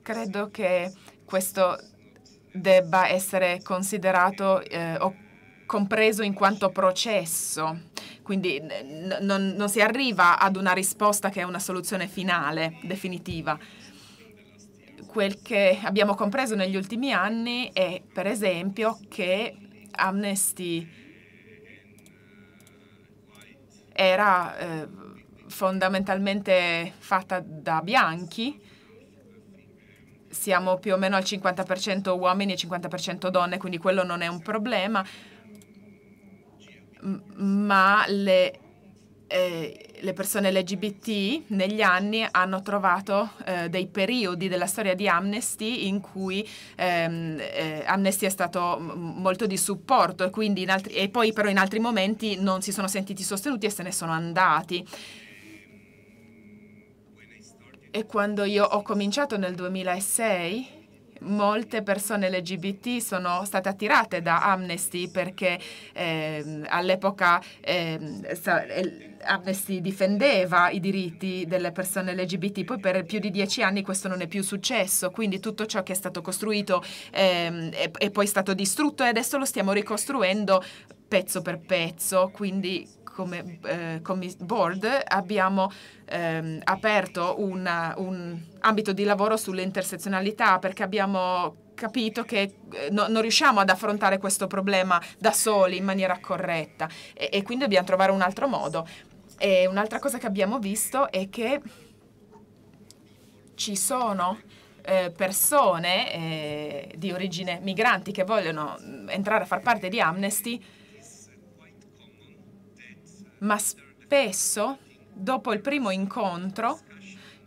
Credo che questo debba essere considerato eh, o compreso in quanto processo, quindi non, non si arriva ad una risposta che è una soluzione finale, definitiva quel che abbiamo compreso negli ultimi anni è, per esempio, che Amnesty era eh, fondamentalmente fatta da bianchi siamo più o meno al 50% uomini e 50% donne, quindi quello non è un problema, ma le, eh, le persone LGBT negli anni hanno trovato eh, dei periodi della storia di Amnesty in cui ehm, eh, Amnesty è stato molto di supporto e, altri, e, poi però in altri momenti non si sono sentiti sostenuti e se ne sono andati. E quando io ho cominciato nel 2006, molte persone LGBT sono state attirate da Amnesty perché eh, all'epoca eh, Amnesty difendeva i diritti delle persone LGBT, poi per più di dieci anni questo non è più successo, quindi tutto ciò che è stato costruito eh, è, è poi stato distrutto e adesso lo stiamo ricostruendo pezzo per pezzo, quindi come eh, board abbiamo ehm, aperto una, un ambito di lavoro sull'intersezionalità perché abbiamo capito che eh, no, non riusciamo ad affrontare questo problema da soli in maniera corretta e, e quindi dobbiamo trovare un altro modo. E un'altra cosa che abbiamo visto è che ci sono eh, persone eh, di origine migranti che vogliono mm, entrare a far parte di Amnesty ma spesso dopo il primo incontro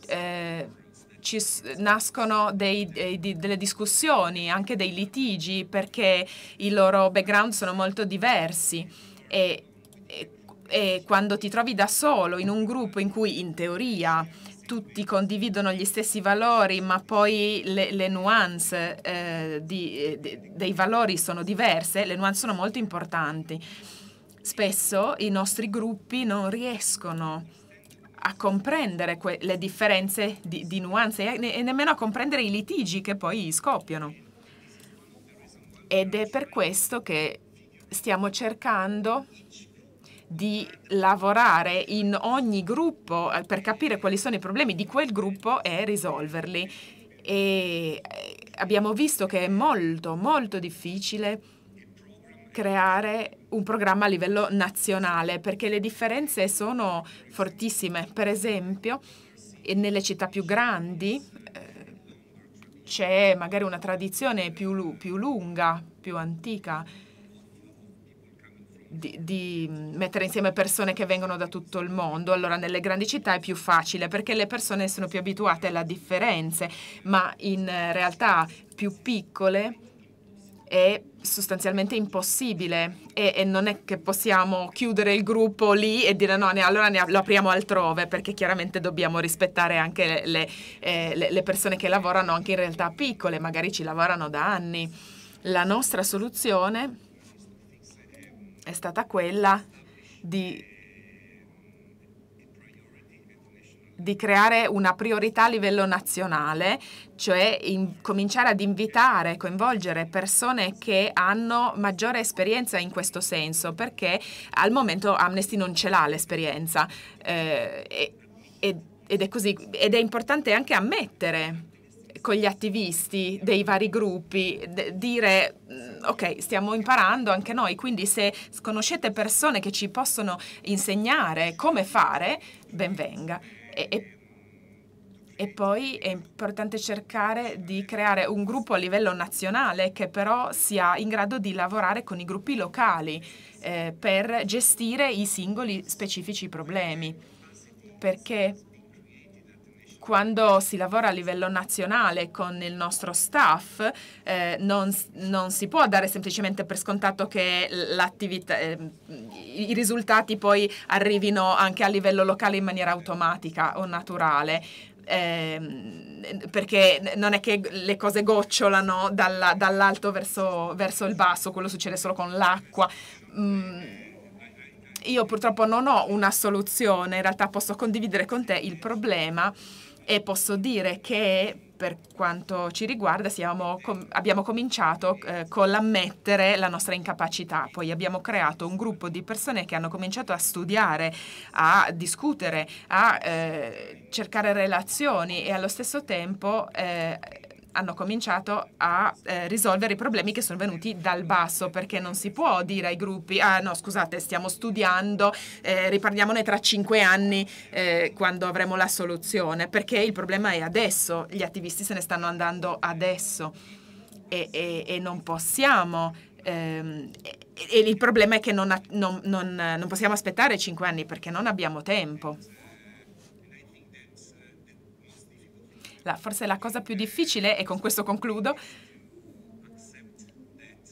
eh, ci nascono dei, dei, delle discussioni, anche dei litigi, perché i loro background sono molto diversi e, e, e quando ti trovi da solo in un gruppo in cui in teoria tutti condividono gli stessi valori, ma poi le, le nuance eh, di, eh, de, dei valori sono diverse, le nuance sono molto importanti spesso i nostri gruppi non riescono a comprendere le differenze di, di nuanze e, ne e nemmeno a comprendere i litigi che poi scoppiano. Ed è per questo che stiamo cercando di lavorare in ogni gruppo eh, per capire quali sono i problemi di quel gruppo e risolverli. E eh, abbiamo visto che è molto, molto difficile creare un programma a livello nazionale perché le differenze sono fortissime. Per esempio, nelle città più grandi eh, c'è magari una tradizione più, più lunga, più antica, di, di, mettere insieme persone che vengono da tutto il mondo. Allora nelle grandi città è più facile perché le persone sono più abituate alle differenze, ma in realtà più piccole è sostanzialmente impossibile e, e, non è che possiamo chiudere il gruppo lì e dire no, ne, allora ne, lo apriamo altrove perché chiaramente dobbiamo rispettare anche le, le, eh, le persone che lavorano anche in realtà piccole, magari ci lavorano da anni. La nostra soluzione è stata quella di di creare una priorità a livello nazionale, cioè in, cominciare ad invitare, coinvolgere persone che hanno maggiore esperienza in questo senso, perché al momento Amnesty non ce l'ha l'esperienza. Eh, ed, ed è così, ed è importante anche ammettere con gli attivisti dei vari gruppi, dire mm, ok, stiamo imparando anche noi, quindi se conoscete persone che ci possono insegnare come fare, benvenga. E, e, e poi è importante cercare di creare un gruppo a livello nazionale che però sia in grado di lavorare con i gruppi locali eh, per gestire i singoli specifici problemi. Perché quando si lavora a livello nazionale con il nostro staff eh, non, non, si può dare semplicemente per scontato che eh, i risultati poi arrivino anche a livello locale in maniera automatica o naturale. Eh, perché non è che le cose gocciolano dall'alto verso, verso, il basso, quello succede solo con l'acqua. Mm io purtroppo non ho una soluzione, in realtà posso condividere con te il problema e posso dire che per quanto ci riguarda siamo, com abbiamo cominciato eh, con l'ammettere la nostra incapacità, poi abbiamo creato un gruppo di persone che hanno cominciato a studiare, a discutere, a eh, cercare relazioni e allo stesso tempo eh, hanno cominciato a eh, risolvere i problemi che sono venuti dal basso, perché non si può dire ai gruppi, ah no scusate, stiamo studiando, eh, riparliamone tra cinque anni eh, quando avremo la soluzione, perché il problema è adesso, gli attivisti se ne stanno andando adesso e, e, e non possiamo... Ehm, e, il problema è che non, non, non, non possiamo aspettare cinque anni perché non abbiamo tempo. la, forse la cosa più difficile, e con questo concludo,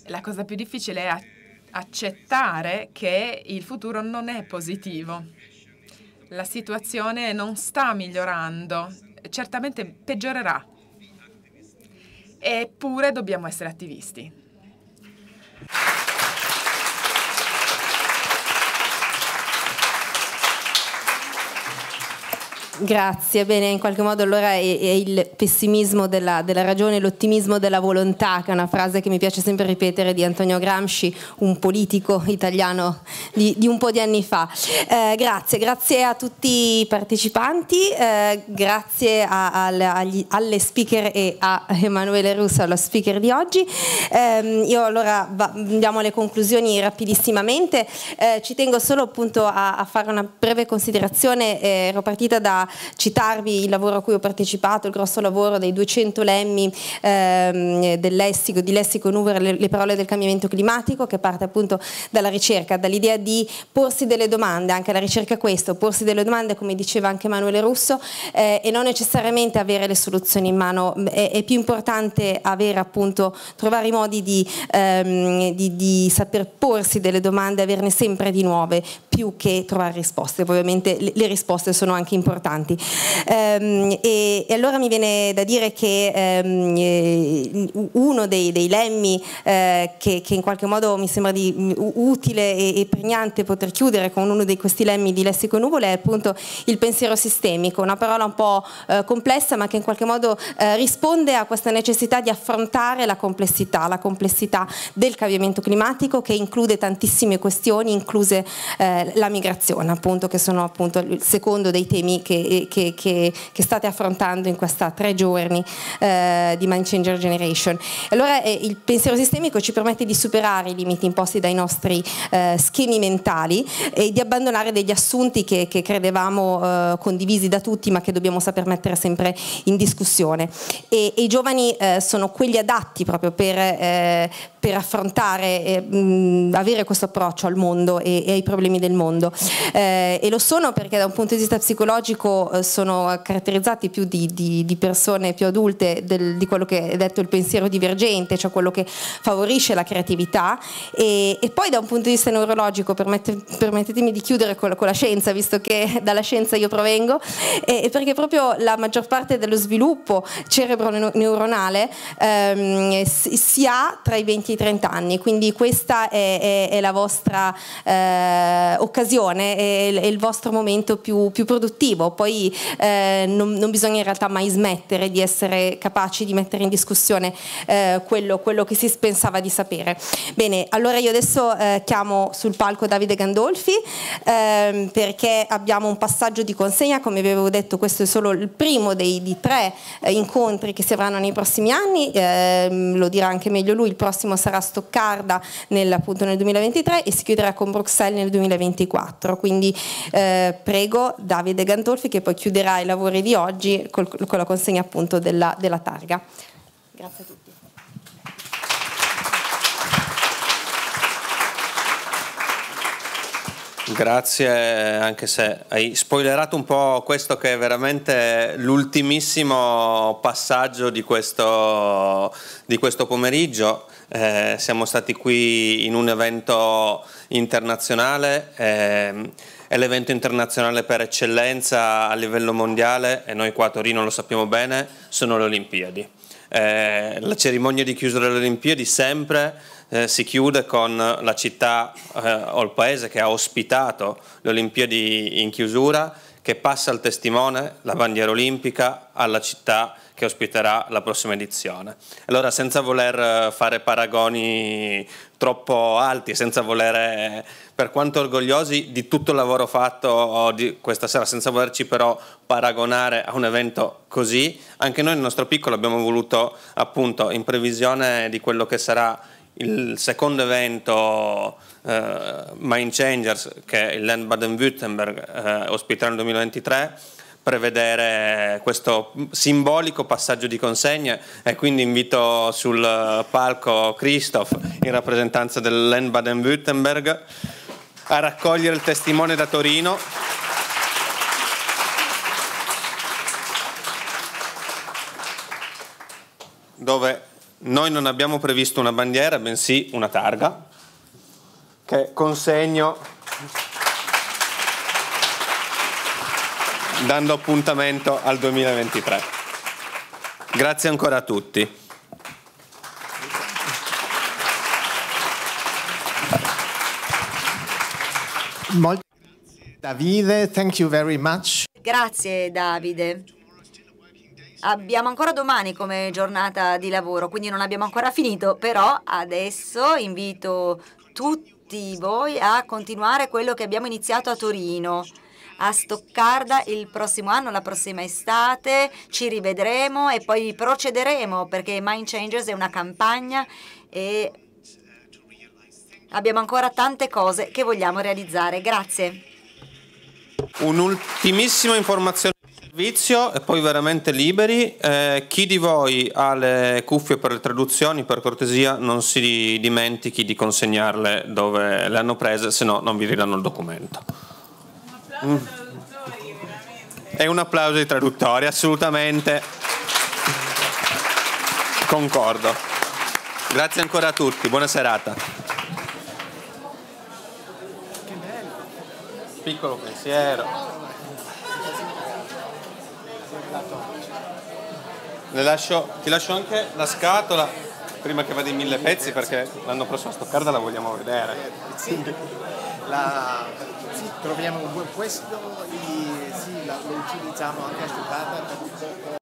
la cosa più difficile è accettare che il futuro non è positivo. La situazione non sta migliorando, certamente peggiorerà. Eppure dobbiamo essere attivisti. Grazie, bene, in qualche modo allora è, è il pessimismo della, della ragione, l'ottimismo della volontà, che è una frase che mi piace sempre ripetere di Antonio Gramsci, un politico italiano di, di un po' di anni fa. Eh, grazie, grazie a tutti i partecipanti, eh, grazie a, a, agli, alle speaker e a Emanuele Russo, alla speaker di oggi. Eh, io allora va, andiamo alle conclusioni rapidissimamente, eh, ci tengo solo appunto a, a fare una breve considerazione, eh, ero partita da citarvi il lavoro a cui ho partecipato, il grosso lavoro dei 200 lemmi ehm, del lessico, di Lessico Nuber, le, le parole del cambiamento climatico, che parte appunto dalla ricerca, dall'idea di porsi delle domande, anche la ricerca è questo, porsi delle domande, come diceva anche Manuele Russo, eh, e non necessariamente avere le soluzioni in mano, è, è più importante avere appunto, trovare i modi di, ehm, di, di saper porsi delle domande, averne sempre di nuove, più che trovare risposte, ovviamente le risposte sono anche importanti. Ehm, e, e, allora mi viene da dire che ehm, eh, uno dei, dei lemmi eh, che, che, in qualche modo mi sembra di, mm, utile e, e, pregnante poter chiudere con uno di questi lemmi di lessico nuvole è appunto il pensiero sistemico, una parola un po' eh, complessa ma che in qualche modo eh, risponde a questa necessità di affrontare la complessità, la complessità del cambiamento climatico che include tantissime questioni, incluse eh, la migrazione, appunto, che sono appunto il secondo dei temi che, eh, che, che, che state affrontando in questi tre giorni eh, di Mind Changer Generation. Allora eh, il pensiero sistemico ci permette di superare i limiti imposti dai nostri eh, schemi mentali e di abbandonare degli assunti che, credevamo eh, condivisi da tutti ma che dobbiamo saper mettere sempre in discussione. E, e i giovani sono quelli adatti proprio per, per affrontare, eh, mh, avere questo approccio al mondo e, e ai problemi del mondo. Eh, e lo sono perché da un punto di vista psicologico eh, sono caratterizzati più di, di, di persone più adulte del, di quello che è detto il pensiero divergente, cioè quello che favorisce la creatività. E, e poi da un punto di vista neurologico, permette, permettetemi di chiudere con, con, la scienza, visto che dalla scienza io provengo, e, perché proprio la maggior parte dello sviluppo cerebro-neuronale ehm, si, si ha tra i 20 e i 30 anni, quindi questa è, è, è la vostra eh, occasione, è, è, il vostro momento più, più produttivo, poi eh, non, non, bisogna in realtà mai smettere di essere capaci di mettere in discussione eh, quello, quello, che si pensava di sapere. Bene, allora io adesso eh, chiamo sul palco Davide Gandolfi ehm, perché abbiamo un passaggio di consegna, come vi avevo detto questo è solo il primo dei, di tre eh, incontri che si avranno nei prossimi anni, ehm, lo dirà anche meglio lui il prossimo sarà a Stoccarda nel, appunto, nel 2023 e si chiuderà con Bruxelles nel 2024. Quindi eh, prego Davide Gandolfi che poi chiuderà i lavori di oggi col, con la consegna appunto della, della targa. Grazie a tutti. Grazie, anche se hai spoilerato un po' questo che è veramente l'ultimissimo passaggio di questo, di questo pomeriggio eh, siamo stati qui in un evento internazionale, eh, è l'evento internazionale per eccellenza a livello mondiale e noi qua a Torino lo sappiamo bene, sono le Olimpiadi. Eh, la cerimonia di chiusura delle Olimpiadi sempre eh, si chiude con la città eh, o il paese che ha ospitato le Olimpiadi in chiusura, che passa il testimone, la bandiera olimpica, alla città che ospiterà la prossima edizione. Allora, senza voler eh, fare paragoni troppo alti, senza voler, per quanto orgogliosi di tutto il lavoro fatto questa sera, senza volerci però paragonare a un evento così, anche noi nel nostro piccolo abbiamo voluto, appunto, in previsione di quello che sarà il secondo evento eh, Mind Changers che il Land Baden-Württemberg eh, ospiterà nel 2023, prevedere questo simbolico passaggio di consegne e quindi invito sul palco Christoph in rappresentanza dell'En Baden-Württemberg a raccogliere il testimone da Torino. dove noi non abbiamo previsto una bandiera, bensì una targa che consegno dando appuntamento al 2023. Grazie ancora a tutti. Davide, thank you very much. Grazie Davide. Abbiamo ancora domani come giornata di lavoro, quindi non abbiamo ancora finito, però adesso invito tutti voi a continuare quello che abbiamo iniziato a Torino a Stoccarda il prossimo anno, la prossima estate, ci rivedremo e poi procederemo perché Mind Changers è una campagna e abbiamo ancora tante cose che vogliamo realizzare. Grazie. Un'ultimissima informazione servizio e poi veramente liberi. Eh, chi di voi ha le cuffie per le traduzioni, per cortesia, non si dimentichi di consegnarle dove le hanno prese, se no non vi ridanno il documento. Mm. E un applauso ai traduttori, assolutamente. Concordo. Grazie ancora a tutti, buona serata. Piccolo pensiero. Lascio, ti lascio anche la scatola prima che vada in mille pezzi perché l'anno prossimo a Stoccarda la vogliamo vedere. Sì la, sì, troviamo questo e sì, la, lo utilizziamo anche a Stuttgart